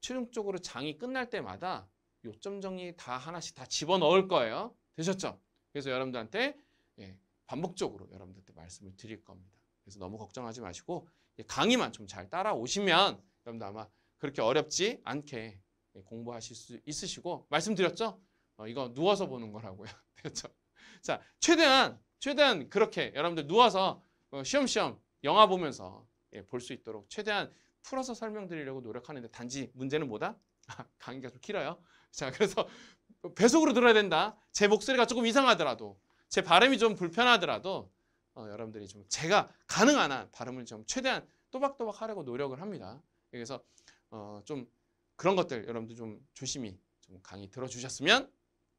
최종적으로 장이 끝날 때마다 요점 정리 다 하나씩 다 집어넣을 거예요. 되셨죠? 그래서 여러분들한테 예, 반복적으로 여러분들한테 말씀을 드릴 겁니다. 그래서 너무 걱정하지 마시고 예, 강의만 좀 잘 따라오시면 여러분들 아마 그렇게 어렵지 않게 예, 공부하실 수 있으시고 말씀드렸죠? 어, 이거 누워서 보는 거라고요. 그렇죠? [LAUGHS] 자, 최대한 최대한 그렇게 여러분들 누워서 시험시험 어, 영화 보면서 예, 볼수 있도록 최대한 풀어서 설명드리려고 노력하는데 단지 문제는 뭐다? 아, 강의가 좀 길어요. 자, 그래서 배속으로 들어야 된다. 제 목소리가 조금 이상하더라도 제 발음이 좀 불편하더라도 어, 여러분들이 좀 제가 가능한 한 발음을 좀 최대한 또박또박 하려고 노력을 합니다. 그래서 어, 좀 그런 것들 여러분들 좀 조심히 좀 강의 들어주셨으면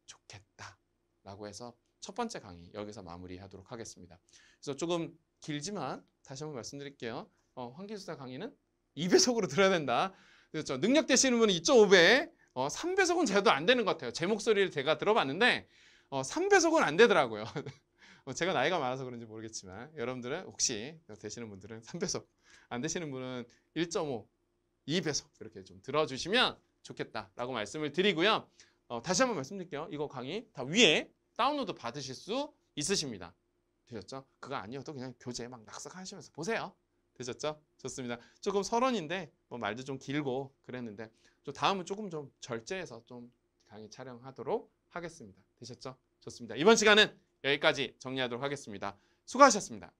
좋겠다라고 해서 첫 번째 강의 여기서 마무리하도록 하겠습니다. 그래서 조금 길지만 다시 한번 말씀드릴게요. 어, 환기수사 강의는 2배속으로 들어야 된다. 그렇죠. 능력 되시는 분은 2.5배, 어, 3배속은 제도 안 되는 것 같아요. 제 목소리를 제가 들어봤는데 어, 3배속은 안 되더라고요. [LAUGHS] 어, 제가 나이가 많아서 그런지 모르겠지만 여러분들은 혹시 되시는 분들은 3배속, 안 되시는 분은 1.5, 2배속 이렇게 좀 들어주시면 좋겠다라고 말씀을 드리고요. 어, 다시 한번 말씀드릴게요. 이거 강의 다 위에 다운로드 받으실 수 있으십니다. 되셨죠? 그거 아니어도 그냥 교재 에막 낙석하시면서 보세요. 되셨죠? 좋습니다. 조금 서론인데 뭐 말도 좀 길고 그랬는데 좀 다음은 조금 좀 절제해서 좀 강의 촬영하도록 하겠습니다. 되셨죠? 좋습니다. 이번 시간은 여기까지 정리하도록 하겠습니다. 수고하셨습니다.